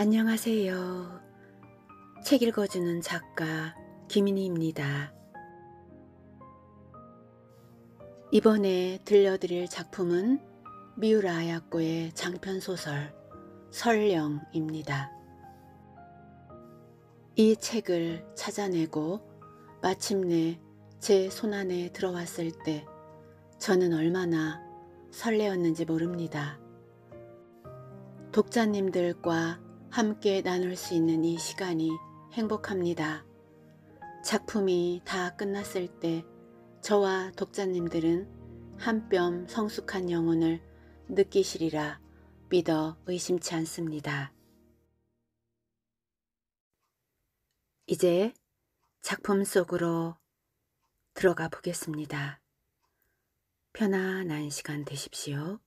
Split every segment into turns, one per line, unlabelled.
안녕하세요. 책 읽어주는 작가 김인희입니다. 이번에 들려드릴 작품은 미우라 아야코의 장편소설 설령입니다. 이 책을 찾아내고 마침내 제 손안에 들어왔을 때 저는 얼마나 설레었는지 모릅니다. 독자님들과 함께 나눌 수 있는 이 시간이 행복합니다. 작품이 다 끝났을 때 저와 독자님들은 한 뼘 성숙한 영혼을 느끼시리라 믿어 의심치 않습니다. 이제 작품 속으로 들어가 보겠습니다. 편안한 시간 되십시오.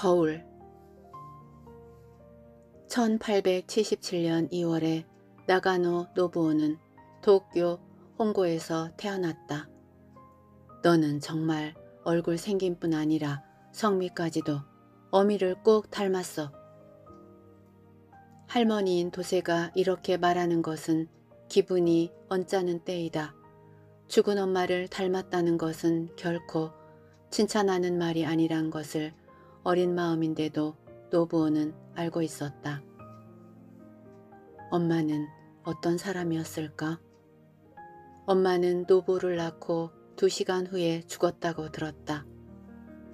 거울 1877년 2월에 나가노 노부오는 도쿄 홍고에서 태어났다. 너는 정말 얼굴 생김뿐 아니라 성미까지도 어미를 꼭 닮았어. 할머니인 도세가 이렇게 말하는 것은 기분이 언짢은 때이다. 죽은 엄마를 닮았다는 것은 결코 칭찬하는 말이 아니란 것을 어린 마음인데도 노부호는 알고 있었다. 엄마는 어떤 사람이었을까? 엄마는 노부를 낳고 두 시간 후에 죽었다고 들었다.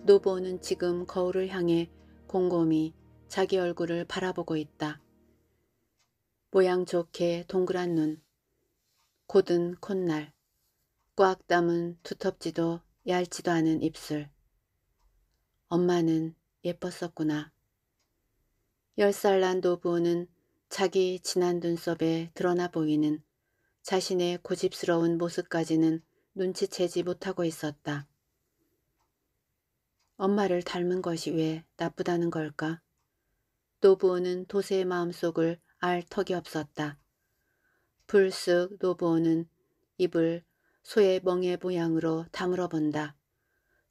노부호는 지금 거울을 향해 곰곰이 자기 얼굴을 바라보고 있다. 모양 좋게 동그란 눈, 곧은 콧날, 꽉 담은 두텁지도 얇지도 않은 입술. 엄마는 예뻤었구나. 열 살 난 노부호는 자기 진한 눈썹에 드러나 보이는 자신의 고집스러운 모습까지는 눈치채지 못하고 있었다. 엄마를 닮은 것이 왜 나쁘다는 걸까? 노부호는 도세의 마음속을 알 턱이 없었다. 불쑥 노부호는 입을 소의 멍에 모양으로 다물어 본다.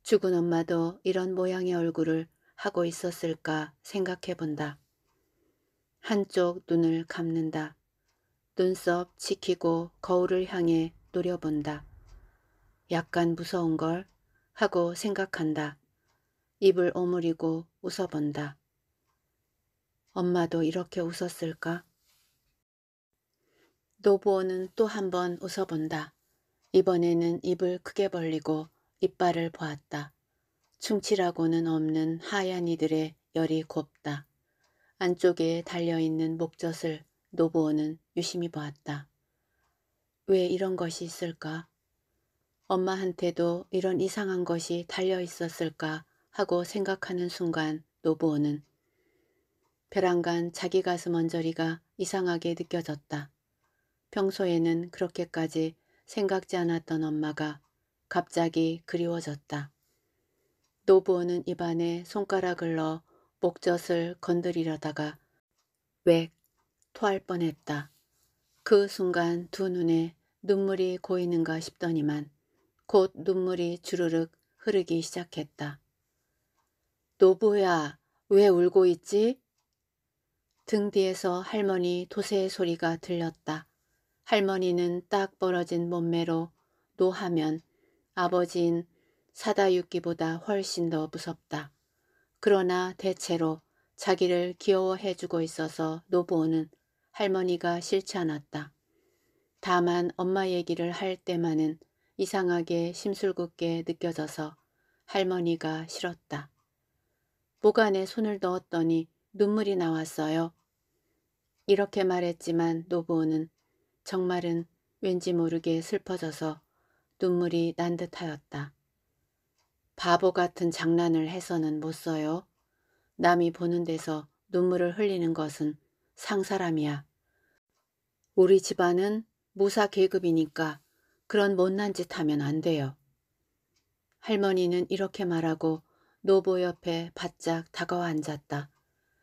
죽은 엄마도 이런 모양의 얼굴을 하고 있었을까 생각해 본다. 한쪽 눈을 감는다. 눈썹 지키고 거울을 향해 노려본다. 약간 무서운 걸 하고 생각한다. 입을 오므리고 웃어본다. 엄마도 이렇게 웃었을까? 노부호는 또 한 번 웃어본다. 이번에는 입을 크게 벌리고 이빨을 보았다. 충치라고는 없는 하얀 이들의 열이 곱다. 안쪽에 달려있는 목젖을 노부호는 유심히 보았다. 왜 이런 것이 있을까? 엄마한테도 이런 이상한 것이 달려있었을까 하고 생각하는 순간 노부호는 벼랑간 자기 가슴 언저리가 이상하게 느껴졌다. 평소에는 그렇게까지 생각지 않았던 엄마가 갑자기 그리워졌다. 노부호는 입안에 손가락을 넣어 목젖을 건드리려다가 웩 토할 뻔했다. 그 순간 두 눈에 눈물이 고이는가 싶더니만 곧 눈물이 주르륵 흐르기 시작했다. 노부야, 왜 울고 있지? 등 뒤에서 할머니 도세의 소리가 들렸다. 할머니는 딱 벌어진 몸매로 노하면 아버지인 사다육기보다 훨씬 더 무섭다. 그러나 대체로 자기를 귀여워해주고 있어서 노보는 할머니가 싫지 않았다. 다만 엄마 얘기를 할 때만은 이상하게 심술궂게 느껴져서 할머니가 싫었다. 목 안에 손을 넣었더니 눈물이 나왔어요. 이렇게 말했지만 노보는 정말은 왠지 모르게 슬퍼져서 눈물이 난 듯하였다. 바보 같은 장난을 해서는 못 써요. 남이 보는 데서 눈물을 흘리는 것은 상사람이야. 우리 집안은 무사 계급이니까 그런 못난 짓 하면 안 돼요. 할머니는 이렇게 말하고 노보 옆에 바짝 다가와 앉았다.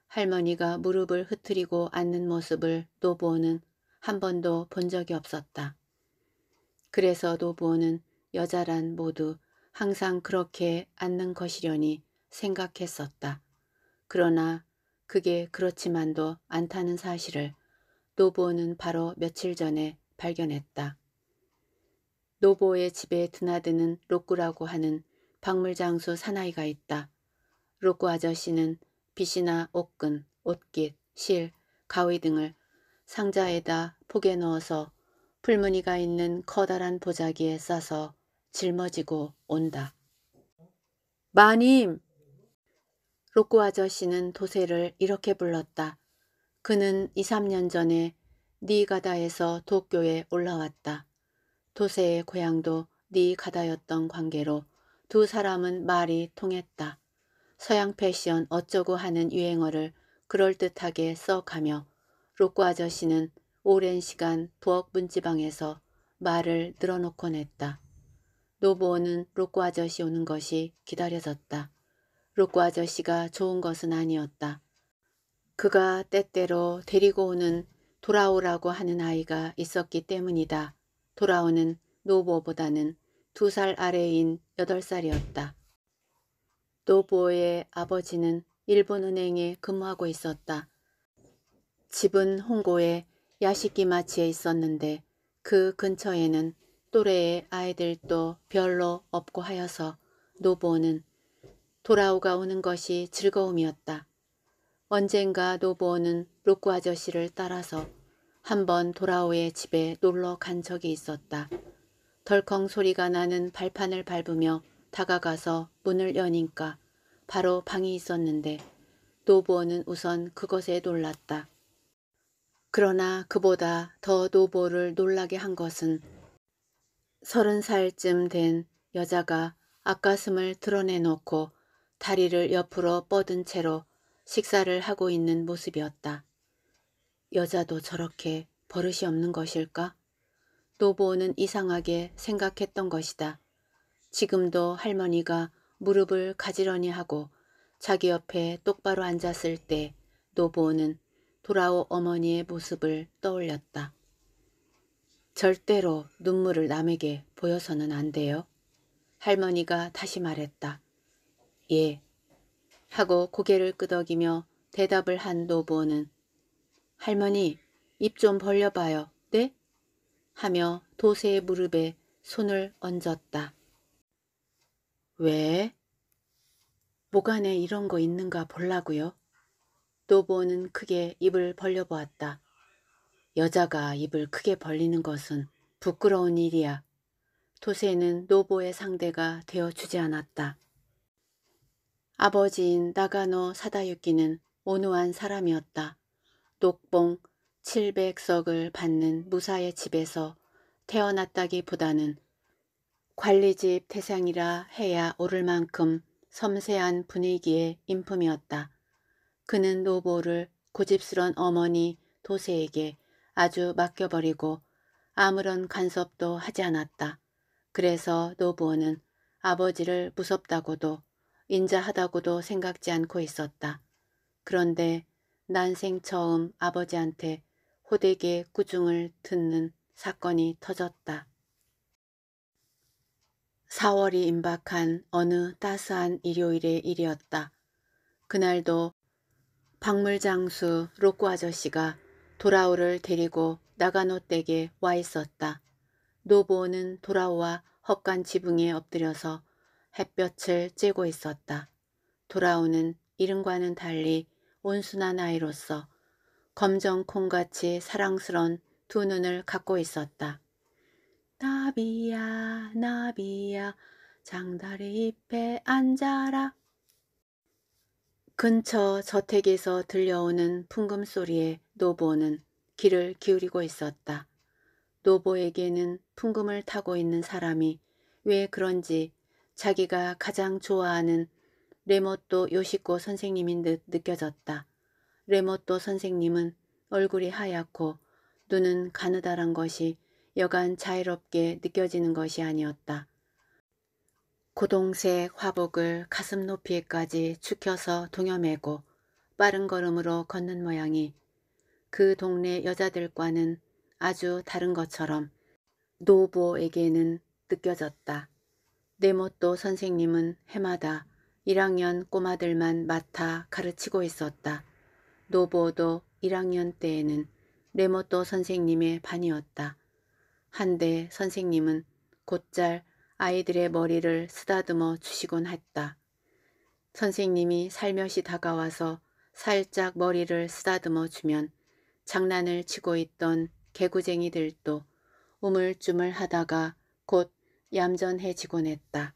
할머니가 무릎을 흐트리고 앉는 모습을 노보는 한 번도 본 적이 없었다. 그래서 노보는 여자란 모두 항상 그렇게 앉는 것이려니 생각했었다. 그러나 그게 그렇지만도 않다는 사실을 노보는 바로 며칠 전에 발견했다. 노보의 집에 드나드는 로꾸라고 하는 박물장수 사나이가 있다. 로꾸 아저씨는 빗이나 옷끈, 옷깃, 실, 가위 등을 상자에다 포개 넣어서 풀무늬가 있는 커다란 보자기에 싸서 짊어지고 온다. 마님! 로꼬 아저씨는 도세를 이렇게 불렀다. 그는 2, 3년 전에 니가다에서 도쿄에 올라왔다. 도세의 고향도 니가다였던 관계로 두 사람은 말이 통했다. 서양 패션 어쩌고 하는 유행어를 그럴듯하게 써가며 로꼬 아저씨는 오랜 시간 부엌 문지방에서 말을 늘어놓곤 했다. 노보어는 로꼬 아저씨 오는 것이 기다려졌다. 로꼬 아저씨가 좋은 것은 아니었다. 그가 때때로 데리고 오는 돌아오라고 하는 아이가 있었기 때문이다. 돌아오는 노보보다는 두 살 아래인 여덟 살이었다 노보의 아버지는 일본은행에 근무하고 있었다. 집은 홍고에야식기마치에 있었는데 그 근처에는 또래의 아이들도 별로 없고 하여서 노보는 돌아오가 오는 것이 즐거움이었다. 언젠가 노보는 로꾸 아저씨를 따라서 한번 돌아오의 집에 놀러 간 적이 있었다. 덜컹 소리가 나는 발판을 밟으며 다가가서 문을 여니까 바로 방이 있었는데 노보는 우선 그것에 놀랐다. 그러나 그보다 더 노보를 놀라게 한 것은 서른 살쯤 된 여자가 아가슴을 드러내놓고 다리를 옆으로 뻗은 채로 식사를 하고 있는 모습이었다. 여자도 저렇게 버릇이 없는 것일까? 노보는 이상하게 생각했던 것이다. 지금도 할머니가 무릎을 가지런히 하고 자기 옆에 똑바로 앉았을 때 노보는 돌아오 어머니의 모습을 떠올렸다. 절대로 눈물을 남에게 보여서는 안 돼요. 할머니가 다시 말했다. 예. 하고 고개를 끄덕이며 대답을 한 노부는 할머니 입 좀 벌려봐요. 네? 하며 도세의 무릎에 손을 얹었다. 왜? 목안에 이런 거 있는가 볼라고요? 노보는 크게 입을 벌려보았다. 여자가 입을 크게 벌리는 것은 부끄러운 일이야. 토세는 노보의 상대가 되어주지 않았다. 아버지인 나가노 사다유키는 온우한 사람이었다. 녹봉 700석을 받는 무사의 집에서 태어났다기보다는 관리집 태상이라 해야 오를 만큼 섬세한 분위기의 인품이었다. 그는 노보를 고집스런 어머니 도세에게 아주 맡겨버리고 아무런 간섭도 하지 않았다. 그래서 노부호는 아버지를 무섭다고도 인자하다고도 생각지 않고 있었다. 그런데 난생 처음 아버지한테 호되게 꾸중을 듣는 사건이 터졌다. 4월이 임박한 어느 따스한 일요일의 일이었다. 그날도 박물장수 로꼬 아저씨가 도라오를 데리고 나가노 댁에 와 있었다. 노보는 도라오와 헛간 지붕에 엎드려서 햇볕을 쬐고 있었다. 도라오는 이름과는 달리 온순한 아이로서 검정 콩같이 사랑스런 두 눈을 갖고 있었다. 나비야 나비야 장다리 잎에 앉아라. 근처 저택에서 들려오는 풍금 소리에 노보는 귀를 기울이고 있었다. 노보에게는 풍금을 타고 있는 사람이 왜 그런지 자기가 가장 좋아하는 레모또 요시코 선생님인 듯 느껴졌다. 레모또 선생님은 얼굴이 하얗고 눈은 가느다란 것이 여간 자유롭게 느껴지는 것이 아니었다. 고동색 화복을 가슴 높이까지 축혀서 동여매고 빠른 걸음으로 걷는 모양이 그 동네 여자들과는 아주 다른 것처럼 노보에게는 부 느껴졌다. 네모또 선생님은 해마다 1학년 꼬마들만 맡아 가르치고 있었다. 노보도 부 1학년 때에는 네모또 선생님의 반이었다. 한데 선생님은 곧잘 아이들의 머리를 쓰다듬어 주시곤 했다. 선생님이 살며시 다가와서 살짝 머리를 쓰다듬어 주면 장난을 치고 있던 개구쟁이들도 우물쭈물 하다가 곧 얌전해지곤 했다.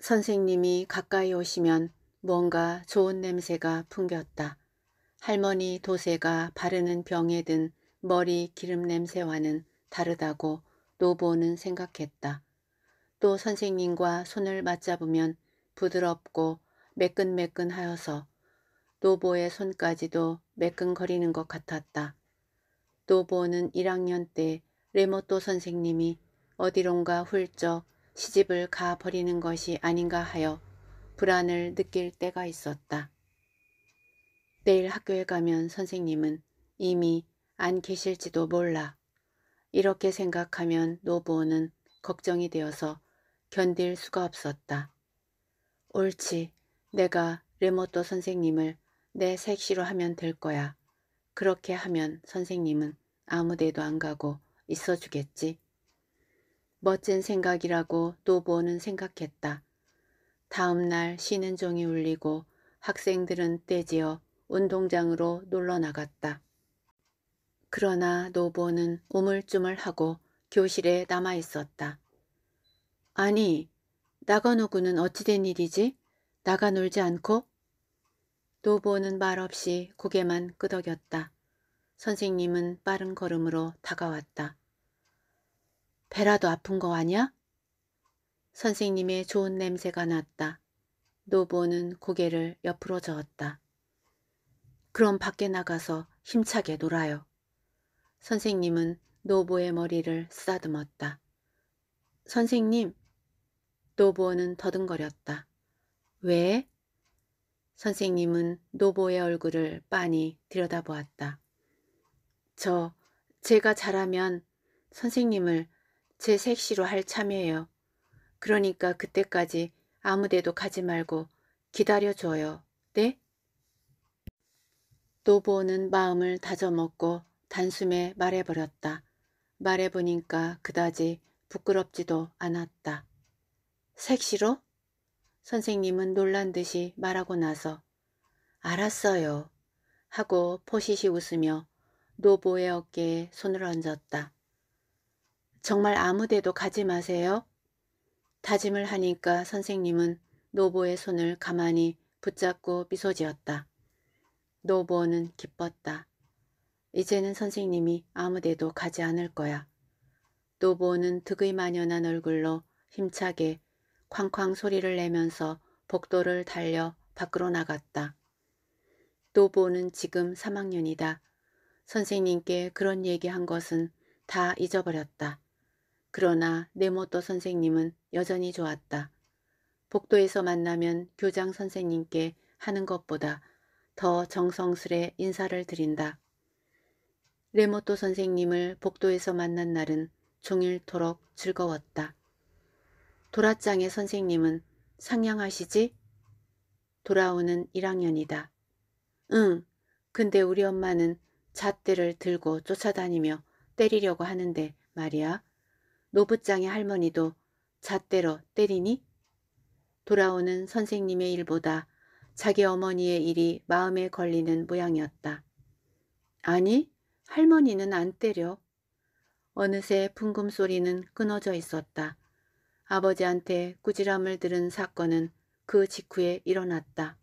선생님이 가까이 오시면 뭔가 좋은 냄새가 풍겼다. 할머니 도세가 바르는 병에 든 머리 기름 냄새와는 다르다고 노보는 생각했다. 또 선생님과 손을 맞잡으면 부드럽고 매끈매끈하여서 노보의 손까지도 매끈거리는 것 같았다. 노보는 1학년 때레모토 선생님이 어디론가 훌쩍 시집을 가버리는 것이 아닌가 하여 불안을 느낄 때가 있었다. 내일 학교에 가면 선생님은 이미 안 계실지도 몰라. 이렇게 생각하면 노보는 걱정이 되어서 견딜 수가 없었다. 옳지, 내가 레모토 선생님을 내 색시로 하면 될 거야. 그렇게 하면 선생님은 아무 데도 안 가고 있어주겠지. 멋진 생각이라고 노보는 생각했다. 다음 날 쉬는 종이 울리고 학생들은 떼지어 운동장으로 놀러 나갔다. 그러나 노보는 우물쭈물하고 교실에 남아 있었다. 아니, 나가노구는 어찌된 일이지? 나가 놀지 않고? 노보는 말없이 고개만 끄덕였다. 선생님은 빠른 걸음으로 다가왔다. 배라도 아픈 거 아냐? 선생님의 좋은 냄새가 났다. 노보는 고개를 옆으로 저었다. 그럼 밖에 나가서 힘차게 놀아요. 선생님은 노보의 머리를 쓰다듬었다. 선생님, 노보는 더듬거렸다. 왜? 선생님은 노보의 얼굴을 빤히 들여다보았다. 저, 제가 잘하면 선생님을 제 색시로 할 참이에요. 그러니까 그때까지 아무데도 가지 말고 기다려줘요. 네? 노보는 마음을 다져먹고 단숨에 말해버렸다. 말해보니까 그다지 부끄럽지도 않았다. 색시로? 선생님은 놀란 듯이 말하고 나서 알았어요 하고 포시시 웃으며 노보의 어깨에 손을 얹었다. 정말 아무데도 가지 마세요. 다짐을 하니까 선생님은 노보의 손을 가만히 붙잡고 미소 지었다. 노보는 기뻤다. 이제는 선생님이 아무데도 가지 않을 거야. 노보는 득의 만연한 얼굴로 힘차게 쾅쾅 소리를 내면서 복도를 달려 밖으로 나갔다. 노보는 지금 3학년이다. 선생님께 그런 얘기한 것은 다 잊어버렸다. 그러나 네모토 선생님은 여전히 좋았다. 복도에서 만나면 교장 선생님께 하는 것보다 더 정성스레 인사를 드린다. 레모토 선생님을 복도에서 만난 날은 종일토록 즐거웠다. 도라짱의 선생님은 상냥하시지? 돌아오는 1학년이다. 응, 근데 우리 엄마는 잣대를 들고 쫓아다니며 때리려고 하는데 말이야. 노부짱의 할머니도 잣대로 때리니? 돌아오는 선생님의 일보다 자기 어머니의 일이 마음에 걸리는 모양이었다. 아니, 할머니는 안 때려. 어느새 풍금 소리는 끊어져 있었다. 아버지한테 꾸지람을 들은 사건은 그 직후에 일어났다.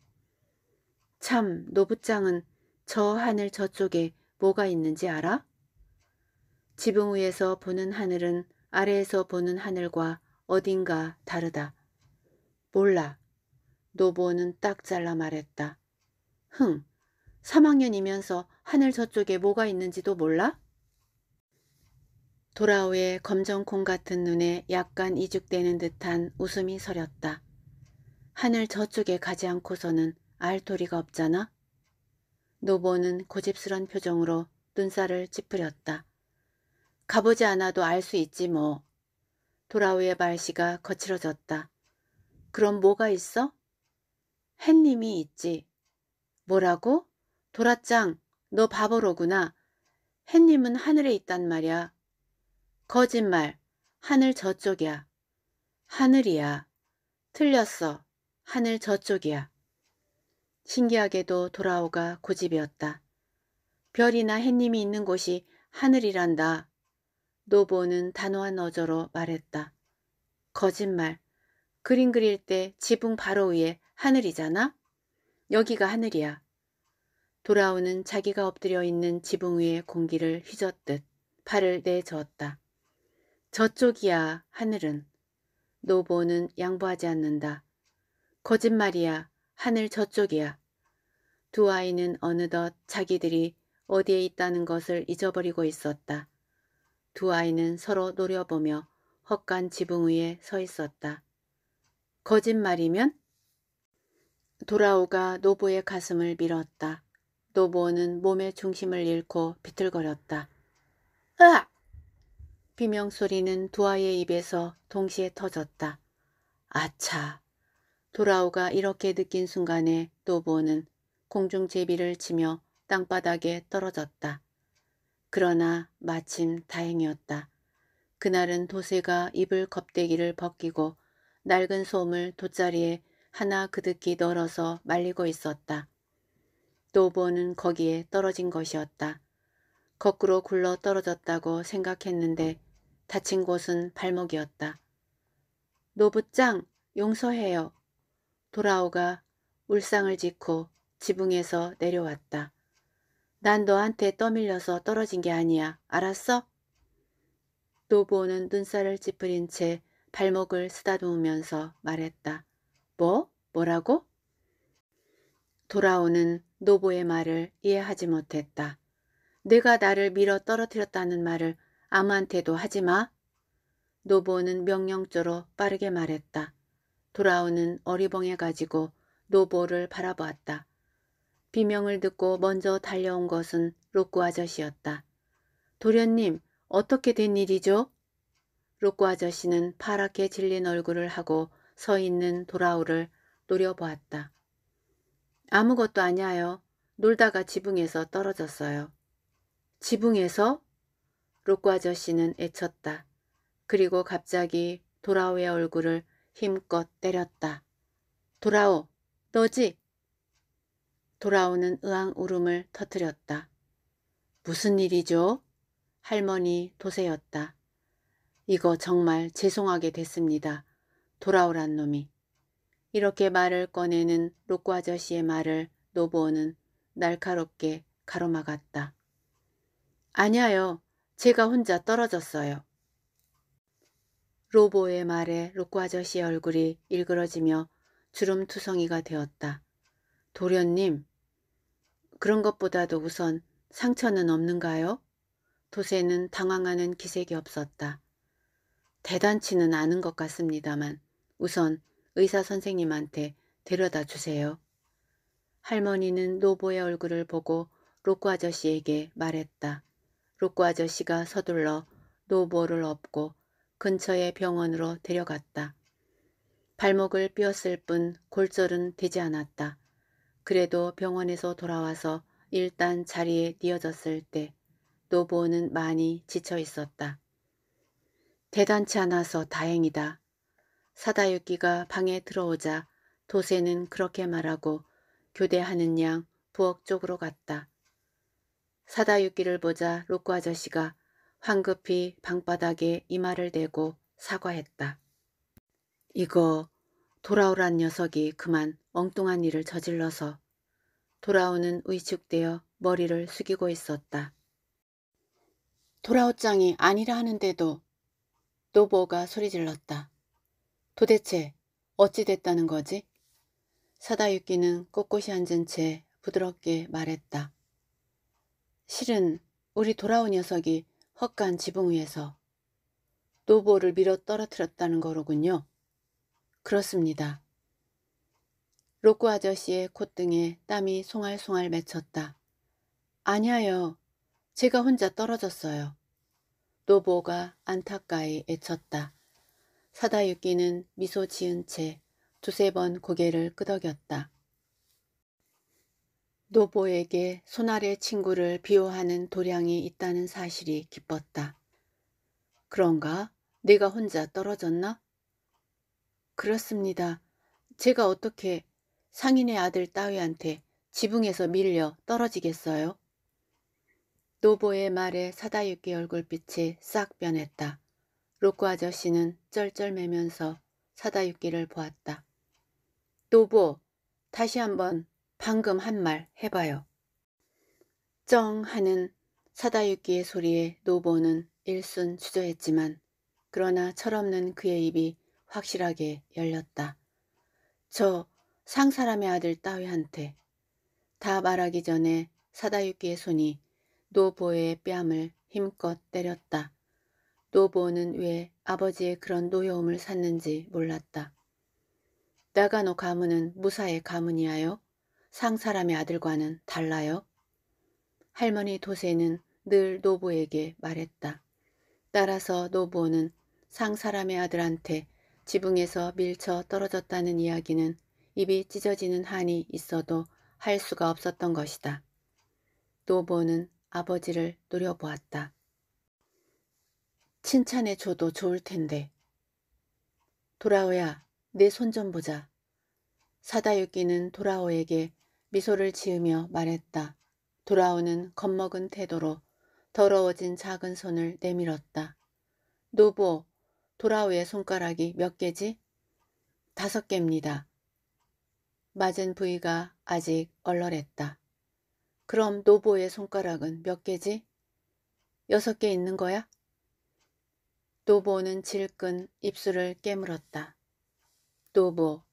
참 노부장은 저 하늘 저쪽에 뭐가 있는지 알아? 지붕 위에서 보는 하늘은 아래에서 보는 하늘과 어딘가 다르다. 몰라. 노보는 부딱 잘라 말했다. 흥, 3학년이면서 하늘 저쪽에 뭐가 있는지도 몰라? 돌아오의 검정콩 같은 눈에 약간 이죽되는 듯한 웃음이 서렸다. 하늘 저쪽에 가지 않고서는 알 도리가 없잖아. 노보는 고집스런 표정으로 눈살을 찌푸렸다. 가보지 않아도 알 수 있지 뭐. 돌아오의 말씨가 거칠어졌다. 그럼 뭐가 있어? 햇님이 있지. 뭐라고? 도라짱, 너 바보로구나. 햇님은 하늘에 있단 말이야. 거짓말. 하늘 저쪽이야. 하늘이야. 틀렸어. 하늘 저쪽이야. 신기하게도 돌아오가 고집이었다. 별이나 햇님이 있는 곳이 하늘이란다. 노보는 단호한 어조로 말했다. 거짓말. 그림 그릴 때 지붕 바로 위에 하늘이잖아? 여기가 하늘이야. 돌아오는 자기가 엎드려 있는 지붕 위에 공기를 휘젓듯 팔을 내저었다. 저쪽이야 하늘은. 노보는 양보하지 않는다. 거짓말이야 하늘 저쪽이야. 두 아이는 어느덧 자기들이 어디에 있다는 것을 잊어버리고 있었다. 두 아이는 서로 노려보며 헛간 지붕 위에 서 있었다. 거짓말이면? 도라오가 노보의 가슴을 밀었다. 노보는 몸의 중심을 잃고 비틀거렸다. 으악! 비명소리는 두 아이의 입에서 동시에 터졌다.
아차!
도라우가 이렇게 느낀 순간에 노보는 공중제비를 치며 땅바닥에 떨어졌다. 그러나 마침 다행이었다. 그날은 도세가 입을 겁대기를 벗기고 낡은 솜을 돗자리에 하나 그득히 널어서 말리고 있었다. 노보는 거기에 떨어진 것이었다. 거꾸로 굴러 떨어졌다고 생각했는데 다친 곳은 발목이었다. 노부짱 용서해요. 도라오가 울상을 짓고 지붕에서 내려왔다. 난 너한테 떠밀려서 떨어진 게 아니야. 알았어? 노부오는 눈살을 찌푸린 채 발목을 쓰다듬으면서 말했다. 뭐? 뭐라고? 돌아오는 노보의 말을 이해하지 못했다. 내가 나를 밀어 떨어뜨렸다는 말을 아무한테도 하지 마. 노보는 명령조로 빠르게 말했다. 돌아오는 어리벙해 가지고 노보를 바라보았다. 비명을 듣고 먼저 달려온 것은 로꼬 아저씨였다. 도련님, 어떻게 된 일이죠? 로꼬 아저씨는 파랗게 질린 얼굴을 하고 서 있는 도라우를 노려보았다. 아무것도 아니에요. 놀다가 지붕에서 떨어졌어요. 지붕에서? 로꼬 아저씨는 애쳤다. 그리고 갑자기 도라오의 얼굴을 힘껏 때렸다. 도라오, 너지? 도라오는 으앙 울음을 터뜨렸다. 무슨 일이죠? 할머니 도세였다. 이거 정말 죄송하게 됐습니다. 돌아오란 놈이. 이렇게 말을 꺼내는 로꼬 아저씨의 말을 노보는 날카롭게 가로막았다. 아니요 제가 혼자 떨어졌어요. 로보의 말에 로꼬 아저씨의 얼굴이 일그러지며 주름투성이가 되었다. 도련님, 그런 것보다도 우선 상처는 없는가요? 도세는 당황하는 기색이 없었다. 대단치는 않은 것 같습니다만 우선 의사 선생님한테 데려다 주세요. 할머니는 노보의 얼굴을 보고 로꼬 아저씨에게 말했다. 루꼬 아저씨가 서둘러 노보를 업고 근처의 병원으로 데려갔다. 발목을 삐었을 뿐 골절은 되지 않았다. 그래도 병원에서 돌아와서 일단 자리에 뉘어졌을 때 노보는 많이 지쳐 있었다. 대단치 않아서 다행이다. 사다유기가 방에 들어오자 도세는 그렇게 말하고 교대하는 양 부엌 쪽으로 갔다. 사다육기를 보자 로꼬 아저씨가 황급히 방바닥에 이마를 대고 사과했다. 이거 돌아오란 녀석이 그만 엉뚱한 일을 저질러서 돌아오는 의축되어 머리를 숙이고 있었다. 돌아오장이 아니라 하는데도 노보가 소리질렀다. 도대체 어찌 됐다는 거지? 사다육기는 꼿꼿이 앉은 채 부드럽게 말했다. 실은 우리 돌아온 녀석이 헛간 지붕 위에서 노보를 밀어 떨어뜨렸다는 거로군요. 그렇습니다. 로꼬 아저씨의 콧등에 땀이 송알송알 맺혔다. 아니에요. 제가 혼자 떨어졌어요. 노보가 안타까이 애쳤다. 사다유끼는 미소 지은 채 두세 번 고개를 끄덕였다. 노보에게 손아래 친구를 비호하는 도량이 있다는 사실이 기뻤다. 그런가? 네가 혼자 떨어졌나? 그렇습니다. 제가 어떻게 상인의 아들 따위한테 지붕에서 밀려 떨어지겠어요? 노보의 말에 사다육기 얼굴빛이 싹 변했다. 로꼬 아저씨는 쩔쩔매면서 사다육기를 보았다. 노보, 다시 한번 방금 한 말 해봐요. 쩡 하는 사다육기의 소리에 노보는 일순 주저했지만 그러나 철없는 그의 입이 확실하게 열렸다. 저 상사람의 아들 따위한테 다 말하기 전에 사다육기의 손이 노보의 뺨을 힘껏 때렸다. 노보는 왜 아버지의 그런 노여움을 샀는지 몰랐다. 나가노 가문은 무사의 가문이하여 상사람의 아들과는 달라요. 할머니 도세는 늘 노부에게 말했다. 따라서 노부는 상사람의 아들한테 지붕에서 밀쳐 떨어졌다는 이야기는 입이 찢어지는 한이 있어도 할 수가 없었던 것이다. 노보는 아버지를 노려보았다. 칭찬해줘도 좋을 텐데. 돌아오야내 손 좀 보자. 사다유끼는 돌아오에게 미소를 지으며 말했다. 돌아오는 겁먹은 태도로 더러워진 작은 손을 내밀었다. 노보, 돌아오의 손가락이 몇 개지? 다섯 개입니다. 맞은 부위가 아직 얼얼했다. 그럼 노보의 손가락은 몇 개지? 여섯 개 있는 거야? 노보는 질끈 입술을 깨물었다. 노보,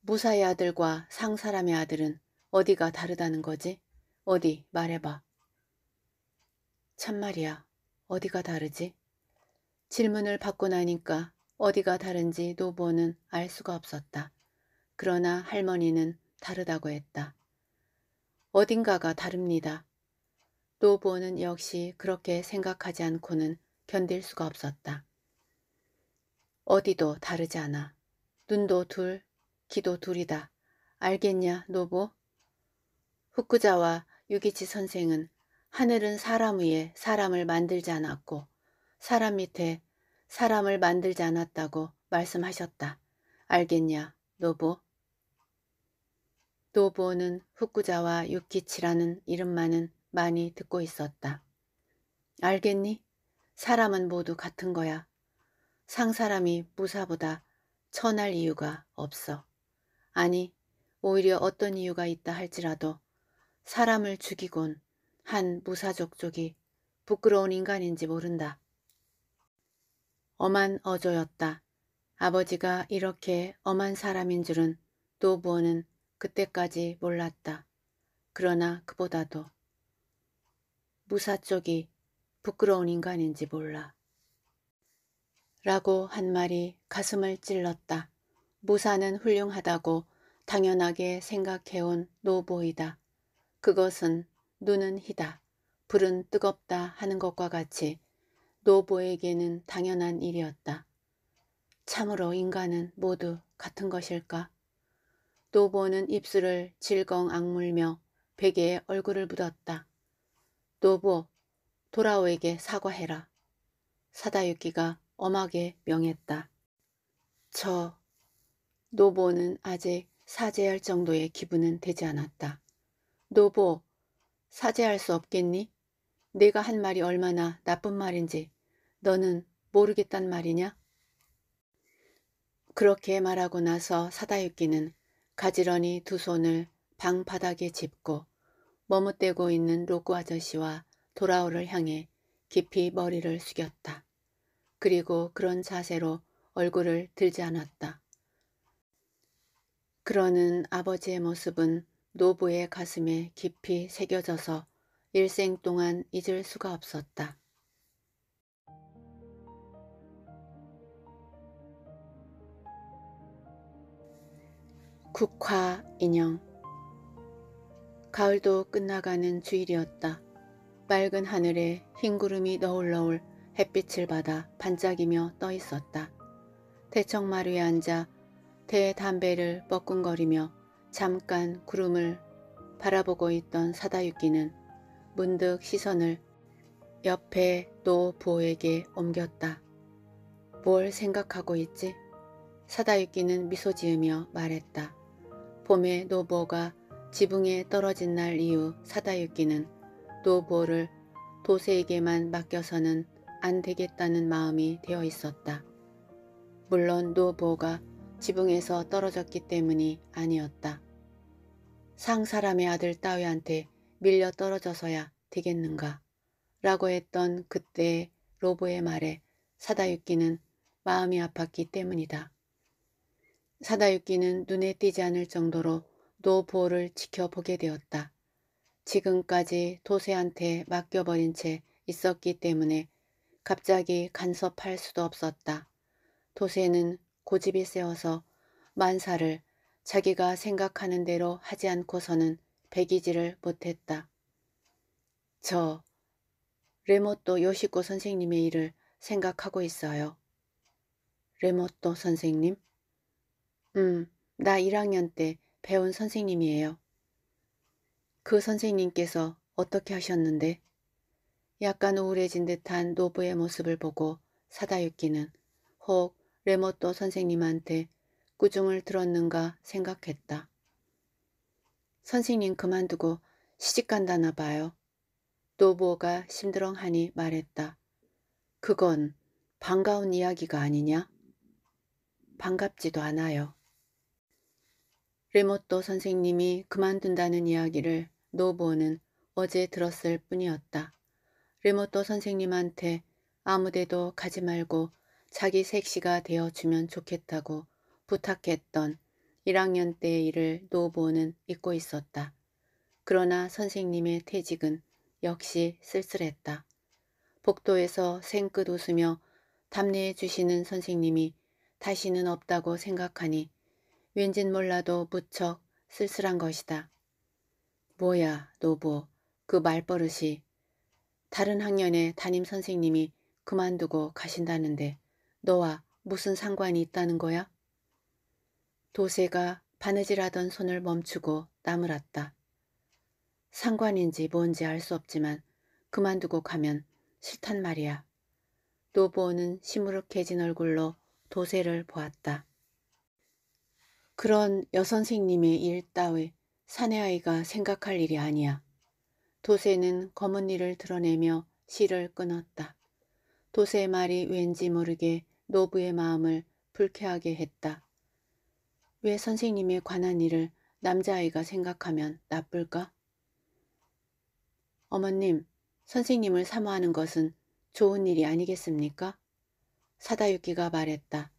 무사의 아들과 상사람의 아들은 어디가 다르다는 거지? 어디 말해봐. 참말이야. 어디가 다르지? 질문을 받고 나니까 어디가 다른지 노보는 부알 수가 없었다. 그러나 할머니는 다르다고 했다. 어딘가가 다릅니다. 노보는 부 역시 그렇게 생각하지 않고는 견딜 수가 없었다. 어디도 다르지 않아. 눈도 둘, 귀도 둘이다. 알겠냐, 노부 후쿠자와 유기치 선생은 하늘은 사람 위에 사람을 만들지 않았고 사람 밑에 사람을 만들지 않았다고 말씀하셨다. 알겠냐, 노보? 노보는 후쿠자와 유키치라는 이름만은 많이 듣고 있었다. 알겠니? 사람은 모두 같은 거야. 상사람이 무사보다 천할 이유가 없어. 아니, 오히려 어떤 이유가 있다 할지라도 사람을 죽이곤 한 무사족족이 부끄러운 인간인지 모른다. 엄한 어조였다. 아버지가 이렇게 엄한 사람인 줄은 노부어는 그때까지 몰랐다. 그러나 그보다도 무사 쪽이 부끄러운 인간인지 몰라. 라고 한 말이 가슴을 찔렀다. 무사는 훌륭하다고 당연하게 생각해온 노보이다. 그것은 눈은 희다, 불은 뜨겁다 하는 것과 같이 노보에게는 당연한 일이었다. 참으로 인간은 모두 같은 것일까? 노보는 입술을 질겅 악물며 베개에 얼굴을 묻었다. 노보, 도라오에게 사과해라. 사다유키가 엄하게 명했다. 저 노보는 아직 사죄할 정도의 기분은 되지 않았다. 노보, 뭐 사죄할 수 없겠니? 내가 한 말이 얼마나 나쁜 말인지 너는 모르겠단 말이냐? 그렇게 말하고 나서 사다유끼는 가지런히 두 손을 방바닥에 짚고 머뭇대고 있는 로꾸 아저씨와 돌아오를 향해 깊이 머리를 숙였다. 그리고 그런 자세로 얼굴을 들지 않았다. 그러는 아버지의 모습은 노부의 가슴에 깊이 새겨져서 일생 동안 잊을 수가 없었다. 국화 인형 가을도 끝나가는 주일이었다. 맑은 하늘에 흰 구름이 너울너울 햇빛을 받아 반짝이며 떠 있었다. 대청마루에 앉아 대담배를 뻐끈거리며 잠깐 구름을 바라보고 있던 사다유기는 문득 시선을 옆에 노부호에게 옮겼다. 뭘 생각하고 있지? 사다유기는 미소 지으며 말했다. 봄에 노부호가 지붕에 떨어진 날 이후 사다유기는 노부호를 도세에게만 맡겨서는 안 되겠다는 마음이 되어 있었다. 물론 노부호가 지붕에서 떨어졌기 때문이 아니었다. 상 사람의 아들 따위한테 밀려 떨어져서야 되겠는가 라고 했던 그때의 로보의 말에 사다유기는 마음이 아팠기 때문이다. 사다유기는 눈에 띄지 않을 정도로 노보를 지켜보게 되었다. 지금까지 도세한테 맡겨버린 채 있었기 때문에 갑자기 간섭할 수도 없었다. 도세는 고집이 세워서 만사를 자기가 생각하는 대로 하지 않고서는 배기지를 못했다. 저 레모또 요시코 선생님의 일을 생각하고 있어요. 레모또 선생님? 음, 나 1학년 때 배운 선생님이에요. 그 선생님께서 어떻게 하셨는데? 약간 우울해진 듯한 노부의 모습을 보고 사다유키는 혹 레모또 선생님한테 꾸중을 들었는가 생각했다. 선생님 그만두고 시집간다나 봐요. 노보가 심드렁하니 말했다. 그건 반가운 이야기가 아니냐? 반갑지도 않아요. 레모또 선생님이 그만둔다는 이야기를 노보는 어제 들었을 뿐이었다. 레모또 선생님한테 아무데도 가지 말고 자기 색시가 되어주면 좋겠다고 부탁했던 1학년 때의 일을 노보는 잊고 있었다. 그러나 선생님의 퇴직은 역시 쓸쓸했다. 복도에서 생끝 웃으며 담례해 주시는 선생님이 다시는 없다고 생각하니 왠진 몰라도 무척 쓸쓸한 것이다. 뭐야 노보 그 말버릇이 다른 학년의 담임 선생님이 그만두고 가신다는데 너와 무슨 상관이 있다는 거야? 도세가 바느질하던 손을 멈추고 나무랐다. 상관인지 뭔지 알 수 없지만 그만두고 가면 싫단 말이야. 노보는 시무룩해진 얼굴로 도세를 보았다. 그런 여선생님의 일 따위 사내아이가 생각할 일이 아니야. 도세는 검은 일을 드러내며 시를 끊었다. 도세의 말이 왠지 모르게 노부의 마음을 불쾌하게 했다. 왜 선생님에 관한 일을 남자아이가 생각하면 나쁠까? 어머님, 선생님을 사모하는 것은 좋은 일이 아니겠습니까? 사다유키가 말했다.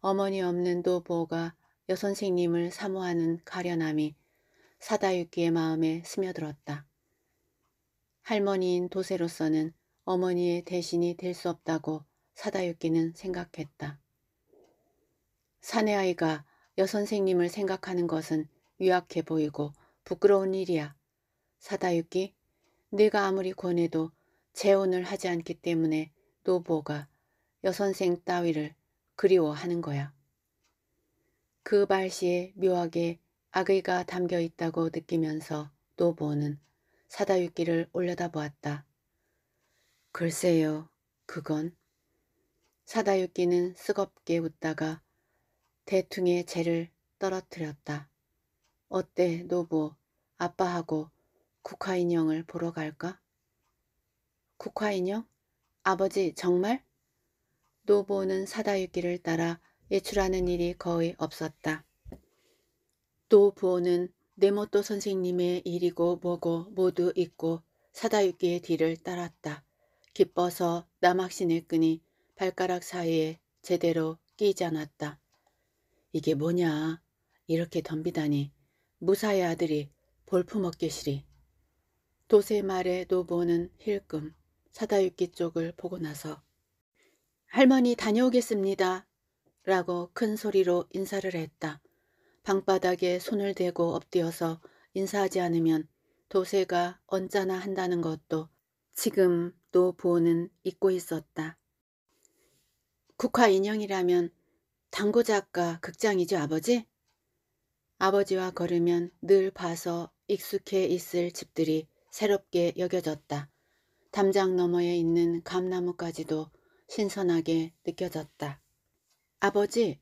어머니 없는 도보가 여선생님을 사모하는 가련함이 사다유키의 마음에 스며들었다. 할머니인 도세로서는 어머니의 대신이 될 수 없다고 사다유끼는 생각했다. 사내 아이가 여선생님을 생각하는 것은 위악해 보이고 부끄러운 일이야. 사다유끼, 네가 아무리 권해도 재혼을 하지 않기 때문에 노보가 여선생 따위를 그리워하는 거야. 그 말씨에 묘하게 악의가 담겨 있다고 느끼면서 노보는 사다유끼를 올려다보았다. 글쎄요, 그건 사다육기는 쓰겁게 웃다가 대퉁의 재를 떨어뜨렸다. 어때 노부 아빠하고 국화인형을 보러 갈까? 국화인형? 아버지 정말? 노부는 사다육기를 따라 외출하는 일이 거의 없었다. 노부호는 네모또 선생님의 일이고 뭐고 모두 잊고 사다육기의 뒤를 따랐다. 기뻐서 남학신을 끄니 발가락 사이에 제대로 끼지 않았다. 이게 뭐냐 이렇게 덤비다니 무사의 아들이 볼품없게 시리. 도세 말에 노보는 힐끔 사다육기 쪽을 보고 나서 할머니 다녀오겠습니다. 라고 큰 소리로 인사를 했다. 방바닥에 손을 대고 엎드려서 인사하지 않으면 도세가 언짢아 한다는 것도 지금 노보는 잊고 있었다. 국화 인형이라면 당구작가 극장이죠 아버지? 아버지와 걸으면 늘 봐서 익숙해 있을 집들이 새롭게 여겨졌다. 담장 너머에 있는 감나무까지도 신선하게 느껴졌다. 아버지,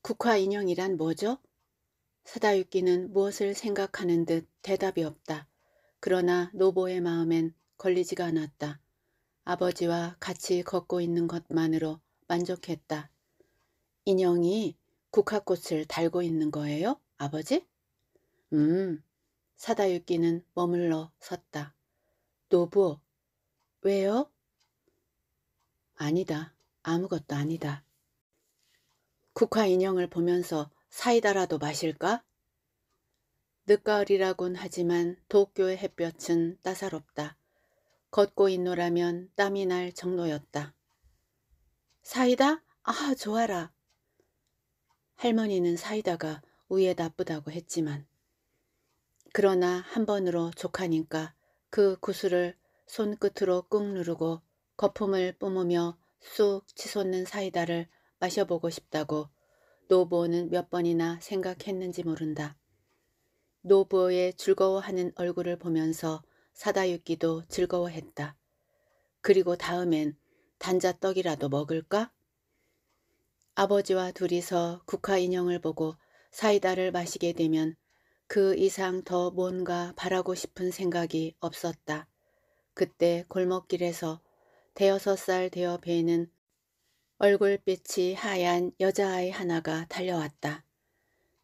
국화 인형이란 뭐죠? 사다유기는 무엇을 생각하는 듯 대답이 없다. 그러나 노보의 마음엔 걸리지가 않았다. 아버지와 같이 걷고 있는 것만으로 만족했다. 인형이 국화꽃을 달고 있는 거예요, 아버지? 음, 사다유기는 머물러 섰다. 노부, 왜요? 아니다. 아무것도 아니다. 국화 인형을 보면서 사이다라도 마실까? 늦가을이라곤 하지만 도쿄의 햇볕은 따사롭다. 걷고 있노라면 땀이 날 정도였다. 사이다? 아, 좋아라. 할머니는 사이다가 우에 나쁘다고 했지만 그러나 한 번으로 족하니까 그 구슬을 손끝으로 꾹 누르고 거품을 뿜으며 쑥 치솟는 사이다를 마셔보고 싶다고 노보는 부몇 번이나 생각했는지 모른다. 노보의 부 즐거워하는 얼굴을 보면서 사다육기도 즐거워했다. 그리고 다음엔 단자떡이라도 먹을까? 아버지와 둘이서 국화 인형을 보고 사이다를 마시게 되면 그 이상 더 뭔가 바라고 싶은 생각이 없었다. 그때 골목길에서 대여섯 살 되어 베이는 얼굴빛이 하얀 여자아이 하나가 달려왔다.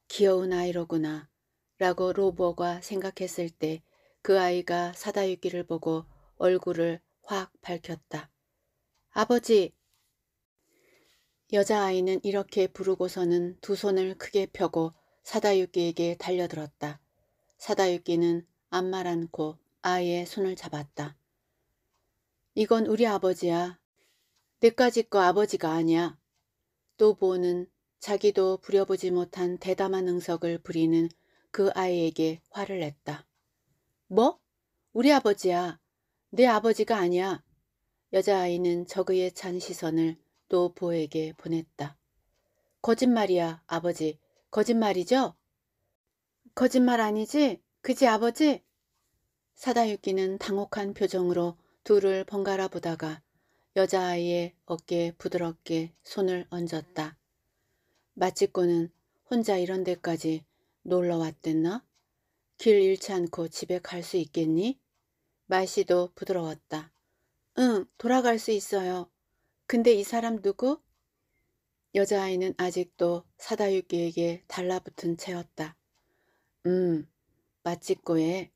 귀여운 아이로구나 라고 로버가 생각했을 때 그 아이가 사다육기를 보고 얼굴을 확 밝혔다. 아버지! 여자아이는 이렇게 부르고서는 두 손을 크게 펴고 사다유끼에게 달려들었다. 사다유끼는 암말 않고 아이의 손을 잡았다. 이건 우리 아버지야. 내까지 거 아버지가 아니야. 또 보는 자기도 부려보지 못한 대담한 응석을 부리는 그 아이에게 화를 냈다. 뭐? 우리 아버지야. 내 아버지가 아니야. 여자아이는 저그의 잔 시선을 노부에게 보냈다. 거짓말이야, 아버지. 거짓말이죠? 거짓말 아니지? 그지, 아버지? 사다유기는 당혹한 표정으로 둘을 번갈아 보다가 여자아이의 어깨에 부드럽게 손을 얹었다. 마치코는 혼자 이런 데까지 놀러 왔댔나? 길 잃지 않고 집에 갈 수 있겠니? 말씨도 부드러웠다. 응, 돌아갈 수 있어요. 근데 이 사람 누구? 여자아이는 아직도 사다육기에게 달라붙은 채였다. 음, 맛집고에.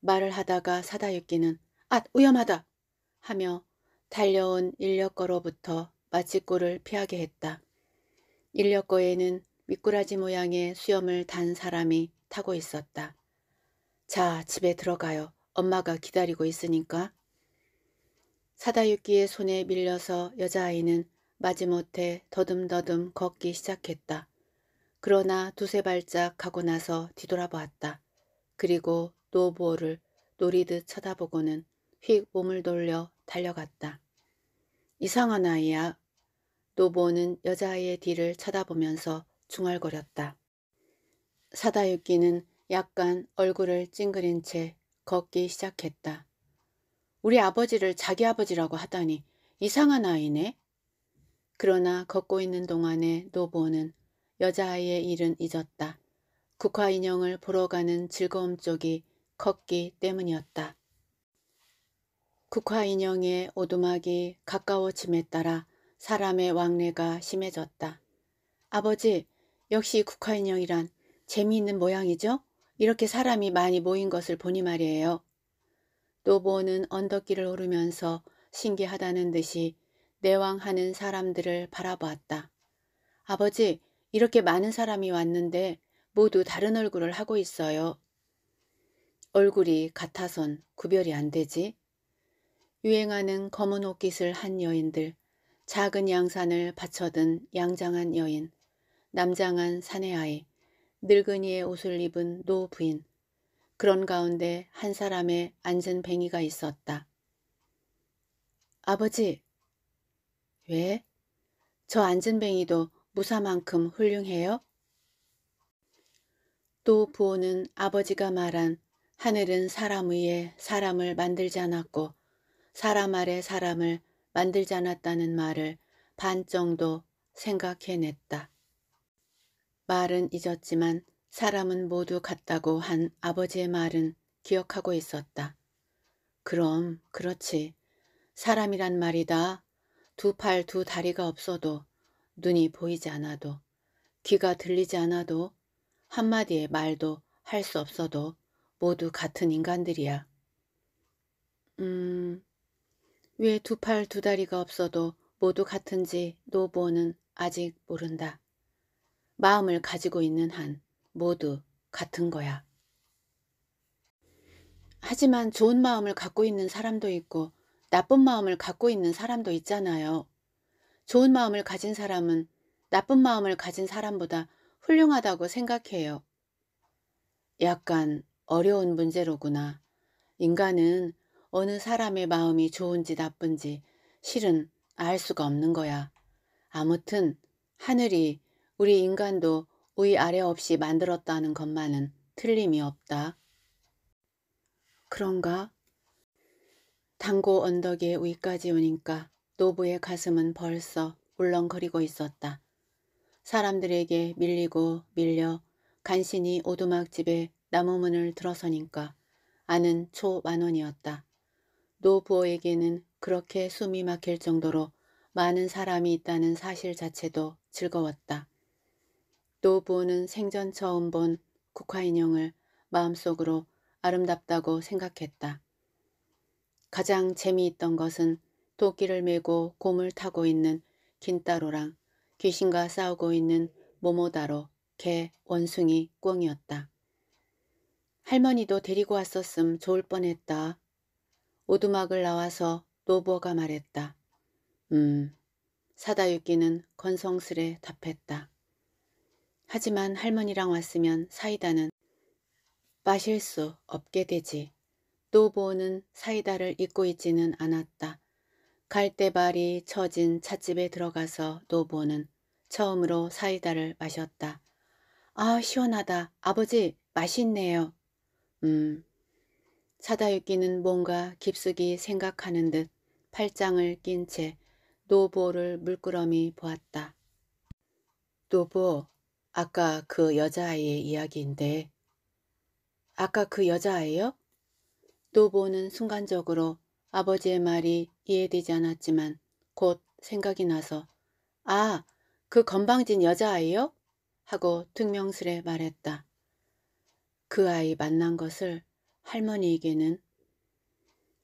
말을 하다가 사다육기는 앗, 위험하다! 하며 달려온 인력거로부터 맛집고를 피하게 했다. 인력거에는 미꾸라지 모양의 수염을 단 사람이 타고 있었다. 자, 집에 들어가요. 엄마가 기다리고 있으니까. 사다육기의 손에 밀려서 여자아이는 마지못해 더듬더듬 걷기 시작했다. 그러나 두세 발짝 가고 나서 뒤돌아보았다. 그리고 노보를 노리듯 쳐다보고는 휙 몸을 돌려 달려갔다. 이상한 아이야. 노보는 여자아이의 뒤를 쳐다보면서 중얼거렸다. 사다육기는 약간 얼굴을 찡그린 채 걷기 시작했다. 우리 아버지를 자기 아버지라고 하다니 이상한 아이네. 그러나 걷고 있는 동안에 노보는 여자아이의 일은 잊었다. 국화 인형을 보러 가는 즐거움 쪽이 컸기 때문이었다. 국화 인형의 오두막이 가까워짐에 따라 사람의 왕래가 심해졌다. 아버지, 역시 국화 인형이란 재미있는 모양이죠? 이렇게 사람이 많이 모인 것을 보니 말이에요. 노보는 언덕길을 오르면서 신기하다는 듯이 내왕하는 사람들을 바라보았다. 아버지, 이렇게 많은 사람이 왔는데 모두 다른 얼굴을 하고 있어요. 얼굴이 같아선 구별이 안 되지. 유행하는 검은 옷깃을 한 여인들, 작은 양산을 받쳐든 양장한 여인, 남장한 사내아이, 늙은이의 옷을 입은 노부인, 그런 가운데 한 사람의 앉은 뱅이가 있었다. 아버지, 왜? 저 앉은 뱅이도 무사만큼 훌륭해요? 또 부호는 아버지가 말한 하늘은 사람 위에 사람을 만들지 않았고 사람 아래 사람을 만들지 않았다는 말을 반 정도 생각해냈다. 말은 잊었지만 사람은 모두 같다고 한 아버지의 말은 기억하고 있었다. 그럼 그렇지. 사람이란 말이다. 두 팔, 두 다리가 없어도 눈이 보이지 않아도 귀가 들리지 않아도 한마디의 말도 할 수 없어도 모두 같은 인간들이야. 음... 왜 두 팔, 두 다리가 없어도 모두 같은지 노보는 부 아직 모른다. 마음을 가지고 있는 한 모두 같은 거야. 하지만 좋은 마음을 갖고 있는 사람도 있고 나쁜 마음을 갖고 있는 사람도 있잖아요. 좋은 마음을 가진 사람은 나쁜 마음을 가진 사람보다 훌륭하다고 생각해요. 약간 어려운 문제로구나. 인간은 어느 사람의 마음이 좋은지 나쁜지 실은 알 수가 없는 거야. 아무튼 하늘이 우리 인간도 위 아래 없이 만들었다는 것만은 틀림이 없다. 그런가? 당고 언덕의 위까지 오니까 노부의 가슴은 벌써 울렁거리고 있었다. 사람들에게 밀리고 밀려 간신히 오두막집에 나무문을 들어서니까 아는 초 만원이었다. 노부어에게는 그렇게 숨이 막힐 정도로 많은 사람이 있다는 사실 자체도 즐거웠다. 노부는 생전 처음 본 국화인형을 마음속으로 아름답다고 생각했다. 가장 재미있던 것은 도끼를 메고 곰을 타고 있는 긴따로랑 귀신과 싸우고 있는 모모다로 개 원숭이 꿩이었다. 할머니도 데리고 왔었음 좋을 뻔했다. 오두막을 나와서 노보가 부 말했다. 음, 사다유끼는 건성스레 답했다. 하지만 할머니랑 왔으면 사이다는 마실 수 없게 되지. 노보는 사이다를 잊고 있지는 않았다. 갈대발이 처진 찻집에 들어가서 노보는 처음으로 사이다를 마셨다. 아 시원하다. 아버지 맛있네요. 음. 사다육기는 뭔가 깊숙이 생각하는 듯 팔짱을 낀 채 노보를 물끄러미 보았다. 노보, 아까 그 여자아이의 이야기인데. 아까 그 여자아이요? 노보는 순간적으로 아버지의 말이 이해되지 않았지만 곧 생각이 나서 아, 그 건방진 여자아이요? 하고 퉁명스레 말했다. 그 아이 만난 것을 할머니에게는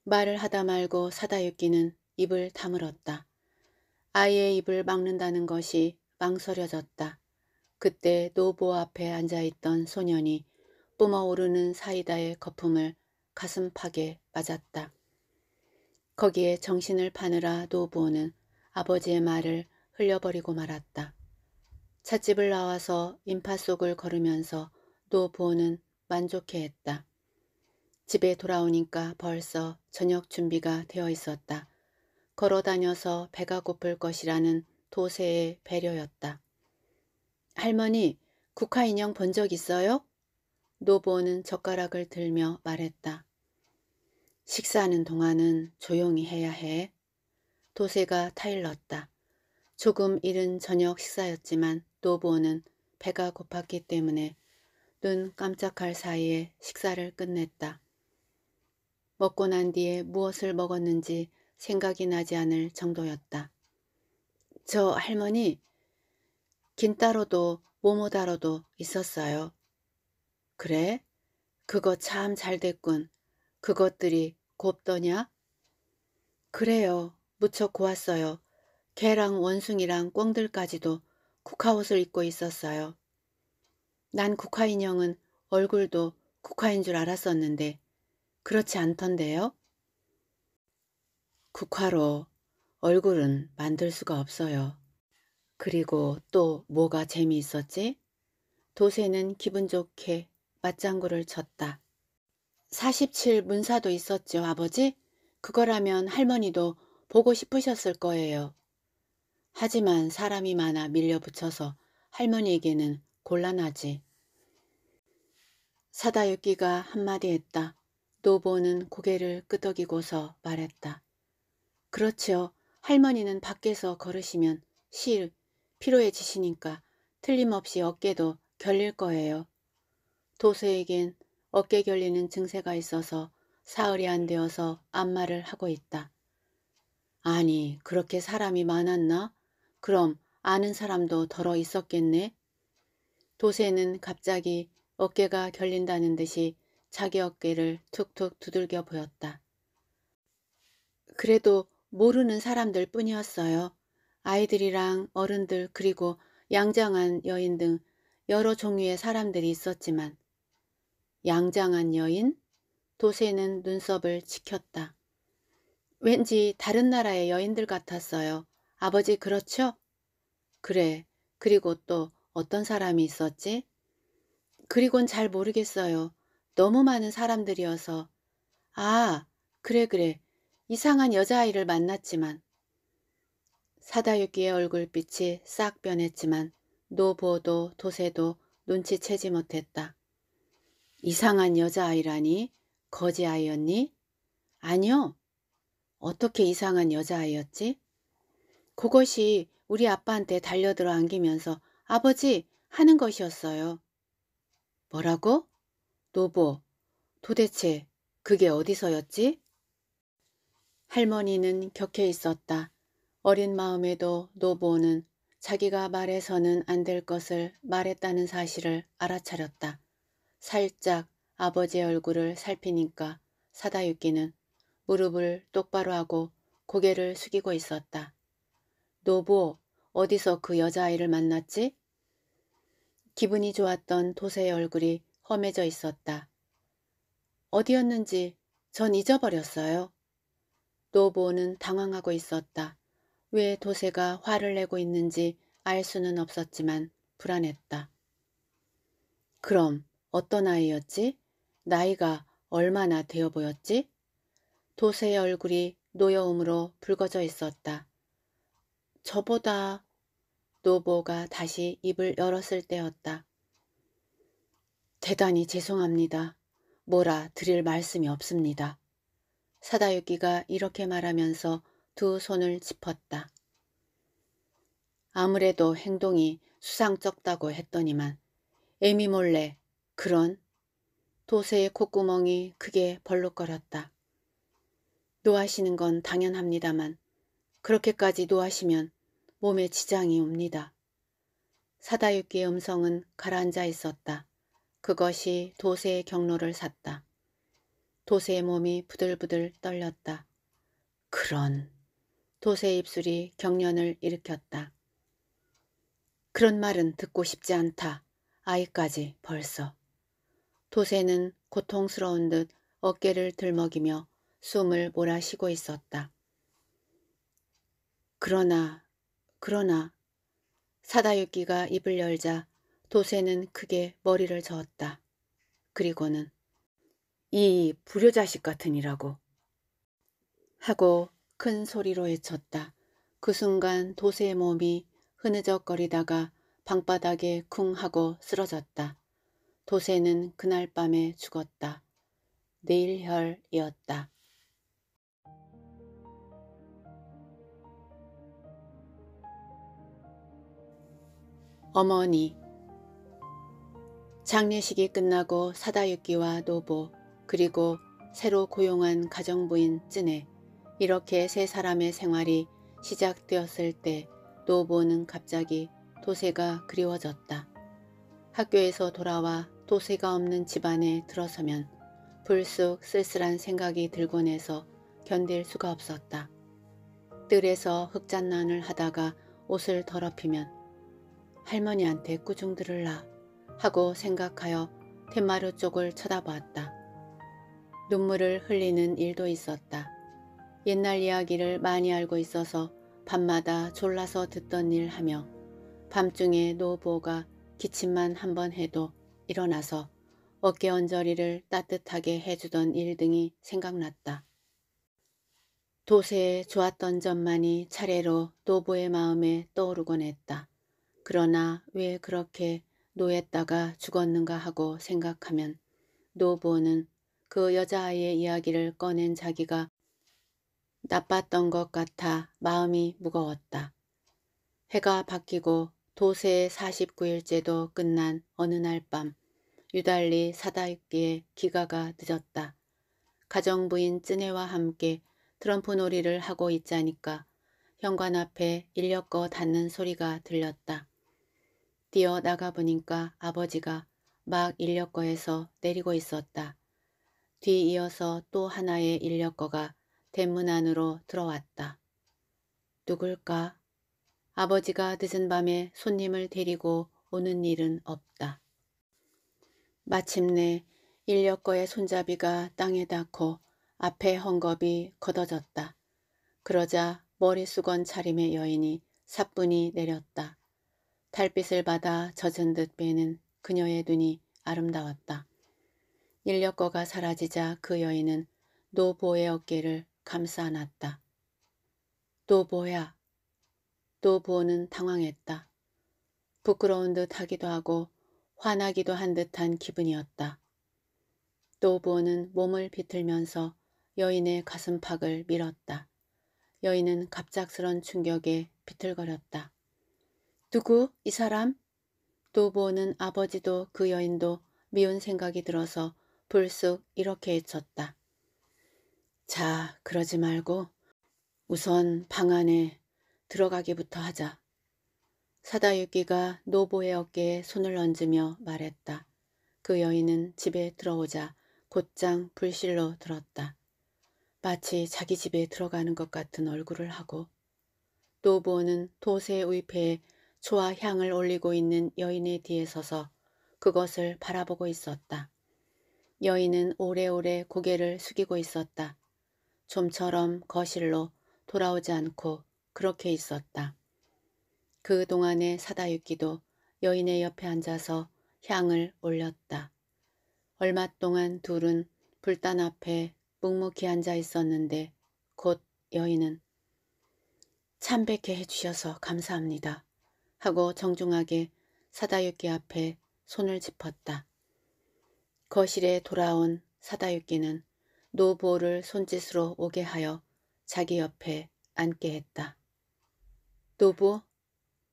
말을 하다 말고 사다육기는 입을 다물었다. 아이의 입을 막는다는 것이 망설여졌다. 그때 노보 앞에 앉아있던 소년이 뿜어오르는 사이다의 거품을 가슴팍에 맞았다. 거기에 정신을 파느라 노부는 아버지의 말을 흘려버리고 말았다. 찻집을 나와서 인파 속을 걸으면서 노부는 만족해했다. 집에 돌아오니까 벌써 저녁 준비가 되어 있었다. 걸어다녀서 배가 고플 것이라는 도세의 배려였다. 할머니, 국화 인형 본 적 있어요? 노보는 젓가락을 들며 말했다. 식사하는 동안은 조용히 해야 해. 도세가 타일렀다. 조금 이른 저녁 식사였지만 노보는 배가 고팠기 때문에 눈 깜짝할 사이에 식사를 끝냈다. 먹고 난 뒤에 무엇을 먹었는지 생각이 나지 않을 정도였다. 저 할머니 긴따로도 모모다로도 있었어요. 그래? 그거 참 잘됐군. 그것들이 곱더냐? 그래요. 무척 고왔어요. 개랑 원숭이랑 꿩들까지도 국화옷을 입고 있었어요. 난 국화인형은 얼굴도 국화인 줄 알았었는데 그렇지 않던데요? 국화로 얼굴은 만들 수가 없어요. 그리고 또 뭐가 재미있었지? 도세는 기분 좋게 맞장구를 쳤다. 47 문사도 있었죠, 아버지? 그거라면 할머니도 보고 싶으셨을 거예요. 하지만 사람이 많아 밀려붙여서 할머니에게는 곤란하지. 사다유기가 한마디 했다. 노보는 고개를 끄덕이고서 말했다. 그렇지요. 할머니는 밖에서 걸으시면 실 피로해지시니까 틀림없이 어깨도 결릴 거예요. 도수에겐 어깨 결리는 증세가 있어서 사흘이 안 되어서 안마를 하고 있다. 아니 그렇게 사람이 많았나? 그럼 아는 사람도 덜어 있었겠네? 도세는 갑자기 어깨가 결린다는 듯이 자기 어깨를 툭툭 두들겨 보였다. 그래도 모르는 사람들 뿐이었어요. 아이들이랑 어른들 그리고 양장한 여인 등 여러 종류의 사람들이 있었지만 양장한 여인 도세는 눈썹을 지켰다 왠지 다른 나라의 여인들 같았어요. 아버지 그렇죠? 그래. 그리고 또 어떤 사람이 있었지? 그리곤 잘 모르겠어요. 너무 많은 사람들이어서. 아, 그래 그래. 이상한 여자아이를 만났지만. 사다유기의 얼굴빛이 싹 변했지만 노보도 도세도 눈치채지 못했다. 이상한 여자아이라니? 거지아이였니? 아니요. 어떻게 이상한 여자아이였지? 그것이 우리 아빠한테 달려들어 안기면서 아버지 하는 것이었어요. 뭐라고? 노보, 도대체 그게 어디서였지? 할머니는 격해 있었다. 어린 마음에도 노보는 부 자기가 말해서는 안 될 것을 말했다는 사실을 알아차렸다. 살짝 아버지의 얼굴을 살피니까 사다유끼는 무릎을 똑바로 하고 고개를 숙이고 있었다. 노보, 부 어디서 그 여자아이를 만났지? 기분이 좋았던 도세의 얼굴이 험해져 있었다. 어디였는지 전 잊어버렸어요. 노보는 부 당황하고 있었다. 왜 도세가 화를 내고 있는지 알 수는 없었지만 불안했다. 그럼 어떤 아이였지? 나이가 얼마나 되어 보였지? 도세의 얼굴이 노여움으로 붉어져 있었다. 저보다 노보가 다시 입을 열었을 때였다. 대단히 죄송합니다. 뭐라 드릴 말씀이 없습니다. 사다유기가 이렇게 말하면서 두 손을 짚었다. 아무래도 행동이 수상쩍다고 했더니만 애미 몰래 그런 도세의 콧구멍이 크게 벌룩거렸다. 노하시는 건 당연합니다만 그렇게까지 노하시면 몸에 지장이 옵니다. 사다육기의 음성은 가라앉아 있었다. 그것이 도세의 경로를 샀다. 도세의 몸이 부들부들 떨렸다. 그런... 도세 입술이 경련을 일으켰다. 그런 말은 듣고 싶지 않다. 아이까지 벌써. 도세는 고통스러운 듯 어깨를 들먹이며 숨을 몰아쉬고 있었다. 그러나, 그러나 사다육기가 입을 열자 도세는 크게 머리를 저었다. 그리고는 이 불효자식 같으니라고 하고 큰 소리로 외쳤다. 그 순간 도세의 몸이 흐느적거리다가 방바닥에 쿵 하고 쓰러졌다. 도세는 그날 밤에 죽었다. 내일혈이었다. 어머니 장례식이 끝나고 사다육기와 노보 그리고 새로 고용한 가정부인 쯔네 이렇게 세 사람의 생활이 시작되었을 때 노보는 갑자기 도세가 그리워졌다. 학교에서 돌아와 도세가 없는 집안에 들어서면 불쑥 쓸쓸한 생각이 들곤 해서 견딜 수가 없었다. 뜰에서 흙잔난을 하다가 옷을 더럽히면 할머니한테 꾸중 들을라 하고 생각하여 텐마루 쪽을 쳐다보았다. 눈물을 흘리는 일도 있었다. 옛날 이야기를 많이 알고 있어서 밤마다 졸라서 듣던 일 하며 밤중에 노보가 부 기침만 한 번 해도 일어나서 어깨 언저리를 따뜻하게 해주던 일 등이 생각났다. 도세에 좋았던 점만이 차례로 노부의 마음에 떠오르곤 했다. 그러나 왜 그렇게 노했다가 죽었는가 하고 생각하면 노보는 부그 여자아이의 이야기를 꺼낸 자기가 나빴던 것 같아 마음이 무거웠다. 해가 바뀌고 도세 49일째도 끝난 어느 날 밤 유달리 사다 입기에 기가가 늦었다. 가정부인 쯔네와 함께 트럼프 놀이를 하고 있자니까 현관 앞에 인력거 닿는 소리가 들렸다. 뛰어 나가 보니까 아버지가 막 인력거에서 내리고 있었다. 뒤이어서 또 하나의 인력거가 대문 안으로 들어왔다. 누굴까? 아버지가 늦은 밤에 손님을 데리고 오는 일은 없다. 마침내 인력거의 손잡이가 땅에 닿고 앞에 헝겊이 걷어졌다. 그러자 머리수건 차림의 여인이 사뿐히 내렸다. 달빛을 받아 젖은 듯 빼는 그녀의 눈이 아름다웠다. 인력거가 사라지자 그 여인은 노보의 어깨를 감싸안았다. 또 뭐야? 또 보는 당황했다. 부끄러운 듯 하기도 하고 화나기도 한 듯한 기분이었다. 또 보는 몸을 비틀면서 여인의 가슴팍을 밀었다. 여인은 갑작스런 충격에 비틀거렸다. 누구? 이 사람? 또보는 아버지도 그 여인도 미운 생각이 들어서 불쑥 이렇게 외쳤다. 자, 그러지 말고 우선 방 안에 들어가기부터 하자. 사다유기가 노보의 어깨에 손을 얹으며 말했다. 그 여인은 집에 들어오자 곧장 불실로 들었다. 마치 자기 집에 들어가는 것 같은 얼굴을 하고 노보는 도세 의패에 초와 향을 올리고 있는 여인의 뒤에 서서 그것을 바라보고 있었다. 여인은 오래오래 고개를 숙이고 있었다. 좀처럼 거실로 돌아오지 않고 그렇게 있었다. 그 동안의 사다육기도 여인의 옆에 앉아서 향을 올렸다. 얼마 동안 둘은 불단 앞에 묵묵히 앉아 있었는데 곧 여인은 참백게 해주셔서 감사합니다 하고 정중하게 사다육기 앞에 손을 짚었다. 거실에 돌아온 사다육기는 노보를 손짓으로 오게 하여 자기 옆에 앉게 했다. 노보,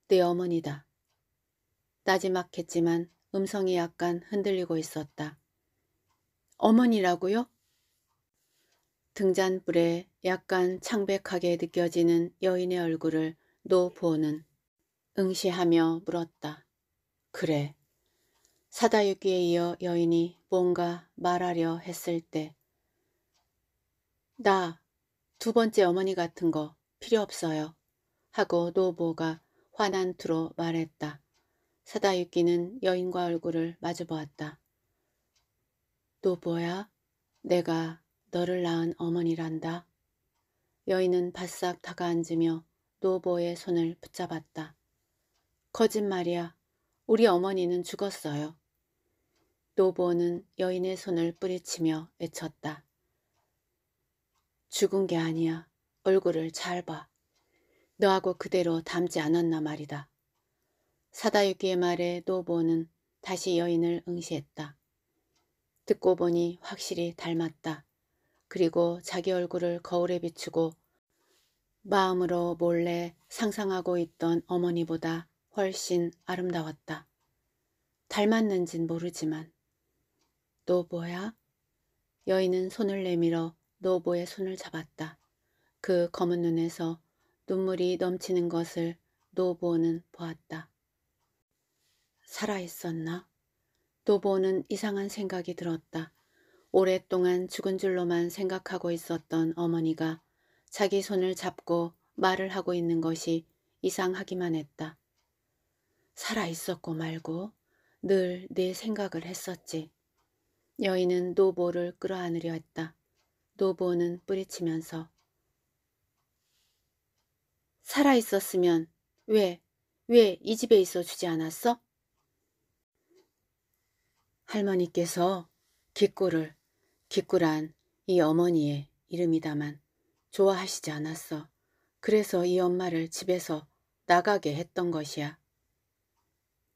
내 네 어머니다. 나지막했지만 음성이 약간 흔들리고 있었다. 어머니라고요? 등잔불에 약간 창백하게 느껴지는 여인의 얼굴을 노보는 응시하며 물었다. 그래. 사다육기에 이어 여인이 뭔가 말하려 했을 때 나두 번째 어머니 같은 거 필요 없어요. 하고 노보가 화난 투로 말했다. 사다유끼는 여인과 얼굴을 마주보았다. 노보야, 내가 너를 낳은 어머니란다. 여인은 바싹 다가앉으며 노보의 손을 붙잡았다. 거짓말이야. 우리 어머니는 죽었어요. 노보는 여인의 손을 뿌리치며 외쳤다. 죽은 게 아니야. 얼굴을 잘 봐. 너하고 그대로 닮지 않았나 말이다. 사다유기의 말에 노보는 다시 여인을 응시했다. 듣고 보니 확실히 닮았다. 그리고 자기 얼굴을 거울에 비추고 마음으로 몰래 상상하고 있던 어머니보다 훨씬 아름다웠다. 닮았는진 모르지만 노보야 여인은 손을 내밀어 노보의 손을 잡았다. 그 검은 눈에서 눈물이 넘치는 것을 노보는 보았다. 살아있었나? 노보는 이상한 생각이 들었다. 오랫동안 죽은 줄로만 생각하고 있었던 어머니가 자기 손을 잡고 말을 하고 있는 것이 이상하기만 했다. 살아있었고 말고 늘 내 생각을 했었지. 여인은 노보를 끌어안으려 했다. 노보는 뿌리치면서 살아있었으면 왜, 왜 이 집에 있어 주지 않았어? 할머니께서 기꾸를, 기꾸란 이 어머니의 이름이다만 좋아하시지 않았어. 그래서 이 엄마를 집에서 나가게 했던 것이야.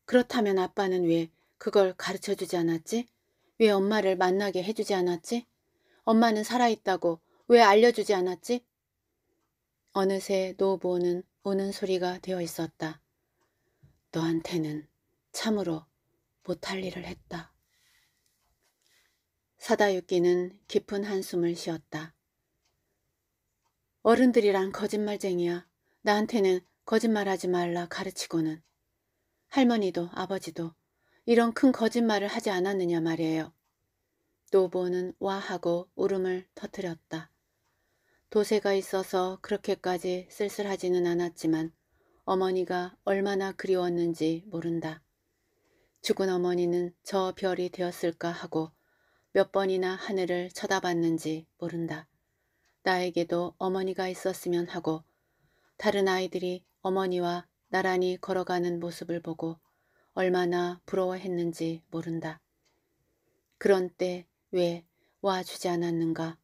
그렇다면 아빠는 왜 그걸 가르쳐주지 않았지? 왜 엄마를 만나게 해주지 않았지? 엄마는 살아있다고 왜 알려주지 않았지? 어느새 노보는 부 우는 소리가 되어 있었다. 너한테는 참으로 못할 일을 했다. 사다유끼는 깊은 한숨을 쉬었다. 어른들이란 거짓말쟁이야. 나한테는 거짓말하지 말라 가르치고는. 할머니도 아버지도 이런 큰 거짓말을 하지 않았느냐 말이에요. 노보는 와 하고 울음을 터뜨렸다. 도세가 있어서 그렇게까지 쓸쓸하지는 않았지만 어머니가 얼마나 그리웠는지 모른다. 죽은 어머니는 저 별이 되었을까 하고 몇 번이나 하늘을 쳐다봤는지 모른다. 나에게도 어머니가 있었으면 하고 다른 아이들이 어머니와 나란히 걸어가는 모습을 보고 얼마나 부러워했는지 모른다. 그런 때왜 와주지 않았는가.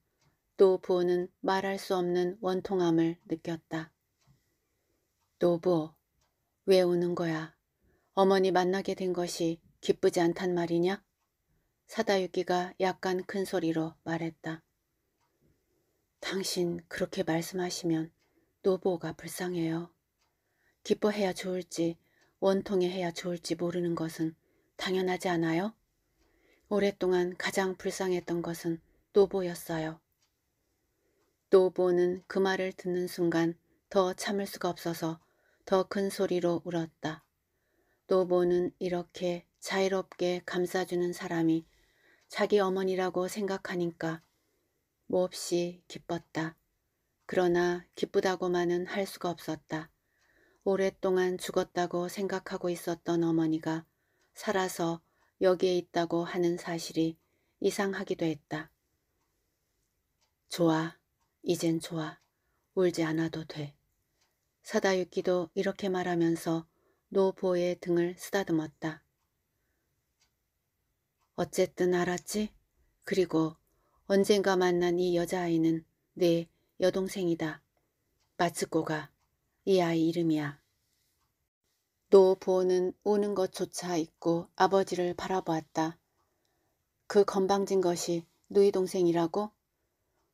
또 부호는 말할 수 없는 원통함을 느꼈다. 노부호, 왜 우는 거야? 어머니 만나게 된 것이 기쁘지 않단 말이냐? 사다유기가 약간 큰 소리로 말했다. 당신 그렇게 말씀하시면 노보가 부 불쌍해요. 기뻐해야 좋을지 원통해해야 좋을지 모르는 것은 당연하지 않아요? 오랫동안 가장 불쌍했던 것은 노보였어요. 노보는 그 말을 듣는 순간 더 참을 수가 없어서 더 큰 소리로 울었다. 노보는 이렇게 자유롭게 감싸주는 사람이 자기 어머니라고 생각하니까 몹시 기뻤다. 그러나 기쁘다고만은 할 수가 없었다. 오랫동안 죽었다고 생각하고 있었던 어머니가 살아서 여기에 있다고 하는 사실이 이상하기도 했다. 좋아. 이젠 좋아. 울지 않아도 돼. 사다유키도 이렇게 말하면서 노보의 등을 쓰다듬었다. 어쨌든 알았지? 그리고 언젠가 만난 이 여자아이는 내 여동생이다. 마츠코가 이 아이 이름이야. 또 부호는 우는 것조차 잊고 아버지를 바라보았다. 그 건방진 것이 누이 동생이라고?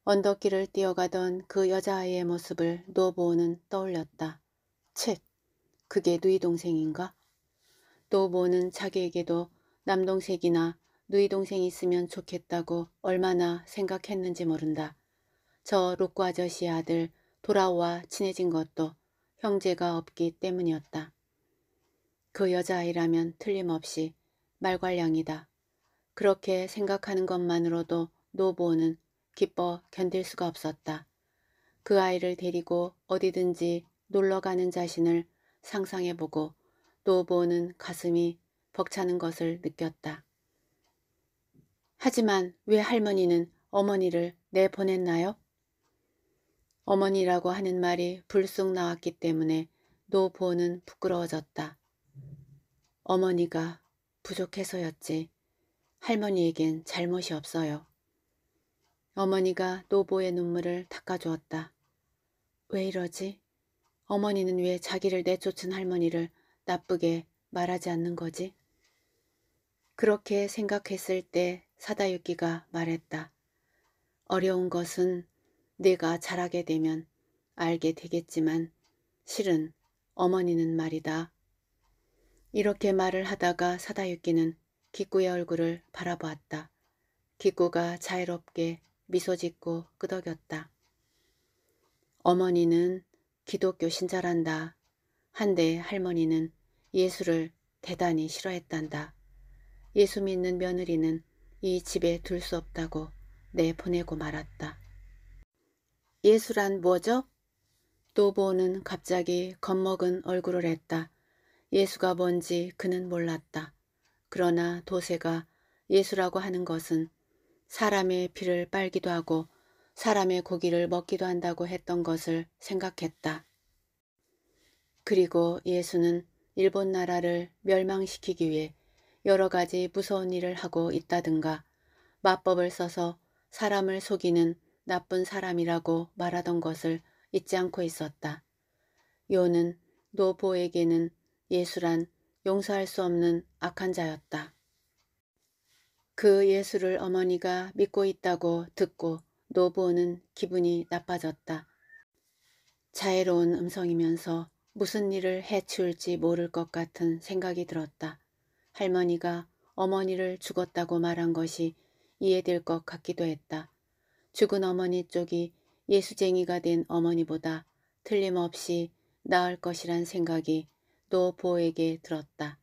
언덕길을 뛰어가던 그 여자아이의 모습을 노보호는 떠올렸다. 책, 그게 누이 동생인가? 노보호는 자기에게도 남동생이나 누이 동생이 있으면 좋겠다고 얼마나 생각했는지 모른다. 저 로꼬 아저씨의 아들 돌아와 친해진 것도 형제가 없기 때문이었다. 그 여자아이라면 틀림없이 말괄량이다. 그렇게 생각하는 것만으로도 노보는 기뻐 견딜 수가 없었다. 그 아이를 데리고 어디든지 놀러가는 자신을 상상해보고 노보는 가슴이 벅차는 것을 느꼈다. 하지만 왜 할머니는 어머니를 내보냈나요? 어머니라고 하는 말이 불쑥 나왔기 때문에 노보는 부끄러워졌다. 어머니가 부족해서였지 할머니에겐 잘못이 없어요. 어머니가 노보의 눈물을 닦아주었다. 왜 이러지? 어머니는 왜 자기를 내쫓은 할머니를 나쁘게 말하지 않는 거지? 그렇게 생각했을 때사다유기가 말했다. 어려운 것은 네가자라게 되면 알게 되겠지만 실은 어머니는 말이다. 이렇게 말을 하다가 사다유끼는 기꾸의 얼굴을 바라보았다. 기꾸가 자유롭게 미소 짓고 끄덕였다. 어머니는 기독교 신자란다. 한데 할머니는 예수를 대단히 싫어했단다. 예수 믿는 며느리는 이 집에 둘 수 없다고 내보내고 말았다. 예수란 뭐죠? 또보는 갑자기 겁먹은 얼굴을 했다. 예수가 뭔지 그는 몰랐다. 그러나 도세가 예수라고 하는 것은 사람의 피를 빨기도 하고 사람의 고기를 먹기도 한다고 했던 것을 생각했다. 그리고 예수는 일본 나라를 멸망시키기 위해 여러 가지 무서운 일을 하고 있다든가 마법을 써서 사람을 속이는 나쁜 사람이라고 말하던 것을 잊지 않고 있었다. 요는 노보에게는 예수란 용서할 수 없는 악한 자였다. 그 예수를 어머니가 믿고 있다고 듣고 노부호는 기분이 나빠졌다. 자애로운 음성이면서 무슨 일을 해치울지 모를 것 같은 생각이 들었다. 할머니가 어머니를 죽었다고 말한 것이 이해될 것 같기도 했다. 죽은 어머니 쪽이 예수쟁이가 된 어머니보다 틀림없이 나을 것이란 생각이 또 보에게 들었다.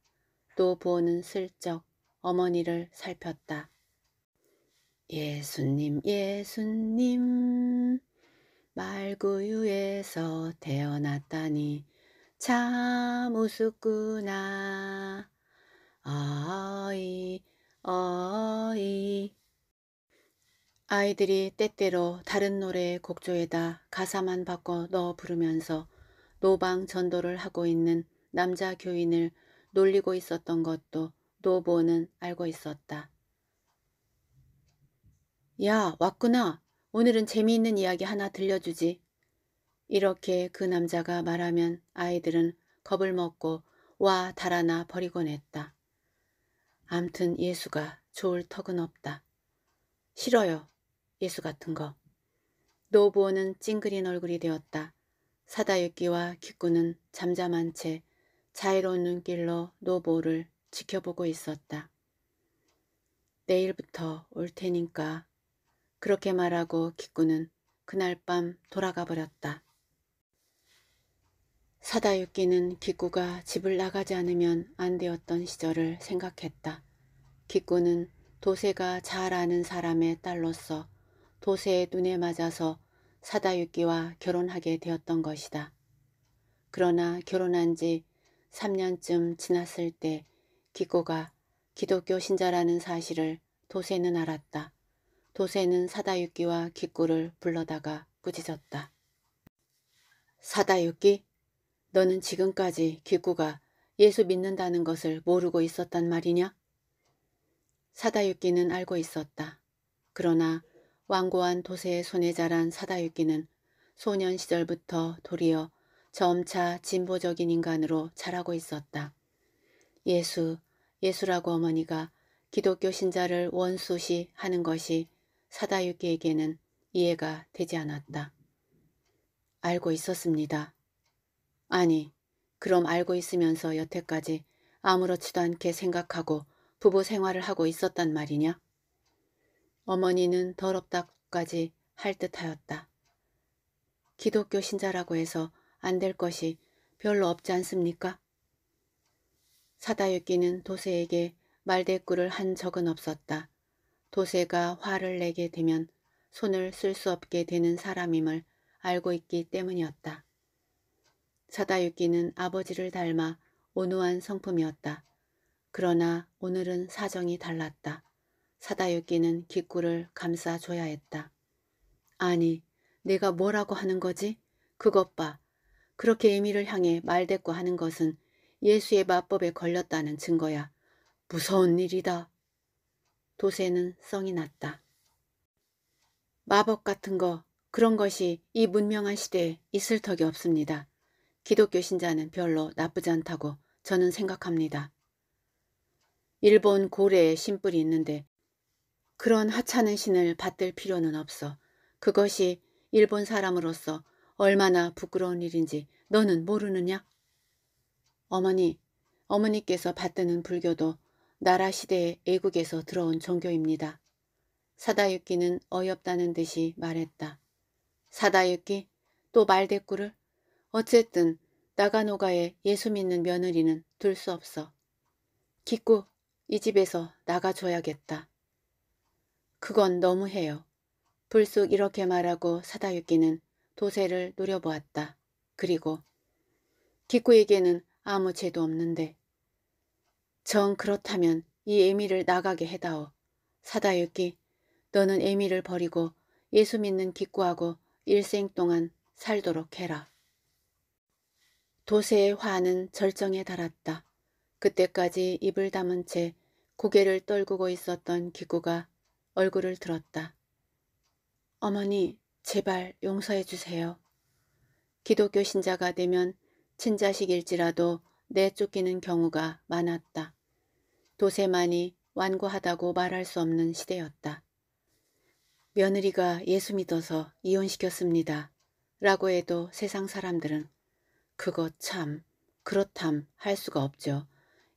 또 보는 슬쩍 어머니를 살폈다. 예수님 예수님 말구유에서 태어났다니 참 우습구나. 어이 어이 아이들이 때때로 다른 노래의 곡조에다 가사만 바꿔 넣어 부르면서 노방 전도를 하고 있는 남자 교인을 놀리고 있었던 것도 노보는 알고 있었다. 야 왔구나. 오늘은 재미있는 이야기 하나 들려주지. 이렇게 그 남자가 말하면 아이들은 겁을 먹고 와 달아나 버리곤 했다. 암튼 예수가 좋을 턱은 없다. 싫어요. 예수 같은 거. 노부호는 찡그린 얼굴이 되었다. 사다육기와 기꾸는 잠잠한 채 자유로운 눈길로 노보를 지켜보고 있었다. 내일부터 올 테니까 그렇게 말하고 기꾸는 그날 밤 돌아가 버렸다. 사다유끼는 기꾸가 집을 나가지 않으면 안 되었던 시절을 생각했다. 기꾸는 도세가 잘 아는 사람의 딸로서 도세의 눈에 맞아서 사다유끼와 결혼하게 되었던 것이다. 그러나 결혼한 지 3년쯤 지났을 때 기꼬가 기독교 신자라는 사실을 도세는 알았다. 도세는 사다육기와 기꼬를 불러다가 꾸짖었다. 사다육기, 너는 지금까지 기꼬가 예수 믿는다는 것을 모르고 있었단 말이냐? 사다육기는 알고 있었다. 그러나 완고한 도세의 손에 자란 사다육기는 소년 시절부터 도리어 점차 진보적인 인간으로 자라고 있었다. 예수, 예수라고 어머니가 기독교 신자를 원수시 하는 것이 사다육계에게는 이해가 되지 않았다. 알고 있었습니다. 아니, 그럼 알고 있으면서 여태까지 아무렇지도 않게 생각하고 부부 생활을 하고 있었단 말이냐? 어머니는 더럽다까지 할 듯하였다. 기독교 신자라고 해서 안될 것이 별로 없지 않습니까? 사다유기는 도세에게 말대꾸를 한 적은 없었다. 도세가 화를 내게 되면 손을 쓸 수 없게 되는 사람임을 알고 있기 때문이었다. 사다유기는 아버지를 닮아 온우한 성품이었다. 그러나 오늘은 사정이 달랐다. 사다유기는 기꾸를 감싸줘야 했다. 아니, 내가 뭐라고 하는 거지? 그것 봐. 그렇게 에미를 향해 말대꾸하는 것은 예수의 마법에 걸렸다는 증거야. 무서운 일이다. 도세는 성이 났다. 마법 같은 거 그런 것이 이 문명한 시대에 있을 턱이 없습니다. 기독교 신자는 별로 나쁘지 않다고 저는 생각합니다. 일본 고래에 신뿔이 있는데 그런 하찮은 신을 받들 필요는 없어. 그것이 일본 사람으로서 얼마나 부끄러운 일인지 너는 모르느냐? 어머니, 어머니께서 받드는 불교도 나라 시대의 애국에서 들어온 종교입니다. 사다유끼는 어이없다는 듯이 말했다. 사다유끼? 또 말대꾸를? 어쨌든 나가노가의 예수 믿는 며느리는 둘 수 없어. 기꾸 이 집에서 나가줘야겠다. 그건 너무해요. 불쑥 이렇게 말하고 사다유끼는 도세를 노려보았다. 그리고 기꾸에게는 아무 죄도 없는데 정 그렇다면 이에미를 나가게 해다오. 사다유기 너는 에미를 버리고 예수 믿는 기꾸하고 일생 동안 살도록 해라. 도세의 화는 절정에 달았다. 그때까지 입을 담은 채 고개를 떨구고 있었던 기구가 얼굴을 들었다. 어머니, 제발 용서해 주세요. 기독교 신자가 되면 친자식일지라도 내쫓기는 경우가 많았다. 도세만이 완고하다고 말할 수 없는 시대였다. 며느리가 예수 믿어서 이혼시켰습니다. 라고 해도 세상 사람들은 그거 참 그렇담 할 수가 없죠.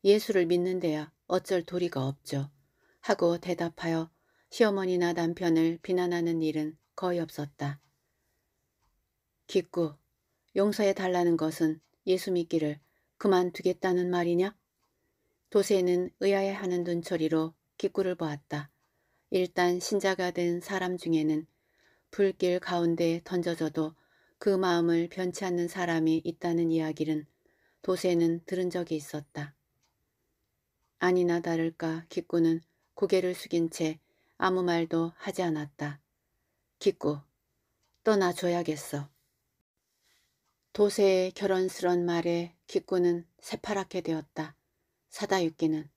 예수를 믿는데야 어쩔 도리가 없죠. 하고 대답하여 시어머니나 남편을 비난하는 일은 거의 없었다. 기꾸 용서해 달라는 것은 예수 믿기를 그만두겠다는 말이냐? 도세는 의아해하는 눈초리로 기꾸를 보았다. 일단 신자가 된 사람 중에는 불길 가운데 던져져도 그 마음을 변치 않는 사람이 있다는 이야기는 도세는 들은 적이 있었다. 아니나 다를까 기꾸는 고개를 숙인 채 아무 말도 하지 않았다. 기꾸 떠나줘야겠어. 도세의 결혼스런 말에 기꾸는 새파랗게 되었다. 사다육기는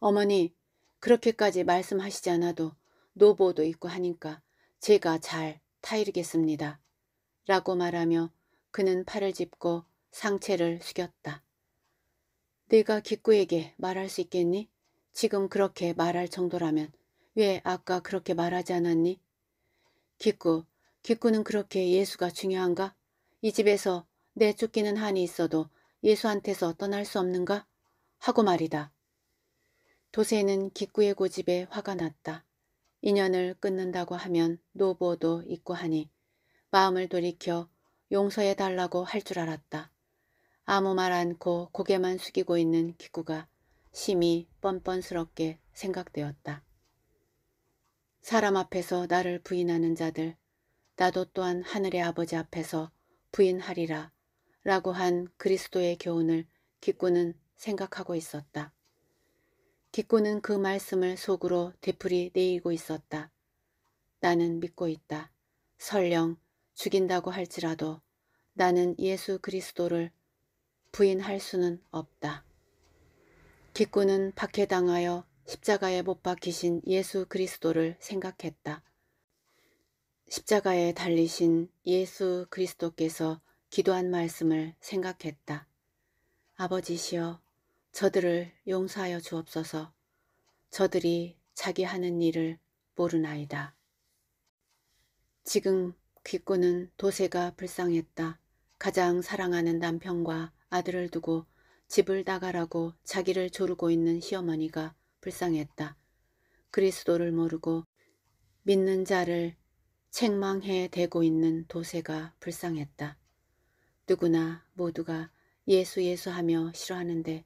어머니 그렇게까지 말씀하시지 않아도 노보도 있고 하니까 제가 잘 타이르겠습니다. 라고 말하며 그는 팔을 짚고 상체를 숙였다. 내가 기꾸에게 말할 수 있겠니? 지금 그렇게 말할 정도라면 왜 아까 그렇게 말하지 않았니? 기꾸, 기꾸는 그렇게 예수가 중요한가? 이 집에서 내 쫓기는 한이 있어도 예수한테서 떠날 수 없는가? 하고 말이다. 도세는 기꾸의 고집에 화가 났다. 인연을 끊는다고 하면 노보도 있고 하니 마음을 돌이켜 용서해달라고 할 줄 알았다. 아무 말 않고 고개만 숙이고 있는 기꾸가 심히 뻔뻔스럽게 생각되었다. 사람 앞에서 나를 부인하는 자들 나도 또한 하늘의 아버지 앞에서 부인하리라 라고 한 그리스도의 교훈을 기꾸는 생각하고 있었다. 기꾸는 그 말씀을 속으로 되풀이 내이고 있었다. 나는 믿고 있다. 설령 죽인다고 할지라도 나는 예수 그리스도를 부인할 수는 없다. 기꾸는 박해당하여 십자가에 못 박히신 예수 그리스도를 생각했다. 십자가에 달리신 예수 그리스도께서 기도한 말씀을 생각했다. 아버지시여 저들을 용서하여 주옵소서 저들이 자기 하는 일을 모르나이다. 지금 귀구는 도세가 불쌍했다. 가장 사랑하는 남편과 아들을 두고 집을 나가라고 자기를 조르고 있는 시어머니가 불쌍했다. 그리스도를 모르고 믿는 자를 책망해 대고 있는 도세가 불쌍했다. 누구나 모두가 예수 예수 하며 싫어하는데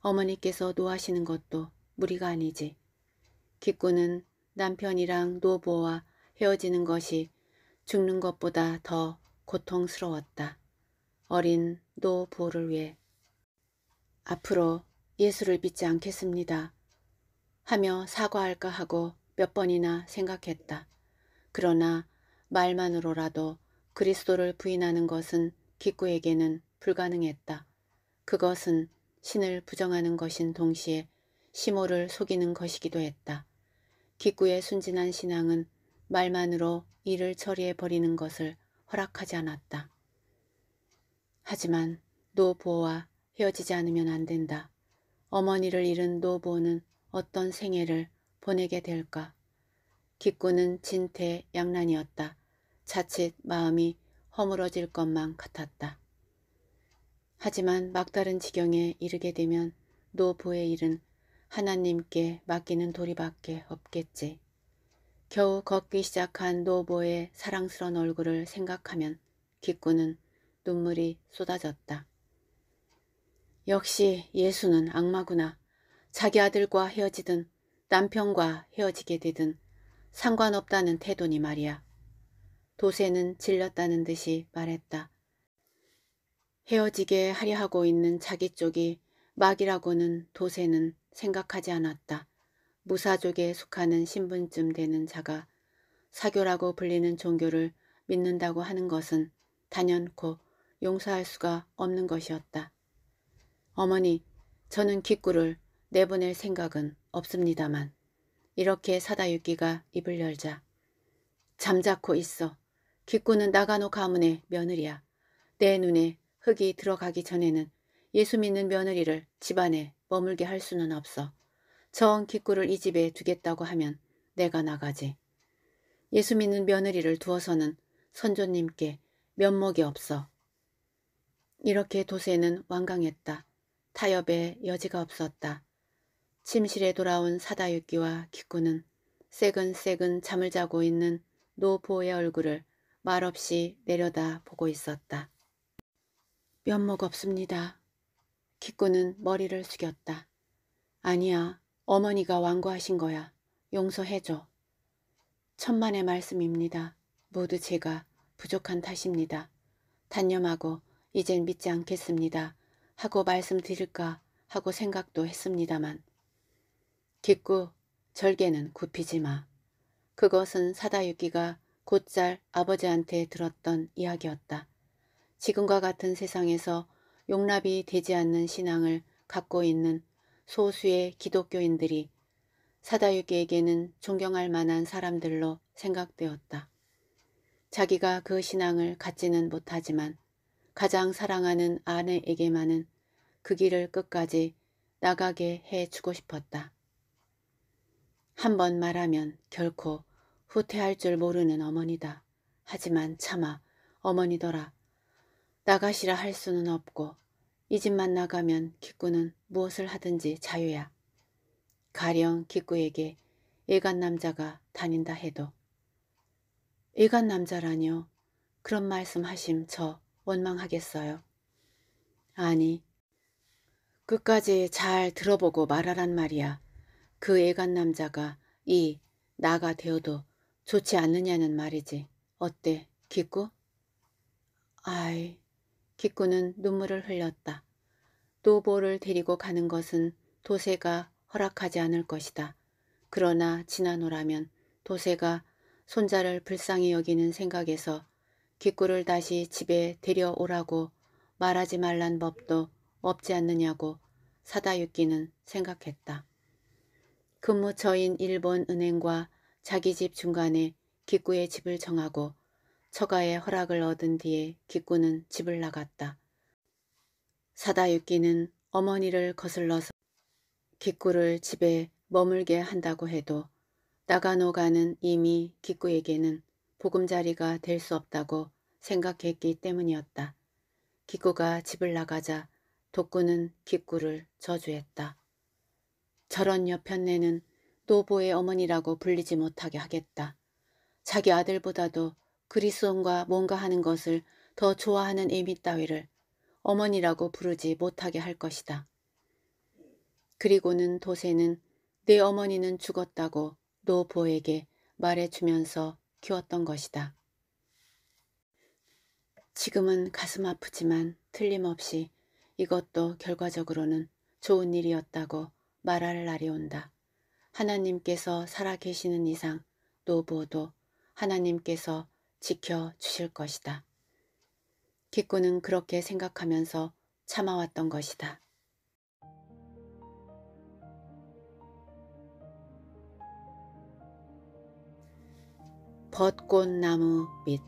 어머니께서 노하시는 것도 무리가 아니지. 기꾸는 남편이랑 노부와 헤어지는 것이 죽는 것보다 더 고통스러웠다. 어린 노보를 위해 앞으로 예수를 믿지 않겠습니다. 하며 사과할까 하고 몇 번이나 생각했다. 그러나 말만으로라도 그리스도를 부인하는 것은 기꾸에게는 불가능했다. 그것은 신을 부정하는 것인 동시에 심호를 속이는 것이기도 했다. 기꾸의 순진한 신앙은 말만으로 일을 처리해 버리는 것을 허락하지 않았다. 하지만 노보와 헤어지지 않으면 안 된다. 어머니를 잃은 노보는 어떤 생애를 보내게 될까. 기꾸는 진태 양란이었다 자칫 마음이 허물어질 것만 같았다. 하지만 막다른 지경에 이르게 되면 노부의 일은 하나님께 맡기는 도리밖에 없겠지. 겨우 걷기 시작한 노보의 사랑스런 얼굴을 생각하면 기꾸는 눈물이 쏟아졌다. 역시 예수는 악마구나. 자기 아들과 헤어지든 남편과 헤어지게 되든 상관없다는 태도니 말이야. 도세는 질렸다는 듯이 말했다. 헤어지게 하려 하고 있는 자기 쪽이 막이라고는 도세는 생각하지 않았다. 무사족에 속하는 신분쯤 되는 자가 사교라고 불리는 종교를 믿는다고 하는 것은 단연코 용서할 수가 없는 것이었다. 어머니, 저는 기꾸를 내보낼 생각은 없습니다만 이렇게 사다유기가 입을 열자 잠자코 있어 기꾸는 나가노 가문의 며느리야. 내 눈에 흙이 들어가기 전에는 예수 믿는 며느리를 집안에 머물게 할 수는 없어. 저은 기꾸를 이 집에 두겠다고 하면 내가 나가지. 예수 믿는 며느리를 두어서는 선조님께 면목이 없어. 이렇게 도세는 완강했다. 타협에 여지가 없었다. 침실에 돌아온 사다유기와 기꾸는 새근새근 잠을 자고 있는 노보의 얼굴을 말없이 내려다 보고 있었다. 면목 없습니다. 기꾸는 머리를 숙였다. 아니야. 어머니가 완고하신 거야. 용서해줘. 천만의 말씀입니다. 모두 제가 부족한 탓입니다. 단념하고 이젠 믿지 않겠습니다. 하고 말씀드릴까 하고 생각도 했습니다만 기꾸 절개는 굽히지 마. 그것은 사다유기가 곧잘 아버지한테 들었던 이야기였다. 지금과 같은 세상에서 용납이 되지 않는 신앙을 갖고 있는 소수의 기독교인들이 사다유기에게는 존경할 만한 사람들로 생각되었다. 자기가 그 신앙을 갖지는 못하지만 가장 사랑하는 아내에게만은 그 길을 끝까지 나가게 해주고 싶었다. 한번 말하면 결코 후퇴할 줄 모르는 어머니다. 하지만 차마 어머니더라. 나가시라 할 수는 없고 이 집만 나가면 기꾸는 무엇을 하든지 자유야. 가령 기꾸에게 일간 남자가 다닌다 해도 일간 남자라뇨. 그런 말씀하심 저 원망하겠어요. 아니 끝까지 잘 들어보고 말하란 말이야. 그 애간 남자가 이 나가 되어도 좋지 않느냐는 말이지. 어때, 기꾸? 아이, 기꾸는 눈물을 흘렸다. 노보를 데리고 가는 것은 도세가 허락하지 않을 것이다. 그러나 지나노라면 도세가 손자를 불쌍히 여기는 생각에서 기꾸를 다시 집에 데려오라고 말하지 말란 법도 없지 않느냐고 사다육기는 생각했다. 근무처인 일본은행과 자기 집 중간에 기꾸의 집을 정하고 처가의 허락을 얻은 뒤에 기꾸는 집을 나갔다. 사다유끼는 어머니를 거슬러서 기꾸를 집에 머물게 한다고 해도 나가노가는 이미 기꾸에게는 보금자리가 될 수 없다고 생각했기 때문이었다. 기꾸가 집을 나가자 독구는 기꾸를 저주했다. 저런 여편네는 노보의 어머니라고 불리지 못하게 하겠다. 자기 아들보다도 그리스온과 뭔가 하는 것을 더 좋아하는 에미 따위를 어머니라고 부르지 못하게 할 것이다. 그리고는 도세는 내 어머니는 죽었다고 노보에게 말해주면서 키웠던 것이다. 지금은 가슴 아프지만 틀림없이 이것도 결과적으로는 좋은 일이었다고 말할 날이 온다. 하나님께서 살아계시는 이상 노부도 하나님께서 지켜주실 것이다. 기꾸는 그렇게 생각하면서 참아왔던 것이다. 벚꽃나무 밑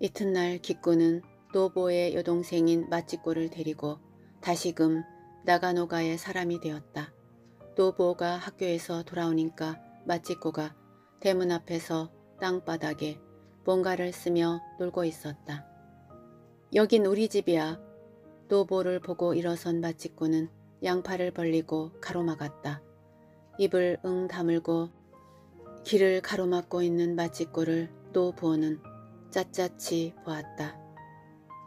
이튿날 기꾸는 노보의 여동생인 마찌꼬를 데리고 다시금 나가노가의 사람이 되었다. 또보가 학교에서 돌아오니까 마치코가 대문 앞에서 땅바닥에 뭔가를 쓰며 놀고 있었다. 여긴 우리 집이야. 노보를 보고 일어선 마치코는 양팔을 벌리고 가로막았다. 입을 응 다물고 길을 가로막고 있는 마치코를 또보는 짜짜치 보았다.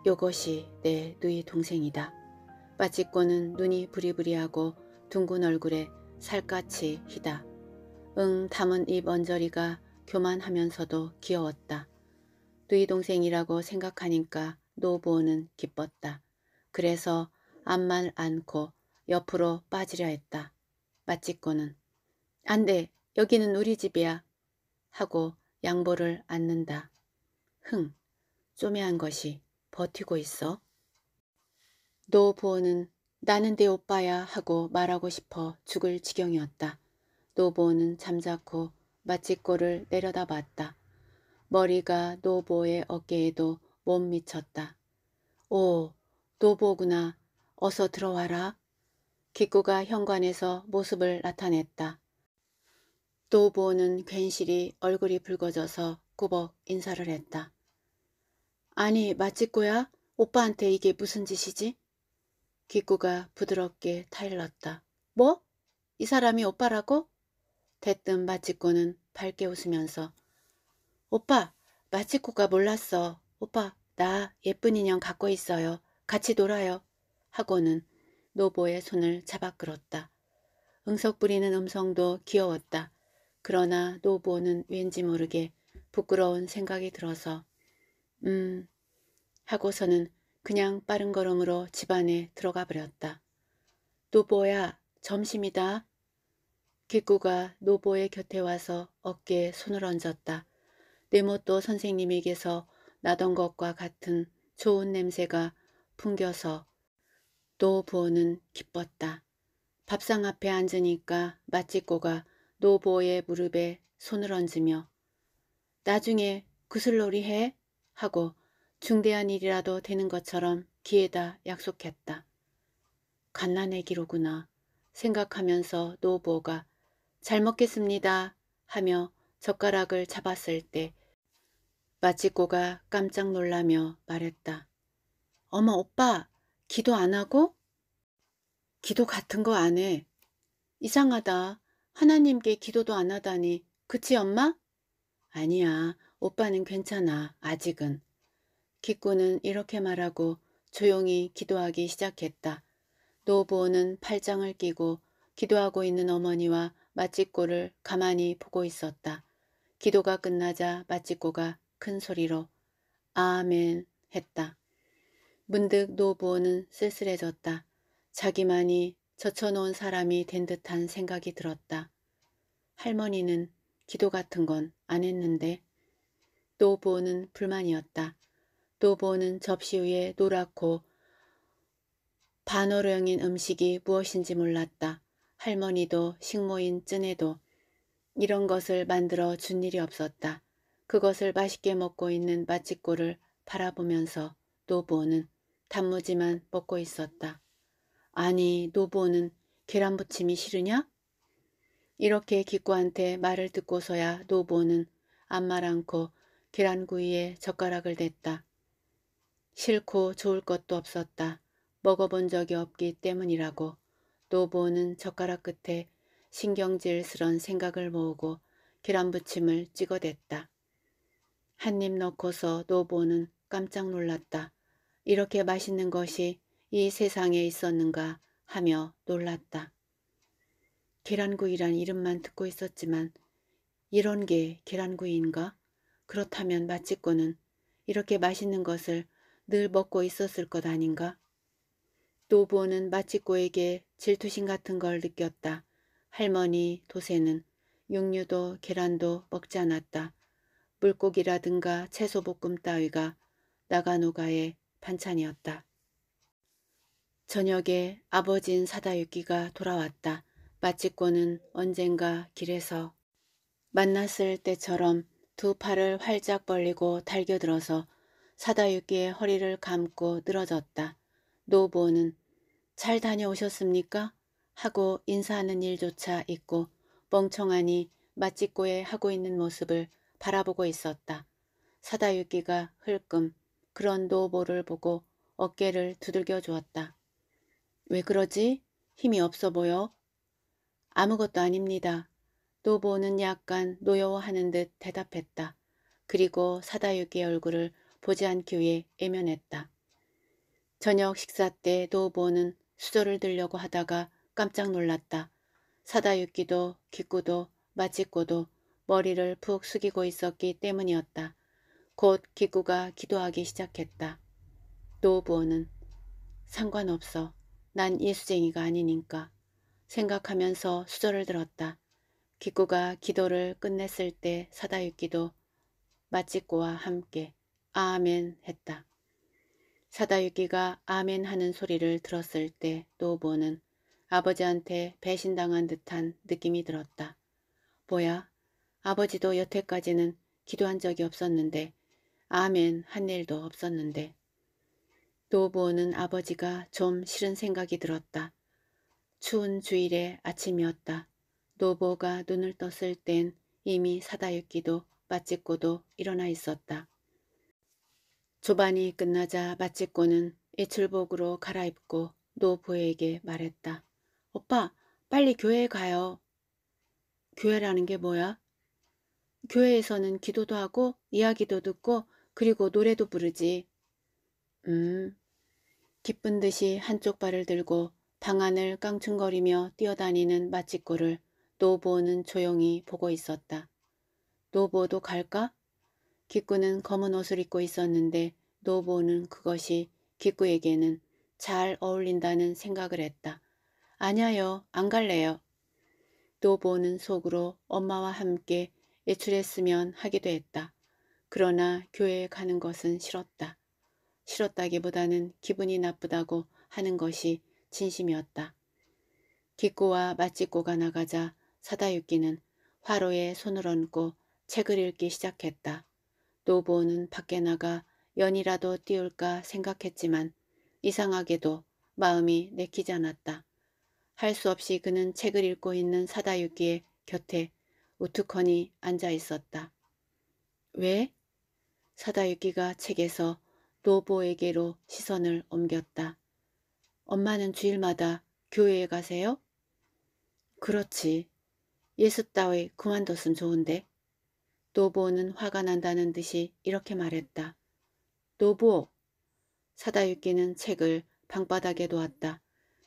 요것이 내 누이 동생이다. 빠찌꼬는 눈이 부리부리하고 둥근 얼굴에 살갗이 희다. 응 담은 입 언저리가 교만하면서도 귀여웠다. 누이 동생이라고 생각하니까 노보는 부 기뻤다. 그래서 앞말 안고 옆으로 빠지려 했다. 빠찌꼬는 안돼 여기는 우리 집이야 하고 양보를 안는다. 흥 쪼매한 것이 버티고 있어. 노부호는 나는 내 오빠야 하고 말하고 싶어 죽을 지경이었다. 노부호는 잠자코 마치골을 내려다봤다. 머리가 노보의 어깨에도 못 미쳤다. 오, 노보구나. 어서 들어와라. 기구가 현관에서 모습을 나타냈다. 노보는 괜시리 얼굴이 붉어져서 꾸벅 인사를 했다. 아니, 마치꼬야? 오빠한테 이게 무슨 짓이지? 기구가 부드럽게 타일렀다. 뭐? 이 사람이 오빠라고? 대뜸 마치코는 밝게 웃으면서 오빠, 마치코가 몰랐어. 오빠, 나 예쁜 인형 갖고 있어요. 같이 놀아요. 하고는 노보의 손을 잡아 끌었다. 응석 부리는 음성도 귀여웠다. 그러나 노보는 왠지 모르게 부끄러운 생각이 들어서 음 하고서는 그냥 빠른 걸음으로 집 안에 들어가 버렸다. 노보야 점심이다. 기구가 노보의 곁에 와서 어깨에 손을 얹었다. 네모또 선생님에게서 나던 것과 같은 좋은 냄새가 풍겨서 노보는 기뻤다. 밥상 앞에 앉으니까 맛집고가 노보의 무릎에 손을 얹으며 나중에 구슬놀이 해? 하고 중대한 일이라도 되는 것처럼 기에다 약속했다. 갓난의기로구나 생각하면서 노보가 잘 먹겠습니다 하며 젓가락을 잡았을 때 마치꼬가 깜짝 놀라며 말했다. 어머 오빠 기도 안 하고? 기도 같은 거 안 해. 이상하다. 하나님께 기도도 안 하다니. 그치 엄마? 아니야. 오빠는 괜찮아. 아직은. 기꾸는 이렇게 말하고 조용히 기도하기 시작했다. 노부호는 팔짱을 끼고 기도하고 있는 어머니와 마찌꼬를 가만히 보고 있었다. 기도가 끝나자 마찌꼬가 큰 소리로 아멘 했다. 문득 노부호는 쓸쓸해졌다. 자기만이 젖혀놓은 사람이 된 듯한 생각이 들었다. 할머니는 기도 같은 건 안 했는데 노부호는 불만이었다. 노보는 접시 위에 노랗고 반호령인 음식이 무엇인지 몰랐다. 할머니도 식모인 쯤에도 이런 것을 만들어 준 일이 없었다. 그것을 맛있게 먹고 있는 맛집골을 바라보면서 노보는 단무지만 먹고 있었다. 아니 노보는 계란부침이 싫으냐? 이렇게 기꾸한테 말을 듣고서야 노보는 안말 않고 계란구이에 젓가락을 댔다. 싫고 좋을 것도 없었다. 먹어본 적이 없기 때문이라고. 노보는 젓가락 끝에 신경질스런 생각을 모으고 계란부침을 찍어댔다. 한 입 넣고서 노보는 깜짝 놀랐다. 이렇게 맛있는 것이 이 세상에 있었는가 하며 놀랐다. 계란구이란 이름만 듣고 있었지만 이런 게 계란구이인가? 그렇다면 맛집고는 이렇게 맛있는 것을 늘 먹고 있었을 것 아닌가? 노부는 마치꼬에게 질투심 같은 걸 느꼈다. 할머니 도세는 육류도 계란도 먹지 않았다. 물고기라든가 채소볶음 따위가 나가노가의 반찬이었다. 저녁에 아버진 사다유키가 돌아왔다. 마치꼬는 언젠가 길에서 만났을 때처럼 두 팔을 활짝 벌리고 달겨들어서 사다유기의 허리를 감고 늘어졌다. 노보는 부잘 다녀오셨습니까? 하고 인사하는 일조차 있고 멍청하니 맛짓고에 하고 있는 모습을 바라보고 있었다. 사다유기가 흘끔 그런 노보를 보고 어깨를 두들겨 주었다. 왜 그러지? 힘이 없어 보여? 아무것도 아닙니다. 노보는 약간 노여워하는 듯 대답했다. 그리고 사다유기의 얼굴을 보지 않기 위해 애면했다. 저녁 식사 때 노보는 수저를 들려고 하다가 깜짝 놀랐다. 사다육기도 기꾸도 마치고도 머리를 푹 숙이고 있었기 때문이었다. 곧 기꾸가 기도하기 시작했다. 노부호는 상관없어. 난 예수쟁이가 아니니까. 생각하면서 수저를 들었다. 기꾸가 기도를 끝냈을 때 사다육기도 마치고와 함께 아멘 했다. 사다유기가 아멘 하는 소리를 들었을 때 노보는 아버지한테 배신당한 듯한 느낌이 들었다. 뭐야? 아버지도 여태까지는 기도한 적이 없었는데 아멘 한 일도 없었는데 노보는 아버지가 좀 싫은 생각이 들었다. 추운 주일의 아침이었다. 노보가 눈을 떴을 땐 이미 사다육기도 빠찍고도 일어나 있었다. 조반이 끝나자 마치꼬는 이출복으로 갈아입고 노부에게 말했다. 오빠 빨리 교회에 가요. 교회라는 게 뭐야? 교회에서는 기도도 하고 이야기도 듣고 그리고 노래도 부르지. 음. 기쁜 듯이 한쪽 발을 들고 방 안을 깡충거리며 뛰어다니는 마치꼬를 노보는 조용히 보고 있었다. 노보도 갈까? 기꾸는 검은 옷을 입고 있었는데 노보는 그것이 기꾸에게는 잘 어울린다는 생각을 했다. 아냐요, 안 갈래요. 노보는 속으로 엄마와 함께 예출했으면 하기도 했다. 그러나 교회에 가는 것은 싫었다. 싫었다기보다는 기분이 나쁘다고 하는 것이 진심이었다. 기꾸와 맛집고가 나가자 사다유끼는 화로에 손을 얹고 책을 읽기 시작했다. 노부호는 밖에 나가 연이라도 띄울까 생각했지만 이상하게도 마음이 내키지 않았다. 할 수 없이 그는 책을 읽고 있는 사다유기의 곁에 우투커니 앉아 있었다. 왜? 사다유기가 책에서 노보에게로 시선을 옮겼다. 엄마는 주일마다 교회에 가세요? 그렇지. 예수 따위 그만뒀음 좋은데. 노보는 부 화가 난다는 듯이 이렇게 말했다. 노보! 부사다육끼는 책을 방바닥에 놓았다.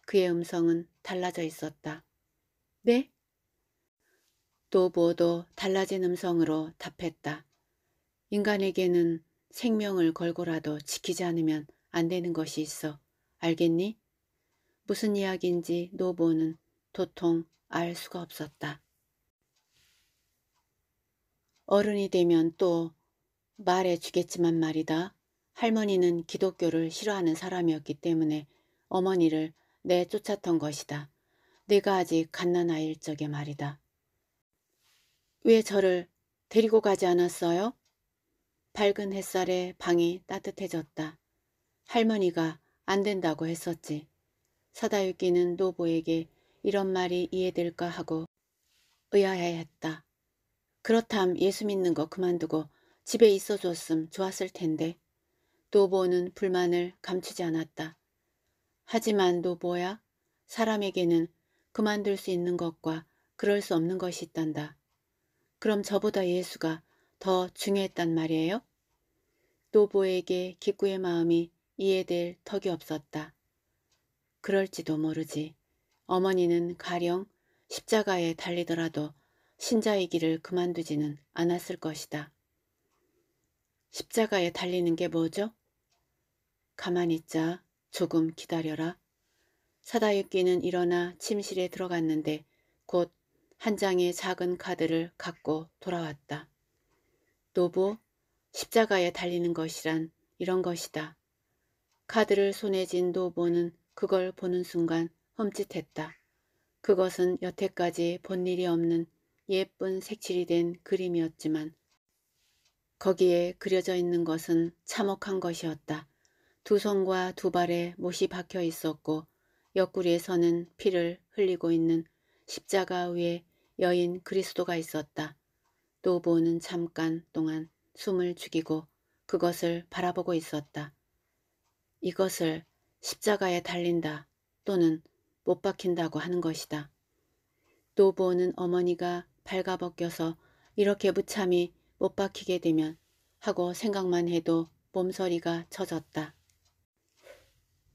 그의 음성은 달라져 있었다. 네? 노보도 부 달라진 음성으로 답했다. 인간에게는 생명을 걸고라도 지키지 않으면 안 되는 것이 있어. 알겠니? 무슨 이야기인지 노보는 부 도통 알 수가 없었다. 어른이 되면 또 말해주겠지만 말이다. 할머니는 기독교를 싫어하는 사람이었기 때문에 어머니를 내쫓았던 것이다. 내가 아직 갓난아이일 적에 말이다. 왜 저를 데리고 가지 않았어요? 밝은 햇살에 방이 따뜻해졌다. 할머니가 안 된다고 했었지. 사다유끼는 노보에게 이런 말이 이해될까 하고 의아해했다. 그렇담 예수 믿는 거 그만두고 집에 있어 줬음 좋았을 텐데 노보는 불만을 감추지 않았다. 하지만 노보야 사람에게는 그만둘 수 있는 것과 그럴 수 없는 것이 있단다. 그럼 저보다 예수가 더 중요했단 말이에요? 노보에게 기꾸의 마음이 이해될 턱이 없었다. 그럴지도 모르지. 어머니는 가령 십자가에 달리더라도 신자의 길을 그만두지는 않았을 것이다. 십자가에 달리는 게 뭐죠? 가만히 있자. 조금 기다려라. 사다육기는 일어나 침실에 들어갔는데 곧 한 장의 작은 카드를 갖고 돌아왔다. 노부, 십자가에 달리는 것이란 이런 것이다. 카드를 손에 쥔 노보는 그걸 보는 순간 흠칫했다. 그것은 여태까지 본 일이 없는 예쁜 색칠이 된 그림이었지만 거기에 그려져 있는 것은 참혹한 것이었다. 두 손과 두 발에 못이 박혀 있었고 옆구리에서는 피를 흘리고 있는 십자가 위에 여인 그리스도가 있었다. 노보는 잠깐 동안 숨을 죽이고 그것을 바라보고 있었다. 이것을 십자가에 달린다 또는 못 박힌다고 하는 것이다. 노보는 어머니가 발가벗겨서 이렇게 무참히 못 박히게 되면 하고 생각만 해도 몸서리가 쳐졌다.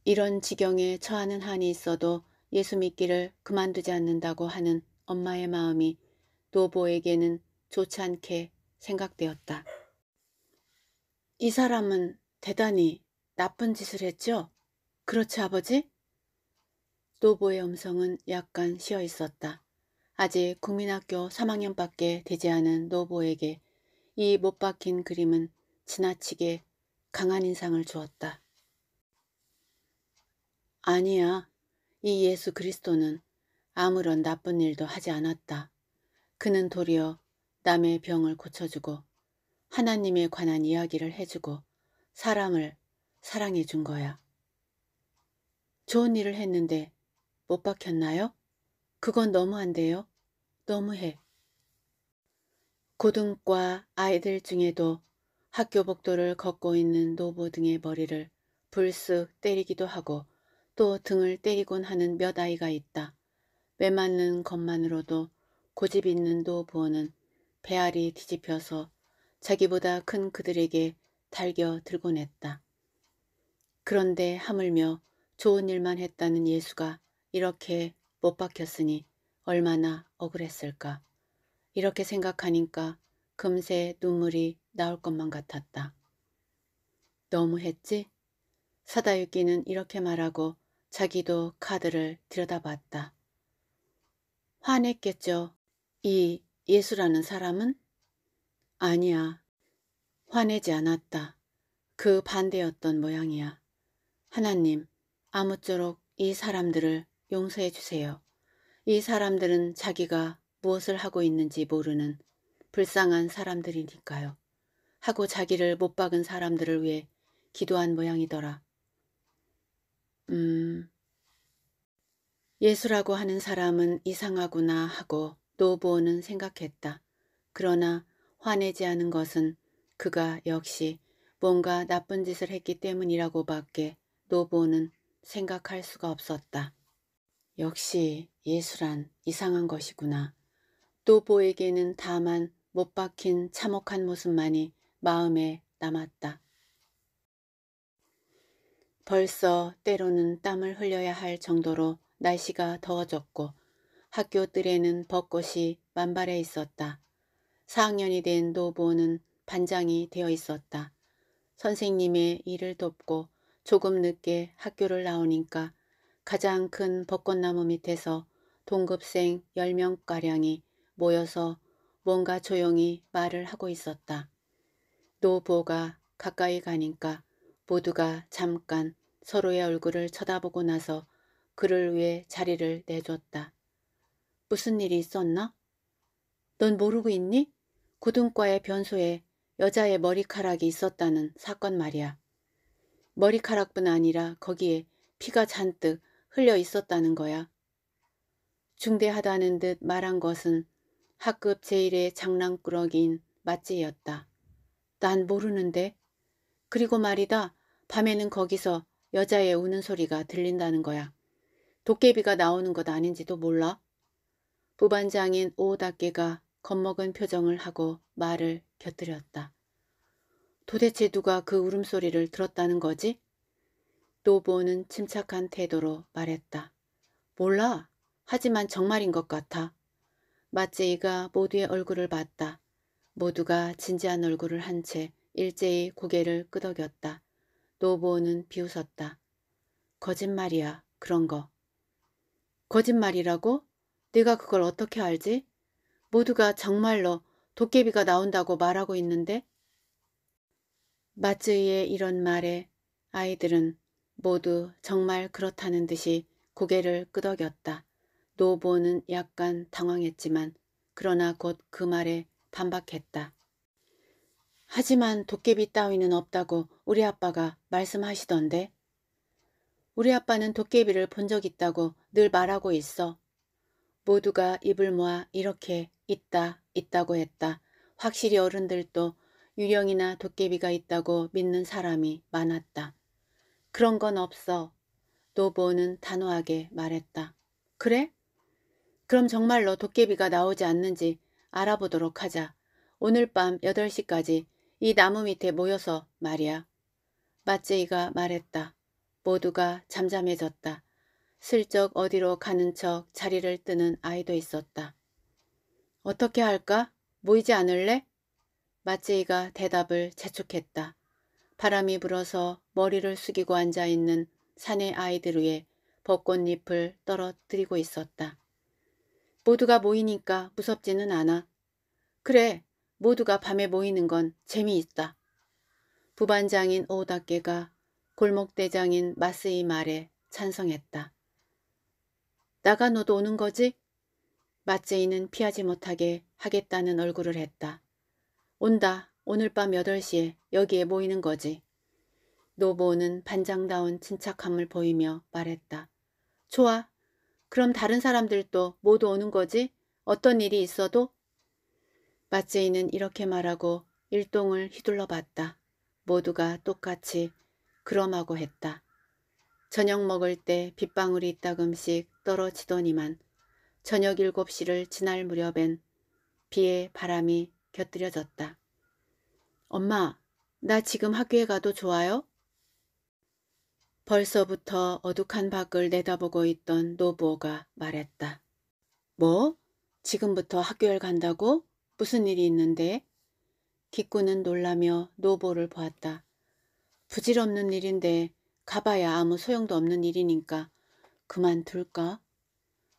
이런 지경에 처하는 한이 있어도 예수 믿기를 그만두지 않는다고 하는 엄마의 마음이 노보에게는 좋지 않게 생각되었다. 이 사람은 대단히 나쁜 짓을 했죠? 그렇지 아버지? 노보의 음성은 약간 쉬어 있었다. 아직 국민학교 3학년밖에 되지 않은 노보에게 이 못 박힌 그림은 지나치게 강한 인상을 주었다. 아니야. 이 예수 그리스도는 아무런 나쁜 일도 하지 않았다. 그는 도리어 남의 병을 고쳐주고 하나님에 관한 이야기를 해주고 사람을 사랑해 준 거야. 좋은 일을 했는데 못 박혔나요? 그건 너무한데요. 너무해. 고등과 아이들 중에도 학교 복도를 걷고 있는 노보 등의 머리를 불쑥 때리기도 하고 또 등을 때리곤 하는 몇 아이가 있다. 매 맞는 것만으로도 고집 있는 노보는 배알이 뒤집혀서 자기보다 큰 그들에게 달겨 들곤 했다. 그런데 하물며 좋은 일만 했다는 예수가 이렇게 못 박혔으니 얼마나 억울했을까. 이렇게 생각하니까 금세 눈물이 나올 것만 같았다. 너무했지? 사다유기는 이렇게 말하고 자기도 카드를 들여다봤다. 화냈겠죠. 이 예수라는 사람은? 아니야. 화내지 않았다. 그 반대였던 모양이야. 하나님, 아무쪼록 이 사람들을 용서해 주세요. 이 사람들은 자기가 무엇을 하고 있는지 모르는 불쌍한 사람들이니까요. 하고 자기를 못 박은 사람들을 위해 기도한 모양이더라. 음... 예수라고 하는 사람은 이상하구나 하고 노보는 생각했다. 그러나 화내지 않은 것은 그가 역시 뭔가 나쁜 짓을 했기 때문이라고 밖에 노보는 생각할 수가 없었다. 역시 예술란 이상한 것이구나. 노보에게는 다만 못 박힌 참혹한 모습만이 마음에 남았다. 벌써 때로는 땀을 흘려야 할 정도로 날씨가 더워졌고 학교 들에는 벚꽃이 만발해 있었다. 4학년이 된 노보는 반장이 되어 있었다. 선생님의 일을 돕고 조금 늦게 학교를 나오니까 가장 큰 벚꽃나무 밑에서 동급생 10명가량이 모여서 뭔가 조용히 말을 하고 있었다. 노부호가 가까이 가니까 모두가 잠깐 서로의 얼굴을 쳐다보고 나서 그를 위해 자리를 내줬다. 무슨 일이 있었나? 넌 모르고 있니? 고등과의 변소에 여자의 머리카락이 있었다는 사건 말이야. 머리카락뿐 아니라 거기에 피가 잔뜩 흘려 있었다는 거야. 중대하다는 듯 말한 것은 학급 제일의 장난꾸러기인 맛지였다. 난 모르는데. 그리고 말이다. 밤에는 거기서 여자의 우는 소리가 들린다는 거야. 도깨비가 나오는 것 아닌지도 몰라. 부반장인 오다케가 겁먹은 표정을 하고 말을 곁들였다. 도대체 누가 그 울음소리를 들었다는 거지? 노부는 침착한 태도로 말했다. 몰라. 하지만 정말인 것 같아. 마제이가 모두의 얼굴을 봤다. 모두가 진지한 얼굴을 한 채 일제히 고개를 끄덕였다. 노보는 부 비웃었다. 거짓말이야, 그런 거. 거짓말이라고? 네가 그걸 어떻게 알지? 모두가 정말로 도깨비가 나온다고 말하고 있는데? 마쯔이의 이런 말에 아이들은 모두 정말 그렇다는 듯이 고개를 끄덕였다. 노보는 약간 당황했지만 그러나 곧 그 말에 반박했다. 하지만 도깨비 따위는 없다고 우리 아빠가 말씀하시던데. 우리 아빠는 도깨비를 본 적 있다고 늘 말하고 있어. 모두가 입을 모아 이렇게 있다 있다고 했다. 확실히 어른들도 유령이나 도깨비가 있다고 믿는 사람이 많았다. 그런 건 없어. 노보는 단호하게 말했다. 그래? 그럼 정말로 도깨비가 나오지 않는지 알아보도록 하자. 오늘 밤 8시까지 이 나무 밑에 모여서 말이야. 마제이가 말했다. 모두가 잠잠해졌다. 슬쩍 어디로 가는 척 자리를 뜨는 아이도 있었다. 어떻게 할까? 모이지 않을래? 마제이가 대답을 재촉했다. 바람이 불어서 머리를 숙이고 앉아있는 사내 아이들 위에 벚꽃잎을 떨어뜨리고 있었다. 모두가 모이니까 무섭지는 않아. 그래, 모두가 밤에 모이는 건 재미있다. 부반장인 오다께가 골목대장인 마스이 말에 찬성했다. 나가너도 오는 거지? 마쯔이는 피하지 못하게 하겠다는 얼굴을 했다. 온다. 오늘 밤 8시에 여기에 모이는 거지. 노보는 반장다운 침착함을 보이며 말했다. 좋아. 그럼 다른 사람들도 모두 오는 거지? 어떤 일이 있어도? 마츠이는 이렇게 말하고 일동을 휘둘러 봤다. 모두가 똑같이 그럼하고 했다. 저녁 먹을 때 빗방울이 따금씩 떨어지더니만 저녁 7시를 지날 무렵엔 비에 바람이 곁들여졌다. 엄마, 나 지금 학교에 가도 좋아요? 벌써부터 어둑한 밖을 내다보고 있던 노부호가 말했다. 뭐? 지금부터 학교에 간다고? 무슨 일이 있는데? 기꾸는 놀라며 노보를 부 보았다. 부질없는 일인데 가봐야 아무 소용도 없는 일이니까 그만둘까?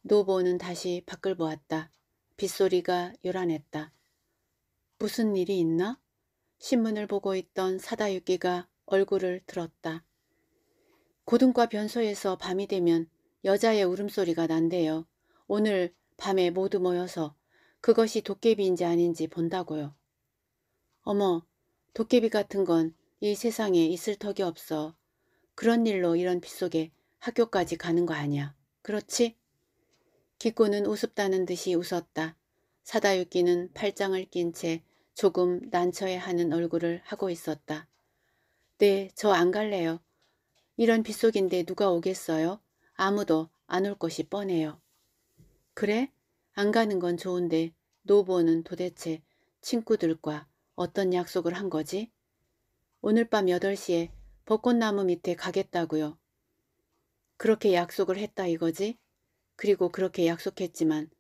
노보는 다시 밖을 보았다. 빗소리가 요란했다. 무슨 일이 있나? 신문을 보고 있던 사다유기가 얼굴을 들었다. 고등과 변소에서 밤이 되면 여자의 울음소리가 난대요. 오늘 밤에 모두 모여서 그것이 도깨비인지 아닌지 본다고요. 어머, 도깨비 같은 건 이 세상에 있을 턱이 없어. 그런 일로 이런 빗속에 학교까지 가는 거 아니야. 그렇지? 기꼬는 우습다는 듯이 웃었다. 사다유끼는 팔짱을 낀채 조금 난처해하는 얼굴을 하고 있었다. 네, 저 안 갈래요. 이런 빗속인데 누가 오겠어요? 아무도 안 올 것이 뻔해요. 그래? 안 가는 건 좋은데 노보는 도대체 친구들과 어떤 약속을 한 거지? 오늘 밤 8시에 벚꽃나무 밑에 가겠다고요. 그렇게 약속을 했다 이거지? 그리고 그렇게 약속했지만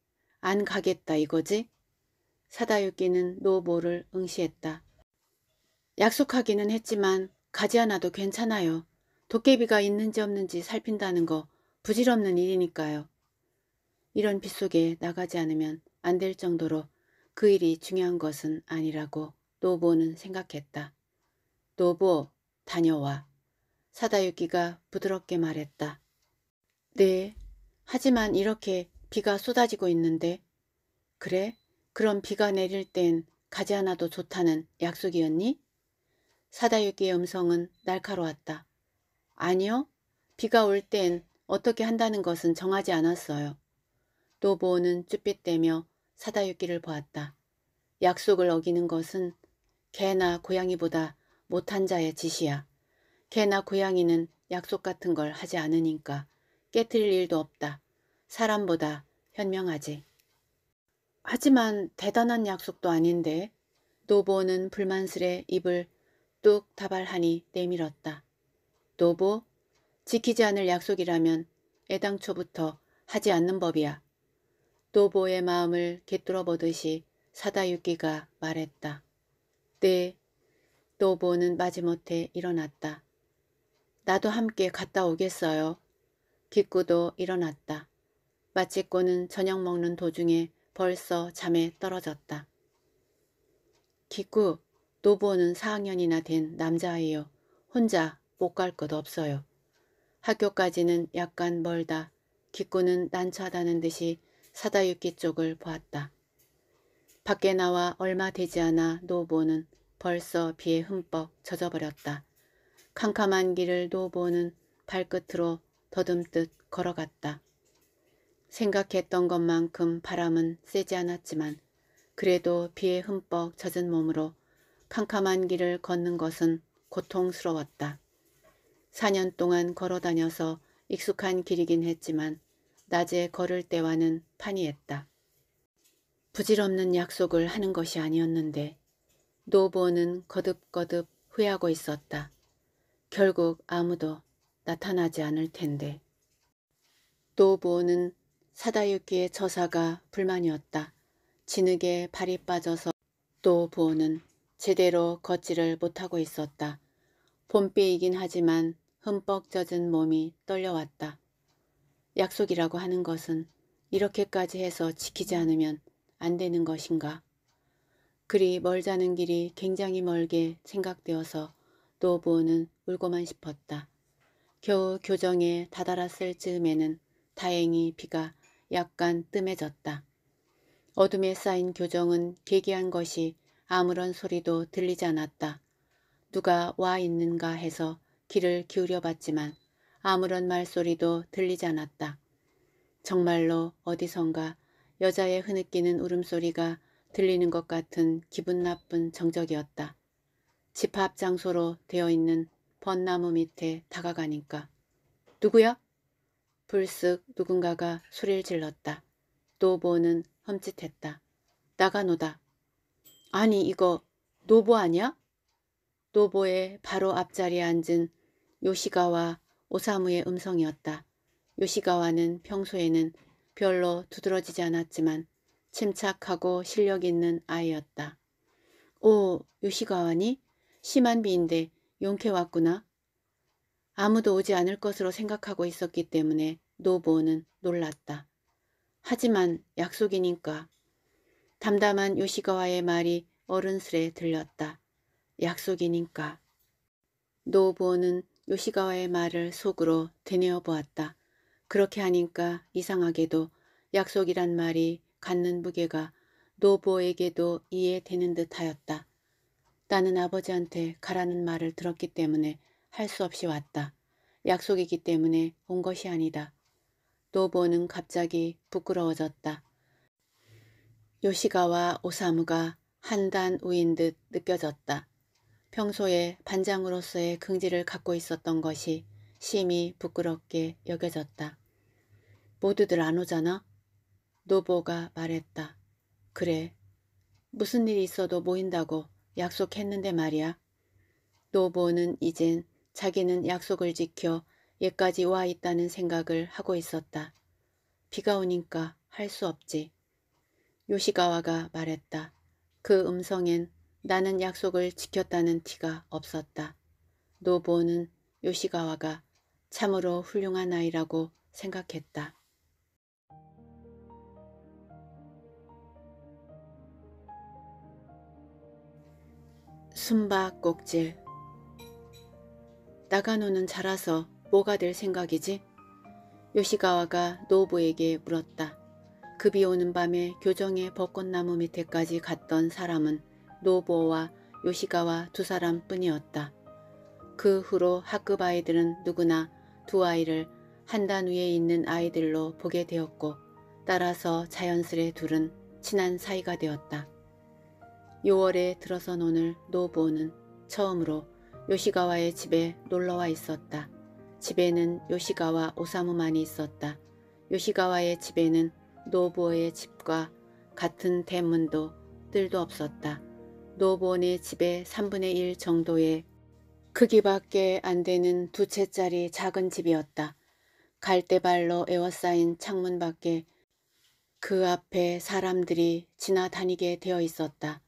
안 가겠다 이거지? 사다유기는 노보를 응시했다. 약속하기는 했지만 가지 않아도 괜찮아요. 도깨비가 있는지 없는지 살핀다는 거 부질없는 일이니까요. 이런 빗속에 나가지 않으면 안 될 정도로 그 일이 중요한 것은 아니라고 노보는 생각했다. 노보, 다녀와. 사다유기가 부드럽게 말했다. 네, 하지만 이렇게 비가 쏟아지고 있는데 그래? 그럼 비가 내릴 땐 가지 않아도 좋다는 약속이었니? 사다유기의 음성은 날카로웠다. 아니요. 비가 올 땐 어떻게 한다는 것은 정하지 않았어요. 노보호는 쭈빛대며 사다유기를 보았다. 약속을 어기는 것은 개나 고양이보다 못한 자의 짓이야. 개나 고양이는 약속 같은 걸 하지 않으니까 깨트릴 일도 없다. 사람보다 현명하지. 하지만 대단한 약속도 아닌데 노보는 불만스레 입을 뚝 다발하니 내밀었다. 노보, 지키지 않을 약속이라면 애당초부터 하지 않는 법이야. 노보의 마음을 깃들어 보듯이 사다유기가 말했다. 네, 노보는 마지못해 일어났다. 나도 함께 갔다 오겠어요. 기꾸도 일어났다. 마치고는 저녁 먹는 도중에 벌써 잠에 떨어졌다. 기꾸 노부호는 4학년이나 된 남자아이요. 혼자 못 갈 것 없어요. 학교까지는 약간 멀다. 기꾸는 난처하다는 듯이 사다육기 쪽을 보았다. 밖에 나와 얼마 되지 않아 노보는 벌써 비에 흠뻑 젖어버렸다. 캄캄한 길을 노보는 발끝으로 더듬듯 걸어갔다. 생각했던 것만큼 바람은 세지 않았지만 그래도 비에 흠뻑 젖은 몸으로 캄캄한 길을 걷는 것은 고통스러웠다. 4년 동안 걸어다녀서 익숙한 길이긴 했지만 낮에 걸을 때와는 판이했다. 부질없는 약속을 하는 것이 아니었는데 노보는 거듭거듭 후회하고 있었다. 결국 아무도 나타나지 않을 텐데. 노보는 사다유키의 처사가 불만이었다. 진흙에 발이 빠져서 또부호는 제대로 걷지를 못하고 있었다. 봄비이긴 하지만 흠뻑 젖은 몸이 떨려왔다. 약속이라고 하는 것은 이렇게까지 해서 지키지 않으면 안 되는 것인가. 그리 멀자는 길이 굉장히 멀게 생각되어서 노보는 울고만 싶었다. 겨우 교정에 다다랐을 즈음에는 다행히 비가 약간 뜸해졌다. 어둠에 쌓인 교정은 개기한 것이 아무런 소리도 들리지 않았다. 누가 와 있는가 해서 귀를 기울여 봤지만 아무런 말소리도 들리지 않았다. 정말로 어디선가 여자의 흐느끼는 울음소리가 들리는 것 같은 기분 나쁜 정적이었다. 집합 장소로 되어 있는 벚나무 밑에 다가가니까 누구야? 불쑥 누군가가 소리를 질렀다. 노보는 험칫했다. 나가노다. 아니 이거 노보 아니야? 노보의 바로 앞자리에 앉은 요시가와 오사무의 음성이었다. 요시가와는 평소에는 별로 두드러지지 않았지만 침착하고 실력 있는 아이였다. 오, 요시가와니? 심한 비인데 용케 왔구나. 아무도 오지 않을 것으로 생각하고 있었기 때문에 노보는 놀랐다. 하지만 약속이니까. 담담한 요시가와의 말이 어른스레 들렸다. 약속이니까. 노보는 요시가와의 말을 속으로 되뇌어 보았다. 그렇게 하니까 이상하게도 약속이란 말이 갖는 무게가 노보에게도 이해되는 듯하였다. 나는 아버지한테 가라는 말을 들었기 때문에 할수 없이 왔다. 약속이기 때문에 온 것이 아니다. 노보는 갑자기 부끄러워졌다. 요시가와 오사무가 한단 우인 듯 느껴졌다. 평소에 반장으로서의 긍지를 갖고 있었던 것이 심히 부끄럽게 여겨졌다. 모두들 안 오잖아? 노보가 말했다. 그래. 무슨 일이 있어도 모인다고 약속했는데 말이야. 노보는 이젠 자기는 약속을 지켜 얘까지 와 있다는 생각을 하고 있었다. 비가 오니까 할 수 없지. 요시가와가 말했다. 그 음성엔 나는 약속을 지켰다는 티가 없었다. 노보는 요시가와가 참으로 훌륭한 아이라고 생각했다. 숨바꼭질 나가노는 자라서 뭐가 될 생각이지? 요시가와가 노부에게 물었다. 급이 오는 밤에 교정의 벚꽃나무 밑에까지 갔던 사람은 노보와 요시가와 두 사람뿐이었다. 그 후로 학급 아이들은 누구나 두 아이를 한 단 위에 있는 아이들로 보게 되었고 따라서 자연스레 둘은 친한 사이가 되었다. 6월에 들어선 오늘 노보는 처음으로 요시가와의 집에 놀러와 있었다. 집에는 요시가와 오사무만이 있었다. 요시가와의 집에는 노부어의 집과 같은 대문도 뜰도 없었다. 노부어의 집의 3분의 1 정도의 크기밖에 안 되는 두 채짜리 작은 집이었다. 갈대발로 에워싸인 창문 밖에 그 앞에 사람들이 지나다니게 되어 있었다.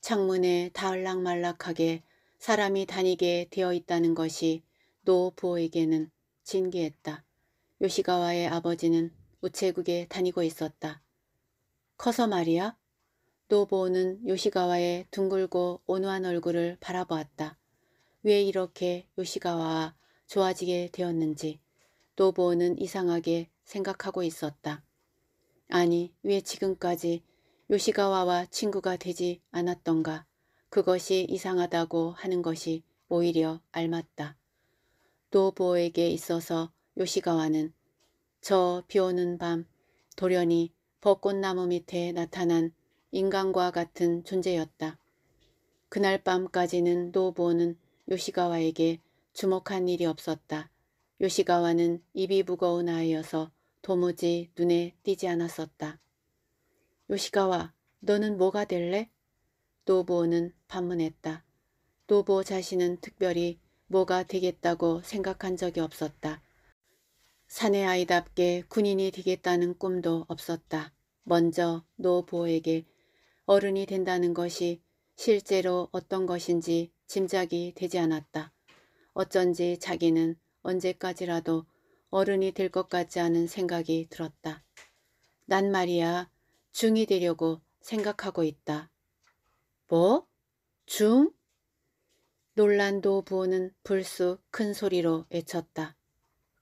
창문에 다을락말락하게 사람이 다니게 되어 있다는 것이 노부에게는 진기했다. 요시가와의 아버지는 우체국에 다니고 있었다. 커서 말이야? 노보는 부 요시가와의 둥글고 온화한 얼굴을 바라보았다. 왜 이렇게 요시가와와 좋아지게 되었는지 노보는 부 이상하게 생각하고 있었다. 아니 왜 지금까지 요시가와와 친구가 되지 않았던가 그것이 이상하다고 하는 것이 오히려 알맞다. 노보에게 있어서 요시가와는 저 비오는 밤 도련이 벚꽃나무 밑에 나타난 인간과 같은 존재였다. 그날 밤까지는 노보는 요시가와에게 주목한 일이 없었다. 요시가와는 입이 무거운 아이여서 도무지 눈에 띄지 않았었다. 요시가와 너는 뭐가 될래? 노보는 반문했다. 노보 뭐 자신은 특별히 뭐가 되겠다고 생각한 적이 없었다. 사내 아이답게 군인이 되겠다는 꿈도 없었다. 먼저 노보에게 어른이 된다는 것이 실제로 어떤 것인지 짐작이 되지 않았다. 어쩐지 자기는 언제까지라도 어른이 될 것 같지 않은 생각이 들었다. 난 말이야 중이 되려고 생각하고 있다. 뭐? 줌? 논란도 부호는 불쑥 큰 소리로 외쳤다.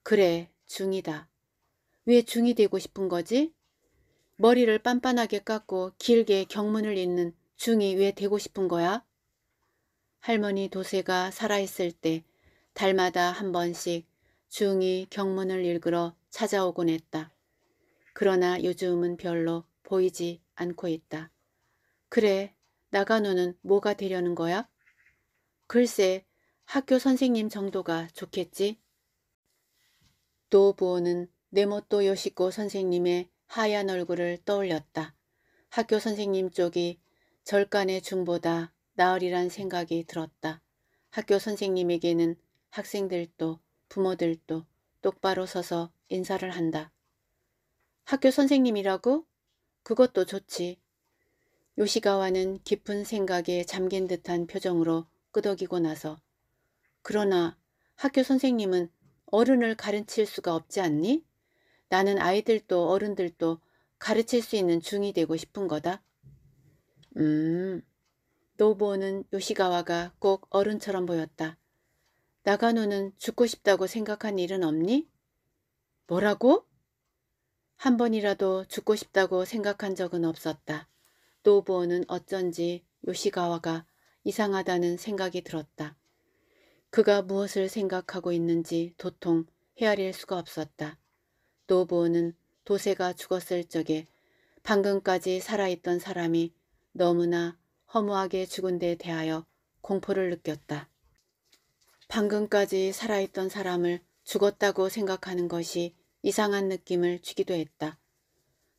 그래, 중이다. 왜 중이 되고 싶은 거지? 머리를 빤빤하게 깎고 길게 경문을 잇는 중이 왜 되고 싶은 거야? 할머니 도세가 살아있을 때 달마다 한 번씩 중이 경문을 읽으러 찾아오곤 했다. 그러나 요즘은 별로 보이지 않고 있다. 그래, 나가노는 뭐가 되려는 거야? 글쎄 학교 선생님 정도가 좋겠지? 노부호는 네모또 요시코 선생님의 하얀 얼굴을 떠올렸다. 학교 선생님 쪽이 절간의 중보다 나으리란 생각이 들었다. 학교 선생님에게는 학생들도 부모들도 똑바로 서서 인사를 한다. 학교 선생님이라고? 그것도 좋지. 요시가와는 깊은 생각에 잠긴 듯한 표정으로 끄덕이고 나서 그러나 학교 선생님은 어른을 가르칠 수가 없지 않니? 나는 아이들도 어른들도 가르칠 수 있는 중이 되고 싶은 거다. 음, 노보는 요시가와가 꼭 어른처럼 보였다. 나가노는 죽고 싶다고 생각한 일은 없니? 뭐라고? 한 번이라도 죽고 싶다고 생각한 적은 없었다. 노부어는 어쩐지 요시가와가 이상하다는 생각이 들었다. 그가 무엇을 생각하고 있는지 도통 헤아릴 수가 없었다. 노부어는 도세가 죽었을 적에 방금까지 살아있던 사람이 너무나 허무하게 죽은 데 대하여 공포를 느꼈다. 방금까지 살아있던 사람을 죽었다고 생각하는 것이 이상한 느낌을 주기도 했다.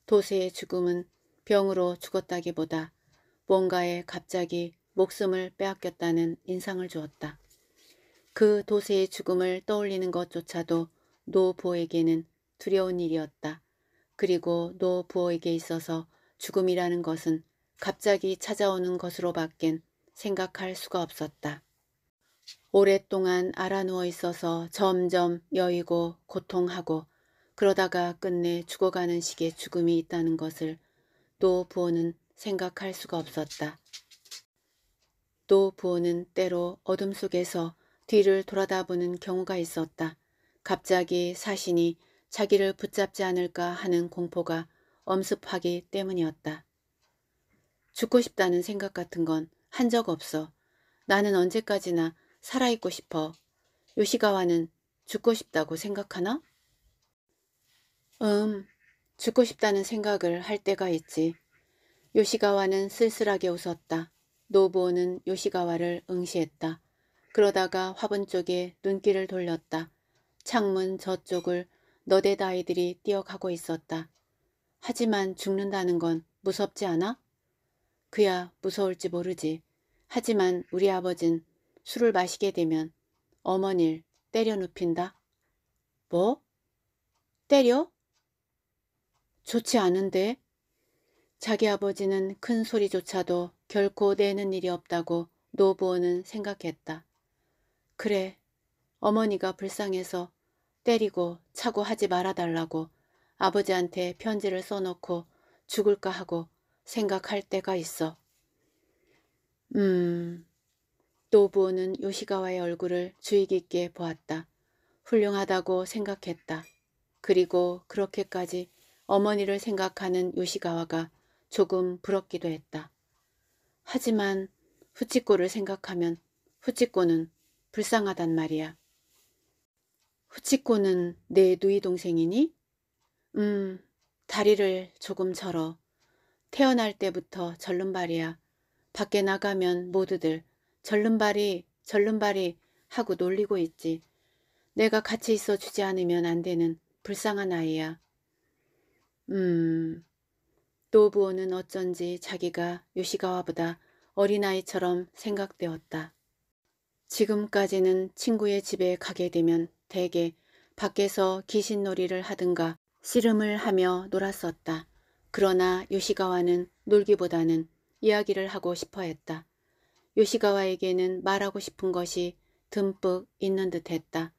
도세의 죽음은 병으로 죽었다기보다 뭔가에 갑자기 목숨을 빼앗겼다는 인상을 주었다. 그 도세의 죽음을 떠올리는 것조차도 노부호에게는 두려운 일이었다. 그리고 노부호에게 있어서 죽음이라는 것은 갑자기 찾아오는 것으로 밖엔 생각할 수가 없었다. 오랫동안 알아누워 있어서 점점 여의고 고통하고 그러다가 끝내 죽어가는 식의 죽음이 있다는 것을 또 부호는 생각할 수가 없었다. 또 부호는 때로 어둠 속에서 뒤를 돌아다보는 경우가 있었다. 갑자기 사신이 자기를 붙잡지 않을까 하는 공포가 엄습하기 때문이었다. 죽고 싶다는 생각 같은 건 한 적 없어. 나는 언제까지나 살아있고 싶어. 요시가와는 죽고 싶다고 생각하나? 음, 죽고 싶다는 생각을 할 때가 있지. 요시가와는 쓸쓸하게 웃었다. 노보는 요시가와를 응시했다. 그러다가 화분 쪽에 눈길을 돌렸다. 창문 저쪽을 너댓 아이들이 뛰어가고 있었다. 하지만 죽는다는 건 무섭지 않아? 그야 무서울지 모르지. 하지만 우리 아버진 술을 마시게 되면 어머니를 때려 눕힌다. 뭐? 때려? 좋지 않은데? 자기 아버지는 큰 소리조차도 결코 내는 일이 없다고 노부호는 생각했다. 그래, 어머니가 불쌍해서 때리고 차고 하지 말아달라고 아버지한테 편지를 써놓고 죽을까 하고 생각할 때가 있어. 음... 노부호는 요시가와의 얼굴을 주의 깊게 보았다. 훌륭하다고 생각했다. 그리고 그렇게까지 어머니를 생각하는 요시가와가 조금 부럽기도 했다. 하지만 후치코를 생각하면 후치코는 불쌍하단 말이야. 후치코는 내 누이 동생이니? 음, 다리를 조금 절어. 태어날 때부터 절름발이야. 밖에 나가면 모두들 절름발이, 절름발이 하고 놀리고 있지. 내가 같이 있어 주지 않으면 안 되는 불쌍한 아이야. 음... 노부호는 어쩐지 자기가 요시가와보다 어린아이처럼 생각되었다. 지금까지는 친구의 집에 가게 되면 대개 밖에서 귀신놀이를 하든가 씨름을 하며 놀았었다. 그러나 요시가와는 놀기보다는 이야기를 하고 싶어 했다. 요시가와에게는 말하고 싶은 것이 듬뿍 있는 듯 했다.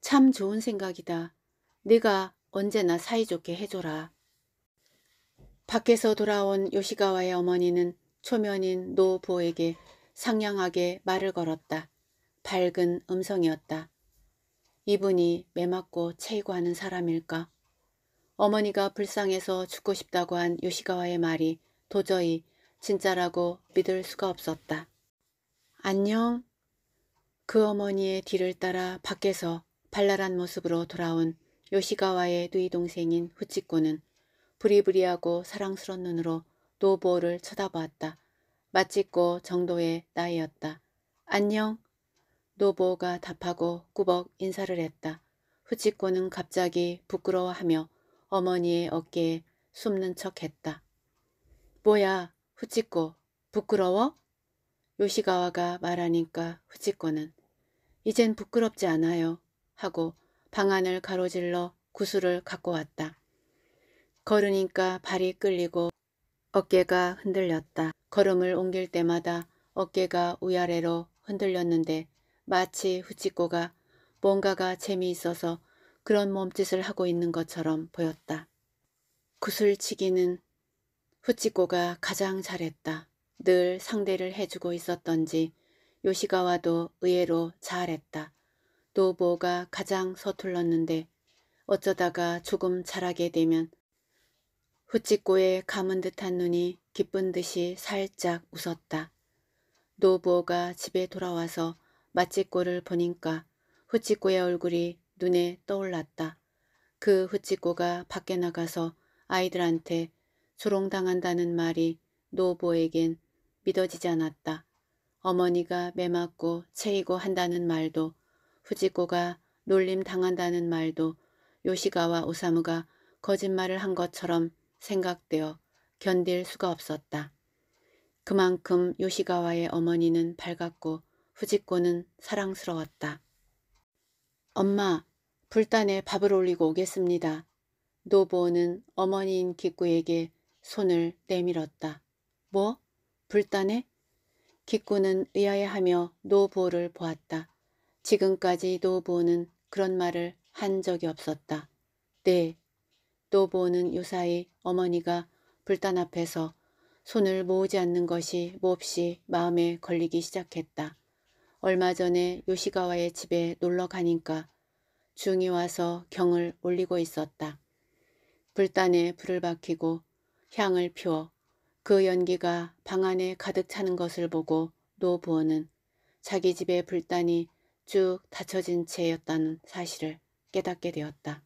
참 좋은 생각이다. 네가 언제나 사이좋게 해줘라. 밖에서 돌아온 요시가와의 어머니는 초면인 노부에게 상냥하게 말을 걸었다. 밝은 음성이었다. 이분이 매맞고 채이고하는 사람일까? 어머니가 불쌍해서 죽고 싶다고 한 요시가와의 말이 도저히 진짜라고 믿을 수가 없었다. 안녕. 그 어머니의 뒤를 따라 밖에서 발랄한 모습으로 돌아온 요시가와의 누이 동생인 후치코는 부리부리하고 사랑스런 눈으로 노보를 쳐다보았다. 마치코 정도의 나이였다. 안녕. 노보가 답하고 꾸벅 인사를 했다. 후치코는 갑자기 부끄러워하며 어머니의 어깨에 숨는 척했다. 뭐야 후치코 부끄러워? 요시가와가 말하니까 후치코는 이젠 부끄럽지 않아요 하고 방안을 가로질러 구슬을 갖고 왔다. 걸으니까 발이 끌리고 어깨가 흔들렸다. 걸음을 옮길 때마다 어깨가 위아래로 흔들렸는데 마치 후치꼬가 뭔가가 재미있어서 그런 몸짓을 하고 있는 것처럼 보였다. 구슬치기는 후치꼬가 가장 잘했다. 늘 상대를 해주고 있었던지 요시가와도 의외로 잘했다. 또 뭐가 가장 서툴렀는데 어쩌다가 조금 자라게 되면 후찌꼬에 감은 듯한 눈이 기쁜 듯이 살짝 웃었다. 노보가 집에 돌아와서 맛집꼬를 보니까 후찌꼬의 얼굴이 눈에 떠올랐다. 그 후찌꼬가 밖에 나가서 아이들한테 조롱당한다는 말이 노보에겐 믿어지지 않았다. 어머니가 매맞고 채이고 한다는 말도 후지코가 놀림 당한다는 말도 요시가와 오사무가 거짓말을 한 것처럼 생각되어 견딜 수가 없었다. 그만큼 요시가와의 어머니는 밝았고 후지코는 사랑스러웠다. 엄마, 불단에 밥을 올리고 오겠습니다. 노보는 어머니인 기꾸에게 손을 내밀었다. 뭐? 불단에? 기꾸는 의아해하며 노보를 보았다. 지금까지 노보는 그런 말을 한 적이 없었다. 네. 노보는 요사이 어머니가 불단 앞에서 손을 모으지 않는 것이 몹시 마음에 걸리기 시작했다. 얼마 전에 요시가와의 집에 놀러 가니까 중이 와서 경을 올리고 있었다. 불단에 불을 박히고 향을 피워 그 연기가 방 안에 가득 차는 것을 보고 노부호는 자기 집의 불단이 쭉 닫혀진 채였다는 사실을 깨닫게 되었다.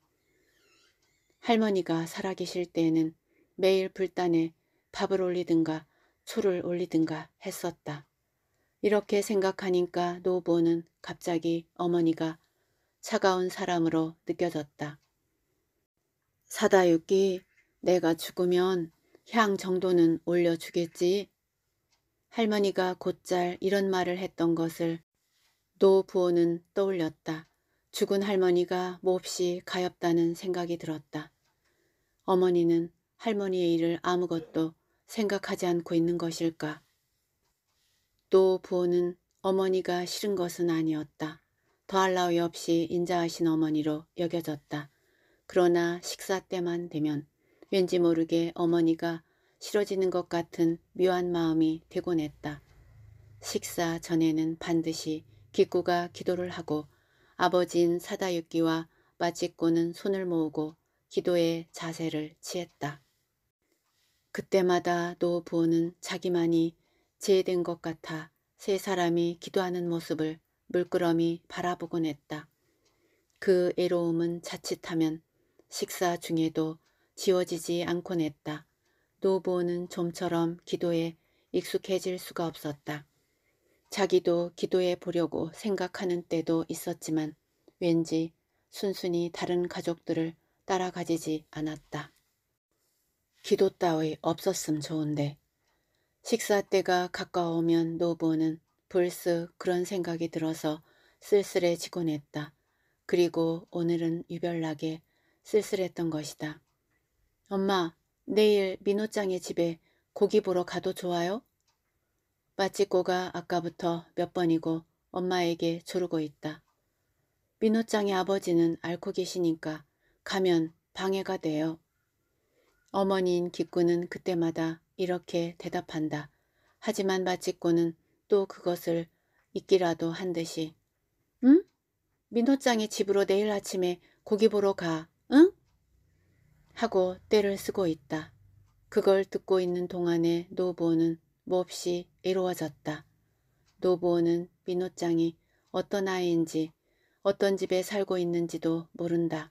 할머니가 살아계실 때에는 매일 불단에 밥을 올리든가 초를 올리든가 했었다. 이렇게 생각하니까 노보는 갑자기 어머니가 차가운 사람으로 느껴졌다. 사다육이 내가 죽으면 향 정도는 올려주겠지. 할머니가 곧잘 이런 말을 했던 것을 또 부호는 떠올렸다. 죽은 할머니가 몹시 가엾다는 생각이 들었다. 어머니는 할머니의 일을 아무것도 생각하지 않고 있는 것일까. 또 부호는 어머니가 싫은 것은 아니었다. 더할 나위 없이 인자하신 어머니로 여겨졌다. 그러나 식사 때만 되면 왠지 모르게 어머니가 싫어지는 것 같은 묘한 마음이 되곤 했다. 식사 전에는 반드시 기꾸가 기도를 하고 아버지인 사다육기와 마치꼬는 손을 모으고 기도의 자세를 취했다. 그때마다 노부호는 자기만이 제혜된것 같아 세 사람이 기도하는 모습을 물끄러미 바라보곤 했다. 그 애로움은 자칫하면 식사 중에도 지워지지 않곤 했다. 노부호는 좀처럼 기도에 익숙해질 수가 없었다. 자기도 기도해 보려고 생각하는 때도 있었지만 왠지 순순히 다른 가족들을 따라가지지 않았다. 기도 따위 없었음 좋은데 식사 때가 가까우면 노부는 불쑥 그런 생각이 들어서 쓸쓸해지곤 했다. 그리고 오늘은 유별나게 쓸쓸했던 것이다. 엄마, 내일 민호짱의 집에 고기 보러 가도 좋아요? 마치꼬가 아까부터 몇 번이고 엄마에게 조르고 있다. 민호짱의 아버지는 앓고 계시니까 가면 방해가 돼요. 어머니인 기꾸는 그때마다 이렇게 대답한다. 하지만 마치꼬는 또 그것을 잊기라도 한 듯이 응? 민호짱의 집으로 내일 아침에 고기 보러 가, 응? 하고 때를 쓰고 있다. 그걸 듣고 있는 동안에 노보는 몹시 이루어졌다. 노보는 민호짱이 어떤 아이인지 어떤 집에 살고 있는지도 모른다.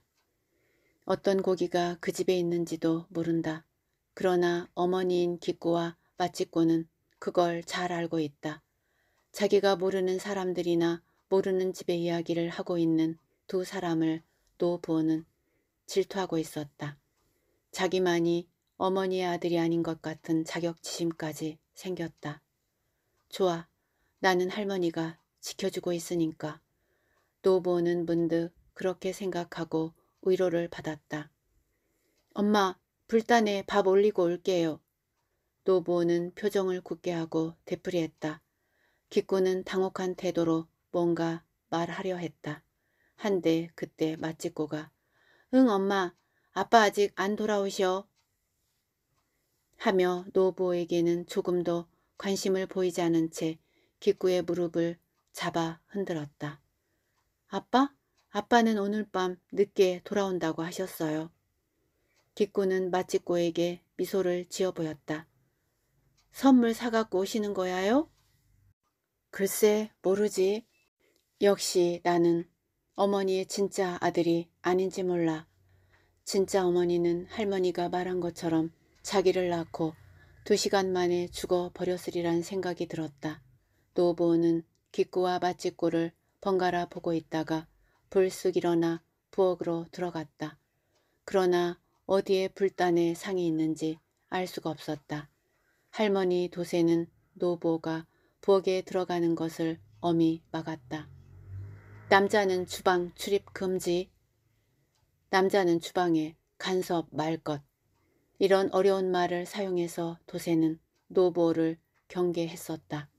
어떤 고기가 그 집에 있는지도 모른다. 그러나 어머니인 기꼬와 마치꼬는 그걸 잘 알고 있다. 자기가 모르는 사람들이나 모르는 집의 이야기를 하고 있는 두 사람을 노보는 질투하고 있었다. 자기만이 어머니의 아들이 아닌 것 같은 자격지심까지 생겼다. 좋아. 나는 할머니가 지켜주고 있으니까. 노보는 문득 그렇게 생각하고 위로를 받았다. 엄마, 불단에 밥 올리고 올게요. 노보는 표정을 굳게 하고 되풀이했다. 기꾸는 당혹한 태도로 뭔가 말하려 했다. 한데 그때 맛집고가응 엄마 아빠 아직 안 돌아오셔. 하며 노부에게는 조금도 관심을 보이지 않은 채 기꾸의 무릎을 잡아 흔들었다. 아빠? 아빠는 오늘 밤 늦게 돌아온다고 하셨어요. 기꾸는 마치꼬에게 미소를 지어 보였다. 선물 사갖고 오시는 거야요? 글쎄 모르지. 역시 나는 어머니의 진짜 아들이 아닌지 몰라. 진짜 어머니는 할머니가 말한 것처럼 자기를 낳고 두 시간 만에 죽어버렸으리란 생각이 들었다. 노부는 기구와마치골를 번갈아 보고 있다가 불쑥 일어나 부엌으로 들어갔다. 그러나 어디에 불단의 상이 있는지 알 수가 없었다. 할머니 도세는 노보가 부엌에 들어가는 것을 엄히 막았다. 남자는 주방 출입 금지, 남자는 주방에 간섭 말 것. 이런 어려운 말을 사용해서 도세는 노보를 경계했었다.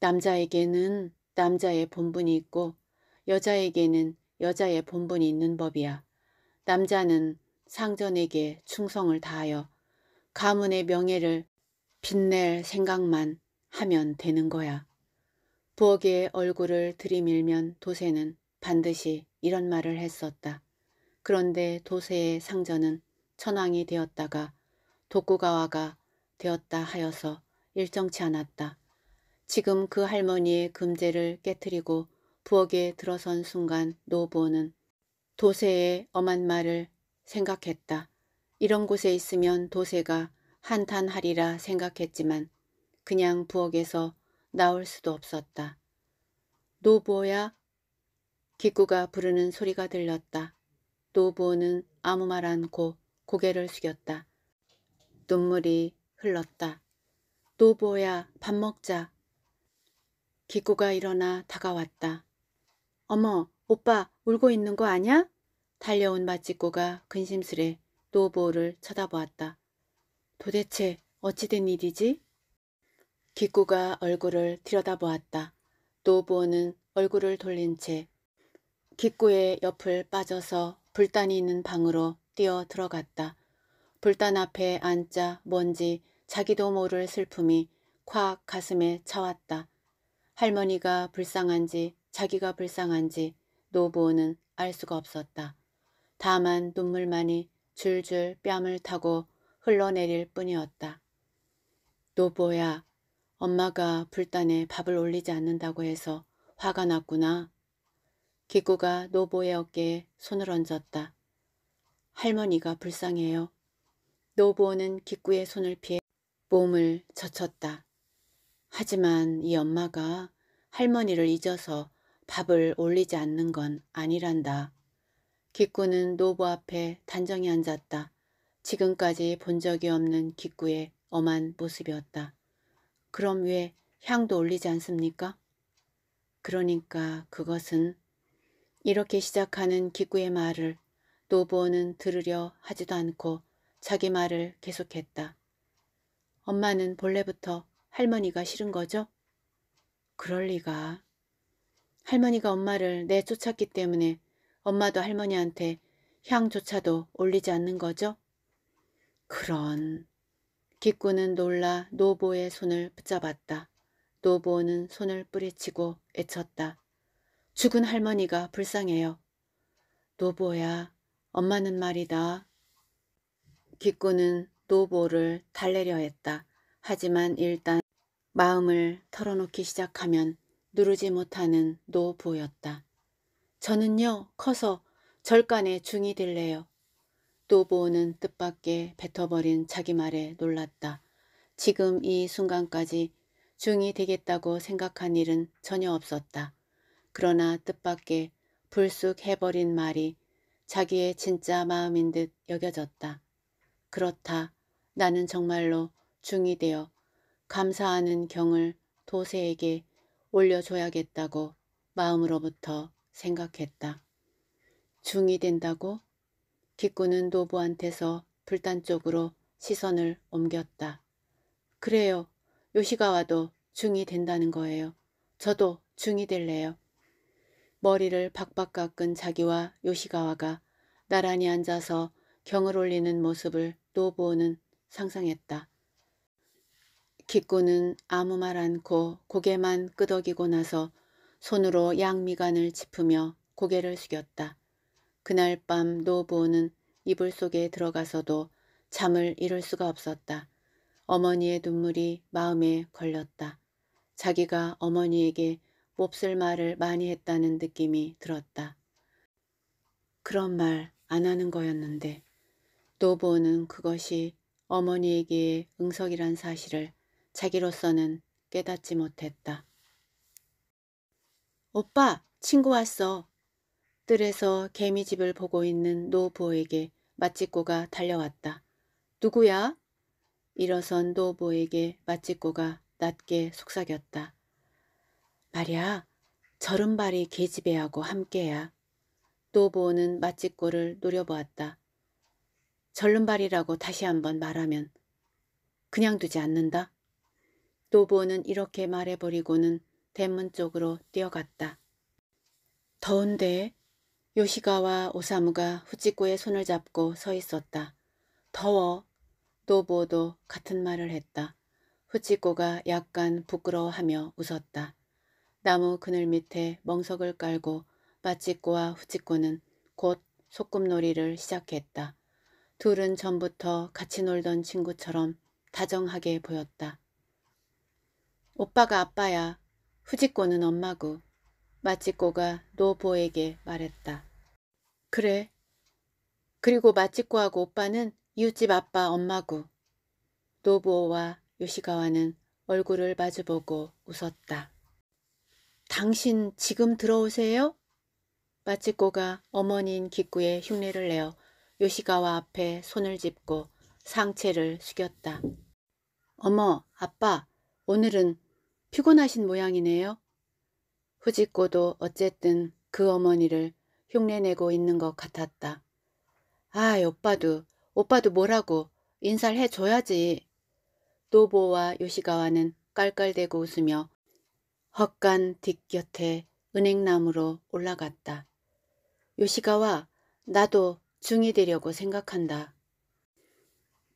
남자에게는 남자의 본분이 있고 여자에게는 여자의 본분이 있는 법이야. 남자는 상전에게 충성을 다하여 가문의 명예를 빛낼 생각만 하면 되는 거야. 부엌에 얼굴을 들이밀면 도세는 반드시 이런 말을 했었다. 그런데 도세의 상전은 천황이 되었다가 독구가와가 되었다 하여서 일정치 않았다. 지금 그 할머니의 금제를 깨뜨리고 부엌에 들어선 순간 노보는 부 도세의 엄한 말을 생각했다. 이런 곳에 있으면 도세가 한탄하리라 생각했지만 그냥 부엌에서 나올 수도 없었다. 노보야? 기구가 부르는 소리가 들렸다. 노보는 부 아무 말 않고 고개를 숙였다. 눈물이 흘렀다. 노보야 밥 먹자. 기구가 일어나 다가왔다. 어머 오빠 울고 있는 거 아냐? 달려온 맛집구가 근심스레 노보를 쳐다보았다. 도대체 어찌된 일이지? 기구가 얼굴을 들여다보았다. 노보는 얼굴을 돌린 채 기구의 옆을 빠져서 불단이 있는 방으로 뛰어 들어갔다. 불단 앞에 앉자 뭔지 자기도 모를 슬픔이 콱 가슴에 차왔다. 할머니가 불쌍한지 자기가 불쌍한지 노부호는 알 수가 없었다. 다만 눈물만이 줄줄 뺨을 타고 흘러내릴 뿐이었다. 노보야, 엄마가 불단에 밥을 올리지 않는다고 해서 화가 났구나. 기구가 노보의 어깨에 손을 얹었다. 할머니가 불쌍해요. 노부호는 기구의 손을 피해 몸을 젖혔다. 하지만 이 엄마가 할머니를 잊어서 밥을 올리지 않는 건 아니란다. 기구는 노부 앞에 단정히 앉았다. 지금까지 본 적이 없는 기구의 엄한 모습이었다. 그럼 왜 향도 올리지 않습니까? 그러니까 그것은 이렇게 시작하는 기구의 말을 노부호는 들으려 하지도 않고 자기 말을 계속했다. 엄마는 본래부터 할머니가 싫은 거죠? 그럴 리가. 할머니가 엄마를 내쫓았기 때문에 엄마도 할머니한테 향조차도 올리지 않는 거죠? 그런... 기꾸는 놀라 노보의 손을 붙잡았다. 노보는 손을 뿌리치고 애쳤다. 죽은 할머니가 불쌍해요. 노보야, 엄마는 말이다. 기꾸는 노보를 달래려 했다. 하지만 일단 마음을 털어놓기 시작하면 누르지 못하는 노보였다. 저는요 커서 절간의 중이 될래요. 노보는 뜻밖의 뱉어버린 자기 말에 놀랐다. 지금 이 순간까지 중이 되겠다고 생각한 일은 전혀 없었다. 그러나 뜻밖의 불쑥 해버린 말이 자기의 진짜 마음인 듯 여겨졌다. 그렇다. 나는 정말로 중이 되어 감사하는 경을 도세에게 올려줘야겠다고 마음으로부터 생각했다. 중이 된다고? 기꾸는 노부한테서 불단 쪽으로 시선을 옮겼다. 그래요. 요시가와도 중이 된다는 거예요. 저도 중이 될래요. 머리를 박박 깎은 자기와 요시가와가 나란히 앉아서 경을 올리는 모습을 노부오는 상상했다. 기꾸는 아무 말 않고 고개만 끄덕이고 나서 손으로 양미간을 짚으며 고개를 숙였다. 그날 밤노부오는 이불 속에 들어가서도 잠을 이룰 수가 없었다. 어머니의 눈물이 마음에 걸렸다. 자기가 어머니에게 몹쓸 말을 많이 했다는 느낌이 들었다. 그런 말 안 하는 거였는데 노보는 그것이 어머니에게 응석이란 사실을 자기로서는 깨닫지 못했다. 오빠, 친구 왔어. 뜰에서 개미집을 보고 있는 노보에게 맛집고가 달려왔다. 누구야? 일어선 노보에게 맛집고가 낮게 속삭였다. 말야 절른발이 계집애하고 함께야. 또보호는 맛집골을 노려보았다. 절름발이라고 다시 한번 말하면 그냥 두지 않는다. 노보호는 이렇게 말해버리고는 대문 쪽으로 뛰어갔다. 더운데 요시가와 오사무가 후찌코의 손을 잡고 서 있었다. 더워. 노보호도 같은 말을 했다. 후찌코가 약간 부끄러워하며 웃었다. 나무 그늘 밑에 멍석을 깔고 마찌꼬와 후찌꼬는 곧 소꿉놀이를 시작했다. 둘은 전부터 같이 놀던 친구처럼 다정하게 보였다. 오빠가 아빠야. 후지꼬는 엄마고. 마찌꼬가 노보에게 말했다. 그래. 그리고 마찌꼬하고 오빠는 이웃집 아빠 엄마고. 노보와 요시가와는 얼굴을 마주보고 웃었다. 당신 지금 들어오세요? 마치코가 어머니인 기꾸에 흉내를 내어 요시가와 앞에 손을 짚고 상체를 숙였다. 어머, 아빠, 오늘은 피곤하신 모양이네요. 후지코도 어쨌든 그 어머니를 흉내내고 있는 것 같았다. 아, 오빠도, 오빠도 뭐라고 인사를 해줘야지. 노보와 요시가와는 깔깔대고 웃으며 헛간 뒷곁에 은행나무로 올라갔다. 요시가와 나도 중이 되려고 생각한다.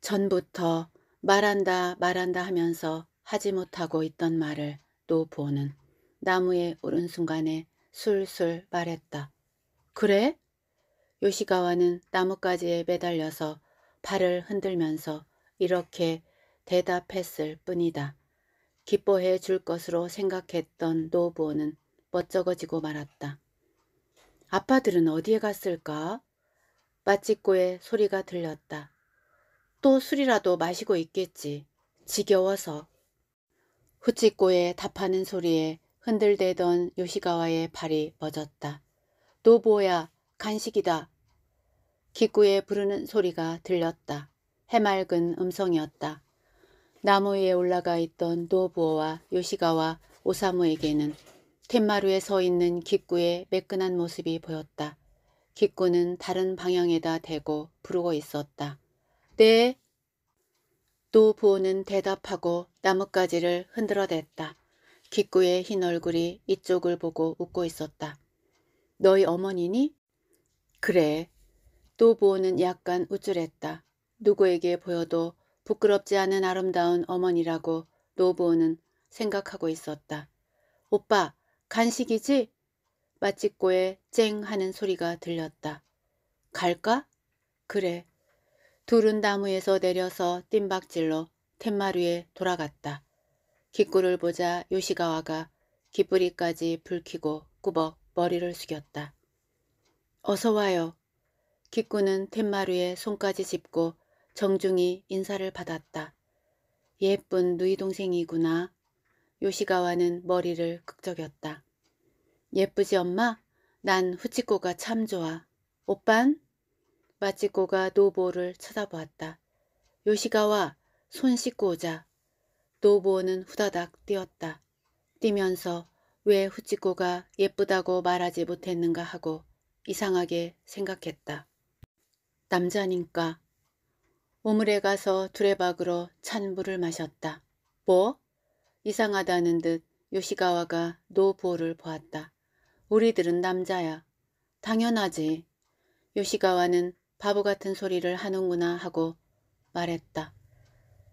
전부터 말한다 말한다 하면서 하지 못하고 있던 말을 또 보는 나무에 오른 순간에 술술 말했다. 그래? 요시가와는 나뭇가지에 매달려서 발을 흔들면서 이렇게 대답했을 뿐이다. 기뻐해 줄 것으로 생각했던 노부는 멋쩍어지고 말았다. 아빠들은 어디에 갔을까? 마집꼬의 소리가 들렸다. 또 술이라도 마시고 있겠지. 지겨워서. 후치꼬의 답하는 소리에 흔들대던 요시가와의 발이 멎었다. 노보야 간식이다. 기구의 부르는 소리가 들렸다. 해맑은 음성이었다. 나무 위에 올라가 있던 노부어와 요시가와 오사무에게는 텐마루에 서 있는 기꾸의 매끈한 모습이 보였다. 기꾸는 다른 방향에다 대고 부르고 있었다. 네. 노부호는 대답하고 나뭇가지를 흔들어댔다. 기꾸의 흰 얼굴이 이쪽을 보고 웃고 있었다. 너희 어머니니? 그래. 노부호는 약간 우쭐했다. 누구에게 보여도 부끄럽지 않은 아름다운 어머니라고 노부호는 생각하고 있었다. 오빠 간식이지? 맛집고에 쨍 하는 소리가 들렸다. 갈까? 그래. 둘은 나무에서 내려서 뜀박질로 텐마루에 돌아갔다. 기꾸를 보자 요시가와가 귓뿌리까지 불키고 꾸벅 머리를 숙였다. 어서 와요. 기꾸는 텐마루에 손까지 짚고 정중히 인사를 받았다. 예쁜 누이 동생이구나. 요시가와는 머리를 극적였다. 예쁘지 엄마? 난 후치코가 참 좋아. 오빤? 마치코가 노보를 쳐다보았다. 요시가와 손 씻고 오자. 노보는 후다닥 뛰었다. 뛰면서 왜 후치코가 예쁘다고 말하지 못했는가 하고 이상하게 생각했다. 남자니까 우물에 가서 두레박으로 찬물을 마셨다. 뭐? 이상하다는 듯 요시가와가 노부호를 보았다. 우리들은 남자야. 당연하지. 요시가와는 바보 같은 소리를 하는구나 하고 말했다.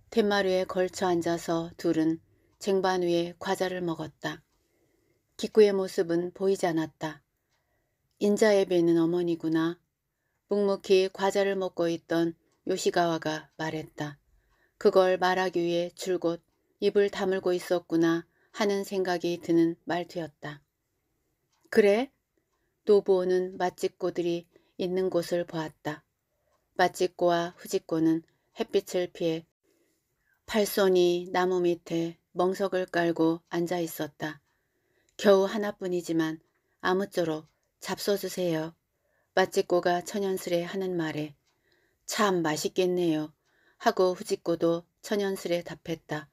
텐마루에 걸쳐 앉아서 둘은 쟁반 위에 과자를 먹었다. 기꾸의 모습은 보이지 않았다. 인자에 배는 어머니구나. 묵묵히 과자를 먹고 있던 요시가와가 말했다. 그걸 말하기 위해 줄곧 입을 다물고 있었구나 하는 생각이 드는 말투였다. 그래? 노부호는 맛집고들이 있는 곳을 보았다. 맛집고와 후집고는 햇빛을 피해 팔손이 나무 밑에 멍석을 깔고 앉아 있었다. 겨우 하나뿐이지만 아무쪼록 잡숴주세요. 맛집고가 천연스레 하는 말에 참 맛있겠네요. 하고 후짓고도 천연스레 답했다.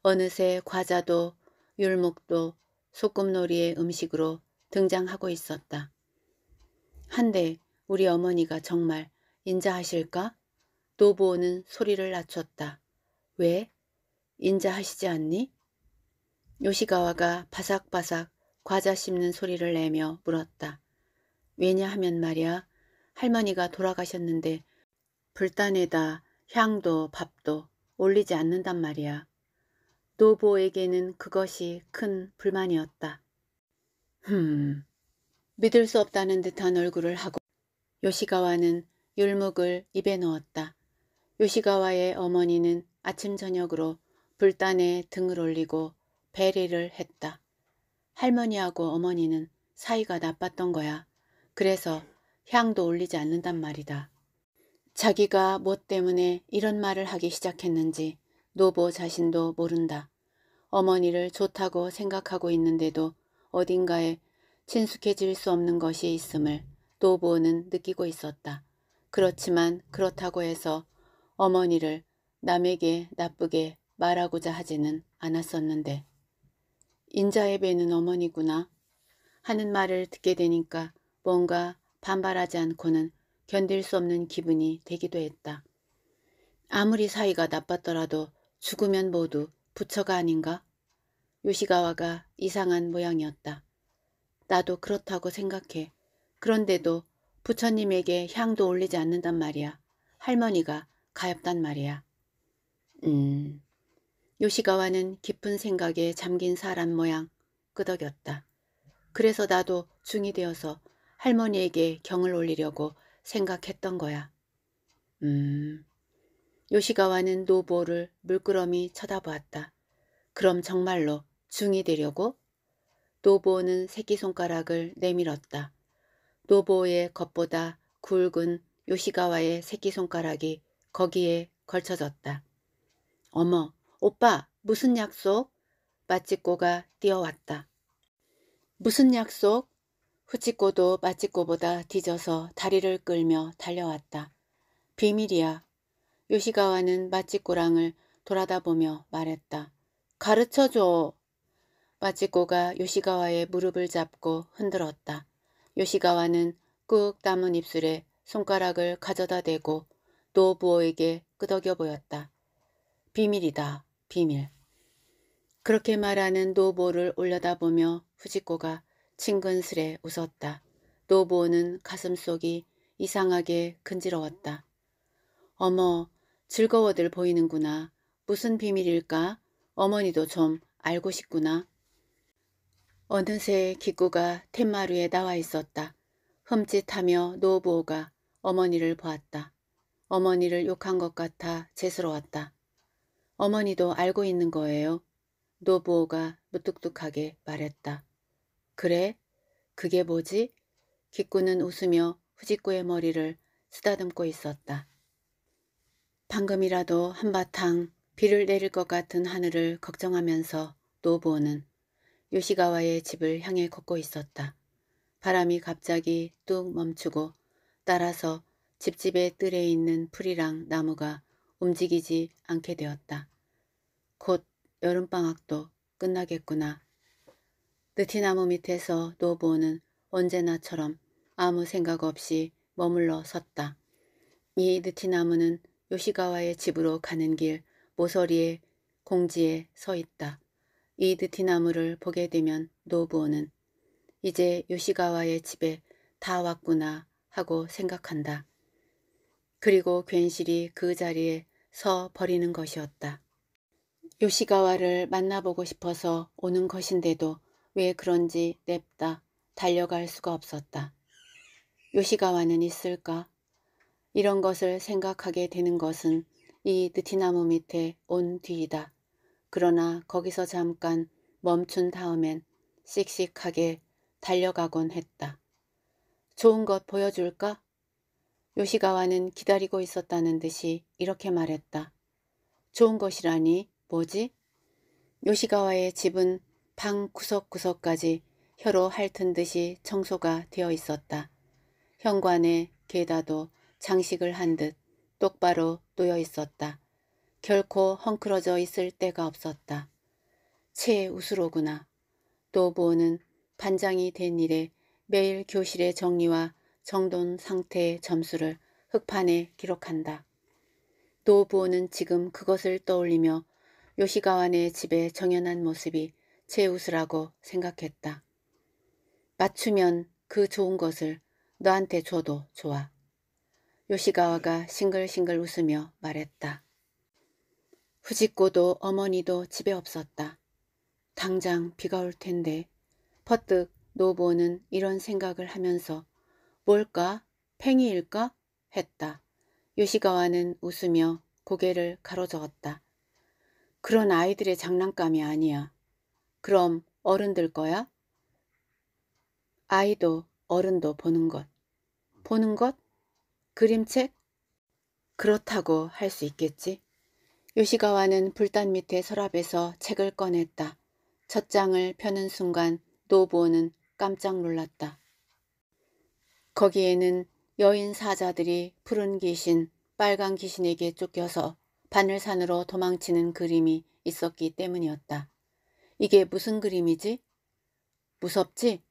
어느새 과자도 율목도 소꿉놀이의 음식으로 등장하고 있었다. 한데 우리 어머니가 정말 인자하실까? 노부호는 소리를 낮췄다. 왜? 인자하시지 않니? 요시가와가 바삭바삭 과자 씹는 소리를 내며 물었다. 왜냐하면 말이야 할머니가 돌아가셨는데 불단에다 향도 밥도 올리지 않는단 말이야. 노보에게는 그것이 큰 불만이었다. 흠, 믿을 수 없다는 듯한 얼굴을 하고 요시가와는 율묵을 입에 넣었다. 요시가와의 어머니는 아침 저녁으로 불단에 등을 올리고 배리를 했다. 할머니하고 어머니는 사이가 나빴던 거야. 그래서 향도 올리지 않는단 말이다. 자기가 무 뭐 때문에 이런 말을 하기 시작했는지 노보 자신도 모른다. 어머니를 좋다고 생각하고 있는데도 어딘가에 친숙해질 수 없는 것이 있음을 노보는 느끼고 있었다. 그렇지만 그렇다고 해서 어머니를 남에게 나쁘게 말하고자 하지는 않았었는데 인자에 배는 어머니구나 하는 말을 듣게 되니까 뭔가 반발하지 않고는 견딜 수 없는 기분이 되기도 했다. 아무리 사이가 나빴더라도 죽으면 모두 부처가 아닌가? 요시가와가 이상한 모양이었다. 나도 그렇다고 생각해. 그런데도 부처님에게 향도 올리지 않는단 말이야. 할머니가 가엾단 말이야. 음... 요시가와는 깊은 생각에 잠긴 사람 모양 끄덕였다. 그래서 나도 중이 되어서 할머니에게 경을 올리려고 생각했던 거야. 음... 요시가와는 노보를 물끄러미 쳐다보았다. 그럼 정말로 중이 되려고? 노보는 새끼손가락을 내밀었다. 노보의 것보다 굵은 요시가와의 새끼손가락이 거기에 걸쳐졌다. 어머, 오빠, 무슨 약속? 마치꼬가 뛰어왔다. 무슨 약속? 후치꼬도 마치꼬보다 뒤져서 다리를 끌며 달려왔다. 비밀이야. 요시가와는 마치꼬랑을 돌아다 보며 말했다. 가르쳐줘. 마치꼬가 요시가와의 무릎을 잡고 흔들었다. 요시가와는 꾹 담은 입술에 손가락을 가져다 대고 노부호에게 끄덕여 보였다. 비밀이다. 비밀. 그렇게 말하는 노보를 올려다보며 후지코가 친근스레 웃었다. 노보는 가슴속이 이상하게 근지러웠다. 어머 즐거워들 보이는구나. 무슨 비밀일까? 어머니도 좀 알고 싶구나. 어느새 기구가 툇마루에 나와 있었다. 흠칫하며 노부호가 어머니를 보았다. 어머니를 욕한 것 같아 재스러웠다. 어머니도 알고 있는 거예요. 노부호가 무뚝뚝하게 말했다. 그래? 그게 뭐지? 기꾸는 웃으며 후지꾸의 머리를 쓰다듬고 있었다. 방금이라도 한바탕 비를 내릴 것 같은 하늘을 걱정하면서 노보는 부 요시가와의 집을 향해 걷고 있었다. 바람이 갑자기 뚝 멈추고 따라서 집집의 뜰에 있는 풀이랑 나무가 움직이지 않게 되었다. 곧 여름방학도 끝나겠구나 느티나무 밑에서 노부는 언제나처럼 아무 생각 없이 머물러 섰다. 이 느티나무는 요시가와의 집으로 가는 길 모서리의 공지에 서 있다. 이 느티나무를 보게 되면 노부는 이제 요시가와의 집에 다 왔구나 하고 생각한다. 그리고 괜시리 그 자리에 서 버리는 것이었다. 요시가와를 만나보고 싶어서 오는 것인데도 왜 그런지 냅다 달려갈 수가 없었다. 요시가와는 있을까? 이런 것을 생각하게 되는 것은 이 느티나무 밑에 온 뒤이다. 그러나 거기서 잠깐 멈춘 다음엔 씩씩하게 달려가곤 했다. 좋은 것 보여줄까? 요시가와는 기다리고 있었다는 듯이 이렇게 말했다. 좋은 것이라니 뭐지? 요시가와의 집은 방 구석구석까지 혀로 핥은 듯이 청소가 되어 있었다. 현관에 게다도 장식을 한 듯 똑바로 놓여 있었다. 결코 헝클어져 있을 때가 없었다. 최우수로구나. 노보는 부 반장이 된 이래 매일 교실의 정리와 정돈 상태의 점수를 흑판에 기록한다. 노부호는 지금 그것을 떠올리며 요시가와네 집에 정연한 모습이 제 웃으라고 생각했다. 맞추면 그 좋은 것을 너한테 줘도 좋아. 요시가와가 싱글싱글 웃으며 말했다. 후지코도 어머니도 집에 없었다. 당장 비가 올 텐데 퍼뜩 노보는 이런 생각을 하면서 뭘까? 팽이일까? 했다. 요시가와는 웃으며 고개를 가로저었다. 그런 아이들의 장난감이 아니야. 그럼 어른들 거야? 아이도 어른도 보는 것. 보는 것? 그림책? 그렇다고 할 수 있겠지. 요시가와는 불단 밑에 서랍에서 책을 꺼냈다. 첫 장을 펴는 순간 노부호는 깜짝 놀랐다. 거기에는 여인 사자들이 푸른 귀신, 빨간 귀신에게 쫓겨서 바늘산으로 도망치는 그림이 있었기 때문이었다. 이게 무슨 그림이지? 무섭지?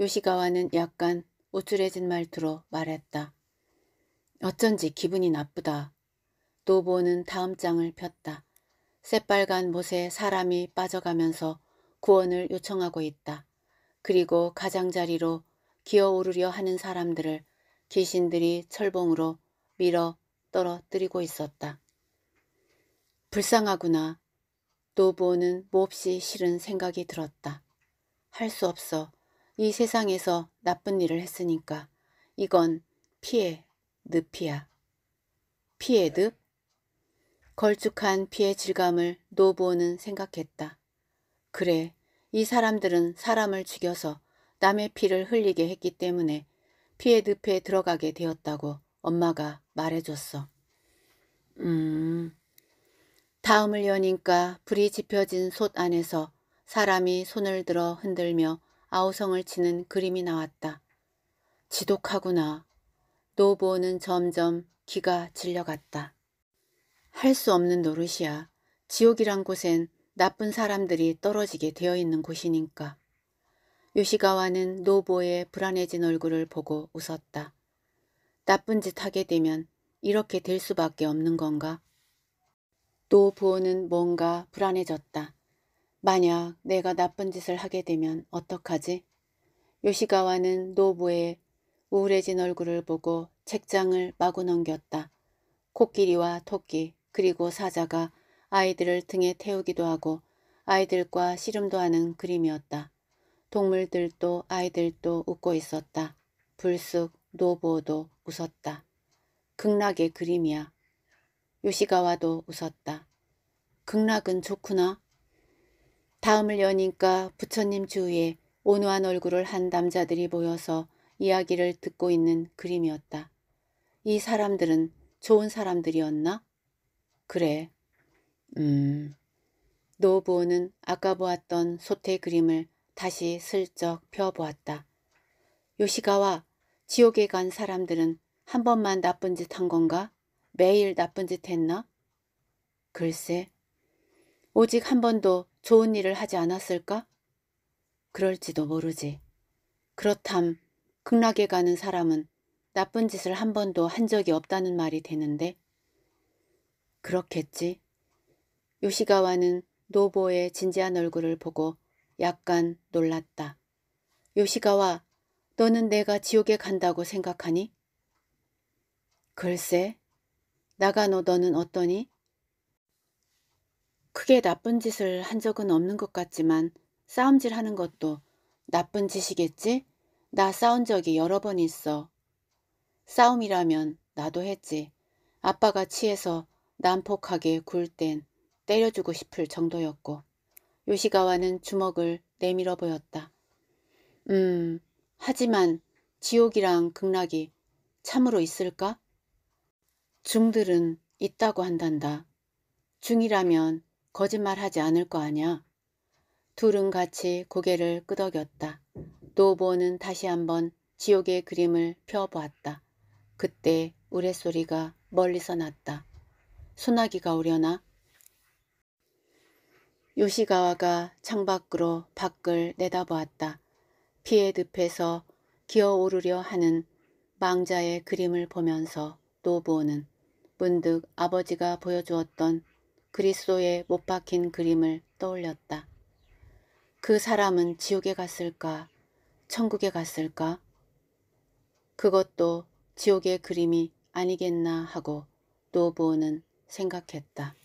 요시가와는 약간 우쭐해진 말투로 말했다. 어쩐지 기분이 나쁘다. 노보는 다음 장을 폈다. 새빨간 못에 사람이 빠져가면서 구원을 요청하고 있다. 그리고 가장자리로 기어오르려 하는 사람들을 귀신들이 철봉으로 밀어 떨어뜨리고 있었다. 불쌍하구나. 노부호는 몹시 싫은 생각이 들었다. 할 수 없어. 이 세상에서 나쁜 일을 했으니까. 이건 피해, 늪이야. 피해 늪? 걸쭉한 피해 질감을 노부호는 생각했다. 그래, 이 사람들은 사람을 죽여서 남의 피를 흘리게 했기 때문에 피해 늪에 들어가게 되었다고 엄마가 말해줬어. 음... 다음을 여니까 불이 지펴진 솥 안에서 사람이 손을 들어 흔들며 아우성을 치는 그림이 나왔다. 지독하구나. 노보는 점점 기가 질려갔다. 할 수 없는 노릇이야. 지옥이란 곳엔 나쁜 사람들이 떨어지게 되어 있는 곳이니까. 요시가와는 노보의 불안해진 얼굴을 보고 웃었다. 나쁜 짓 하게 되면 이렇게 될 수밖에 없는 건가? 또 부호는 뭔가 불안해졌다. 만약 내가 나쁜 짓을 하게 되면 어떡하지? 요시가와는 노부의 우울해진 얼굴을 보고 책장을 마구 넘겼다. 코끼리와 토끼 그리고 사자가 아이들을 등에 태우기도 하고 아이들과 씨름도 하는 그림이었다. 동물들도 아이들도 웃고 있었다. 불쑥 노보도 부 웃었다. 극락의 그림이야. 요시가와도 웃었다. 극락은 좋구나. 다음을 여니까 부처님 주위에 온화한 얼굴을 한 남자들이 모여서 이야기를 듣고 있는 그림이었다. 이 사람들은 좋은 사람들이었나? 그래. 음. 노부호는 아까 보았던 소태 그림을 다시 슬쩍 펴보았다. 요시가와 지옥에 간 사람들은 한 번만 나쁜 짓 한 건가? 매일 나쁜 짓 했나? 글쎄, 오직 한 번도 좋은 일을 하지 않았을까? 그럴지도 모르지. 그렇담 극락에 가는 사람은 나쁜 짓을 한 번도 한 적이 없다는 말이 되는데 그렇겠지. 요시가와는 노보의 진지한 얼굴을 보고 약간 놀랐다. 요시가와, 너는 내가 지옥에 간다고 생각하니? 글쎄, 나가노 너는 어떠니? 크게 나쁜 짓을 한 적은 없는 것 같지만 싸움질 하는 것도 나쁜 짓이겠지? 나 싸운 적이 여러 번 있어. 싸움이라면 나도 했지. 아빠가 치해서 난폭하게 굴 땐 때려주고 싶을 정도였고 요시가와는 주먹을 내밀어 보였다. 음, 하지만 지옥이랑 극락이 참으로 있을까? 중들은 있다고 한단다. 중이라면 거짓말하지 않을 거 아냐. 둘은 같이 고개를 끄덕였다. 노보는 다시 한번 지옥의 그림을 펴보았다. 그때 우레소리가 멀리서 났다. 소나기가 오려나? 요시가와가 창밖으로 밖을 내다보았다. 피해 듭해서 기어오르려 하는 망자의 그림을 보면서 노보는 문득 아버지가 보여주었던 그리스도의 못 박힌 그림을 떠올렸다. 그 사람은 지옥에 갔을까? 천국에 갔을까? 그것도 지옥의 그림이 아니겠나 하고 노보는 부 생각했다.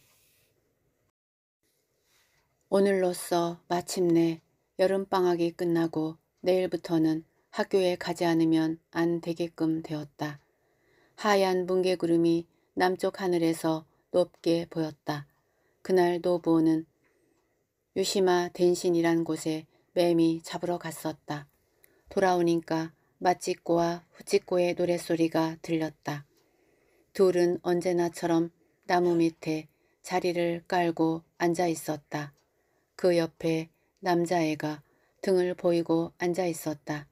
오늘로써 마침내 여름방학이 끝나고 내일부터는 학교에 가지 않으면 안 되게끔 되었다. 하얀 뭉게구름이 남쪽 하늘에서 높게 보였다. 그날 노부호는 유시마 덴신이란 곳에 매미 잡으러 갔었다. 돌아오니까 맛집고와 후จิ고의 노랫소리가 들렸다. 둘은 언제나처럼 나무 밑에 자리를 깔고 앉아 있었다. 그 옆에 남자애가 등을 보이고 앉아 있었다.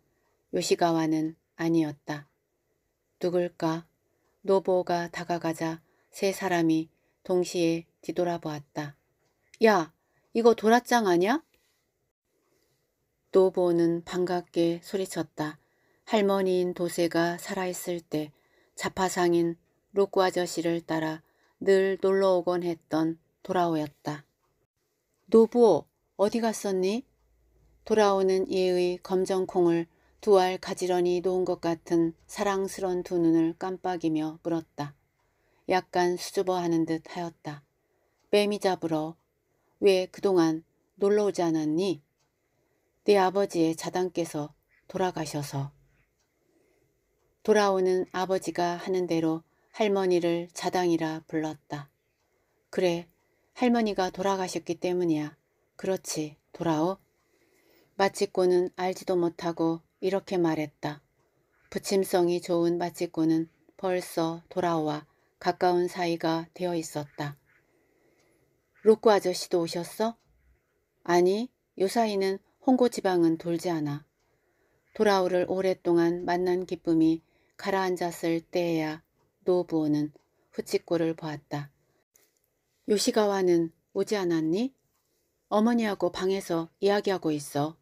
요시가와는 아니었다. 누굴까? 노보가 다가가자 세 사람이 동시에 뒤돌아보았다. 야, 이거 도라짱 아냐? 노보는 반갑게 소리쳤다. 할머니인 도세가 살아있을 때 자파상인 로꾸 아저씨를 따라 늘 놀러오곤 했던 돌아오였다노보 어디 갔었니? 돌아오는 이의 검정콩을 두알 가지런히 놓은 것 같은 사랑스런 두 눈을 깜빡이며 물었다. 약간 수줍어하는 듯 하였다. 뱀이 잡으러 왜 그동안 놀러 오지 않았니? 네 아버지의 자당께서 돌아가셔서 돌아오는 아버지가 하는 대로 할머니를 자당이라 불렀다. 그래, 할머니가 돌아가셨기 때문이야. 그렇지, 돌아오. 마치꼬는 알지도 못하고 이렇게 말했다. 부침성이 좋은 바치꾼은 벌써 돌아와 가까운 사이가 되어 있었다. 로꼬 아저씨도 오셨어? 아니, 요사이는 홍고 지방은 돌지 않아. 돌아오를 오랫동안 만난 기쁨이 가라앉았을 때에야 노부호는 후치코를 보았다. 요시가와는 오지 않았니? 어머니하고 방에서 이야기하고 있어.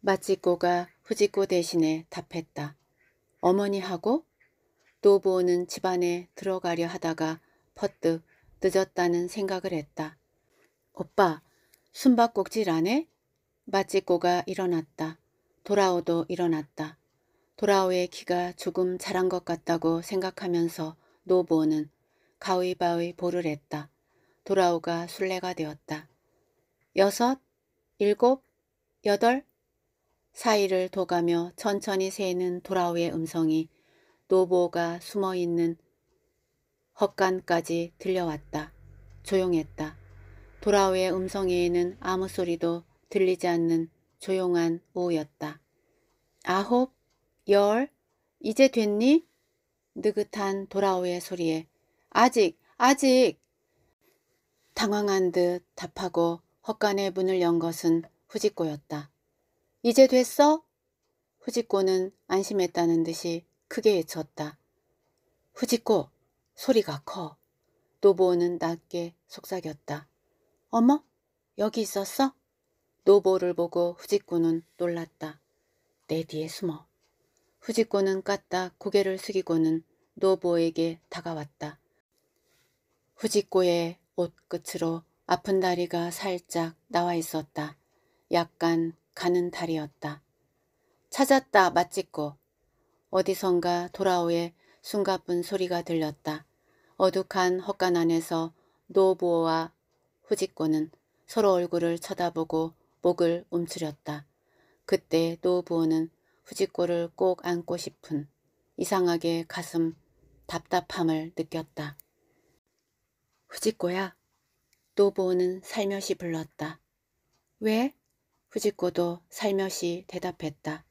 마치코가 후지코 대신에 답했다. 어머니하고 노부호는 집안에 들어가려 하다가 퍼뜩 늦었다는 생각을 했다. 오빠, 숨바꼭질 안 해? 마찌꼬가 일어났다. 도라오도 일어났다. 도라오의 키가 조금 자란 것 같다고 생각하면서 노보는 부 가위바위 보를 했다. 도라오가 술래가 되었다. 여섯, 일곱, 여덟, 사이를 도가며 천천히 새는 도라우의 음성이 노보가 숨어있는 헛간까지 들려왔다. 조용했다. 도라우의 음성에는 아무 소리도 들리지 않는 조용한 오후였다. 아홉, 열, 이제 됐니? 느긋한 도라우의 소리에 아직, 아직! 당황한 듯 답하고 헛간의 문을 연 것은 후지코였다. 이제 됐어? 후지코는 안심했다는 듯이 크게 외쳤다. 후지코 소리가 커. 노보는 낮게 속삭였다. 어머? 여기 있었어? 노보를 보고 후지코는 놀랐다. 내 뒤에 숨어. 후지코는 까딱 고개를 숙이고는 노보에게 다가왔다. 후지코의 옷 끝으로 아픈 다리가 살짝 나와 있었다. 약간 가는 달이었다. 찾았다 맛집고 어디선가 돌아오에 숨가쁜 소리가 들렸다. 어둑한 헛간 안에서 노보와 부 후지코는 서로 얼굴을 쳐다보고 목을 움츠렸다. 그때 노부호는 후지코를 꼭 안고 싶은 이상하게 가슴 답답함을 느꼈다. 후지코야, 노부호는 살며시 불렀다. 왜? 후지코도 살며시 대답했다.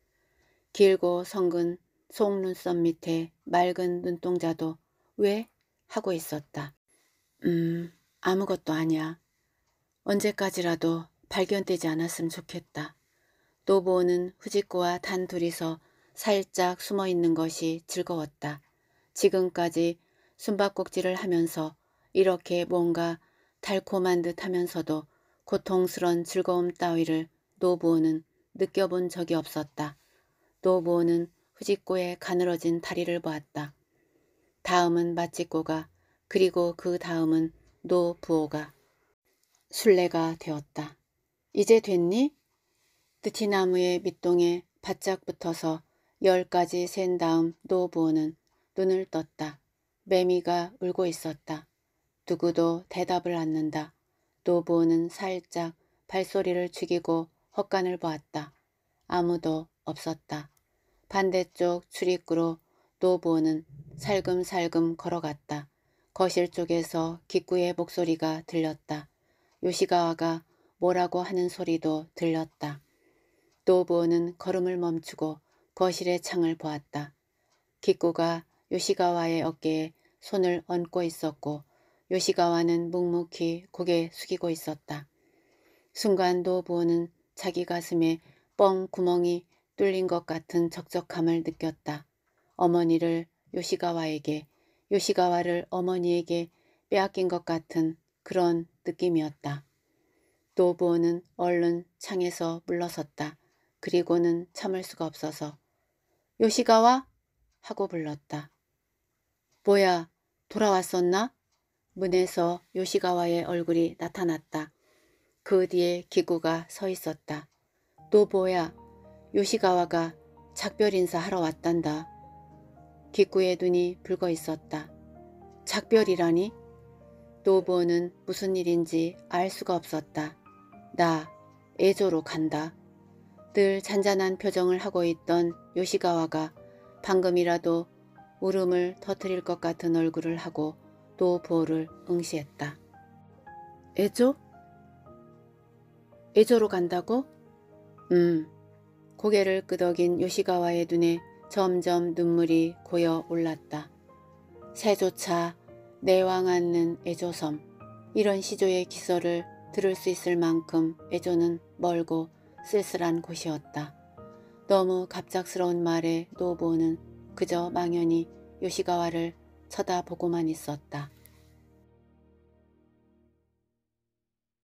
길고 성근 속눈썹 밑에 맑은 눈동자도 왜? 하고 있었다. 음, 아무것도 아니야. 언제까지라도 발견되지 않았으면 좋겠다. 노보는 후지코와 단 둘이서 살짝 숨어있는 것이 즐거웠다. 지금까지 숨바꼭질을 하면서 이렇게 뭔가 달콤한 듯 하면서도 고통스런 즐거움 따위를 노부호는 느껴본 적이 없었다. 노부호는 후지코의 가늘어진 다리를 보았다. 다음은 마치코가 그리고 그 다음은 노부호가 순례가 되었다. 이제 됐니? 느티나무의 밑동에 바짝 붙어서 열까지 센 다음 노부호는 눈을 떴다. 매미가 울고 있었다. 누구도 대답을 않는다. 노부호는 살짝 발소리를 죽이고 헛간을 보았다. 아무도 없었다. 반대쪽 출입구로 노보는 살금살금 걸어갔다. 거실 쪽에서 기꾸의 목소리가 들렸다. 요시가와가 뭐라고 하는 소리도 들렸다. 노보는 걸음을 멈추고 거실의 창을 보았다. 기꾸가 요시가와의 어깨에 손을 얹고 있었고 요시가와는 묵묵히 고개 숙이고 있었다. 순간 노보는 자기 가슴에 뻥 구멍이 뚫린 것 같은 적적함을 느꼈다. 어머니를 요시가와에게, 요시가와를 어머니에게 빼앗긴 것 같은 그런 느낌이었다. 노부호는 얼른 창에서 물러섰다. 그리고는 참을 수가 없어서 요시가와 하고 불렀다. 뭐야 돌아왔었나? 문에서 요시가와의 얼굴이 나타났다. 그 뒤에 기구가 서 있었다. 또보야 요시가와가 작별 인사하러 왔단다. 기구의 눈이 붉어 있었다. 작별이라니? 노부는 무슨 일인지 알 수가 없었다. 나 애조로 간다. 늘 잔잔한 표정을 하고 있던 요시가와가 방금이라도 울음을 터뜨릴것 같은 얼굴을 하고 노보호를 응시했다. 애조? 애저로 간다고? 음. 고개를 끄덕인 요시가와의 눈에 점점 눈물이 고여 올랐다. 새조차 내왕 않는 애조섬. 이런 시조의 기설을 들을 수 있을 만큼 애조는 멀고 쓸쓸한 곳이었다. 너무 갑작스러운 말에 노보는 그저 망연히 요시가와를 쳐다보고만 있었다.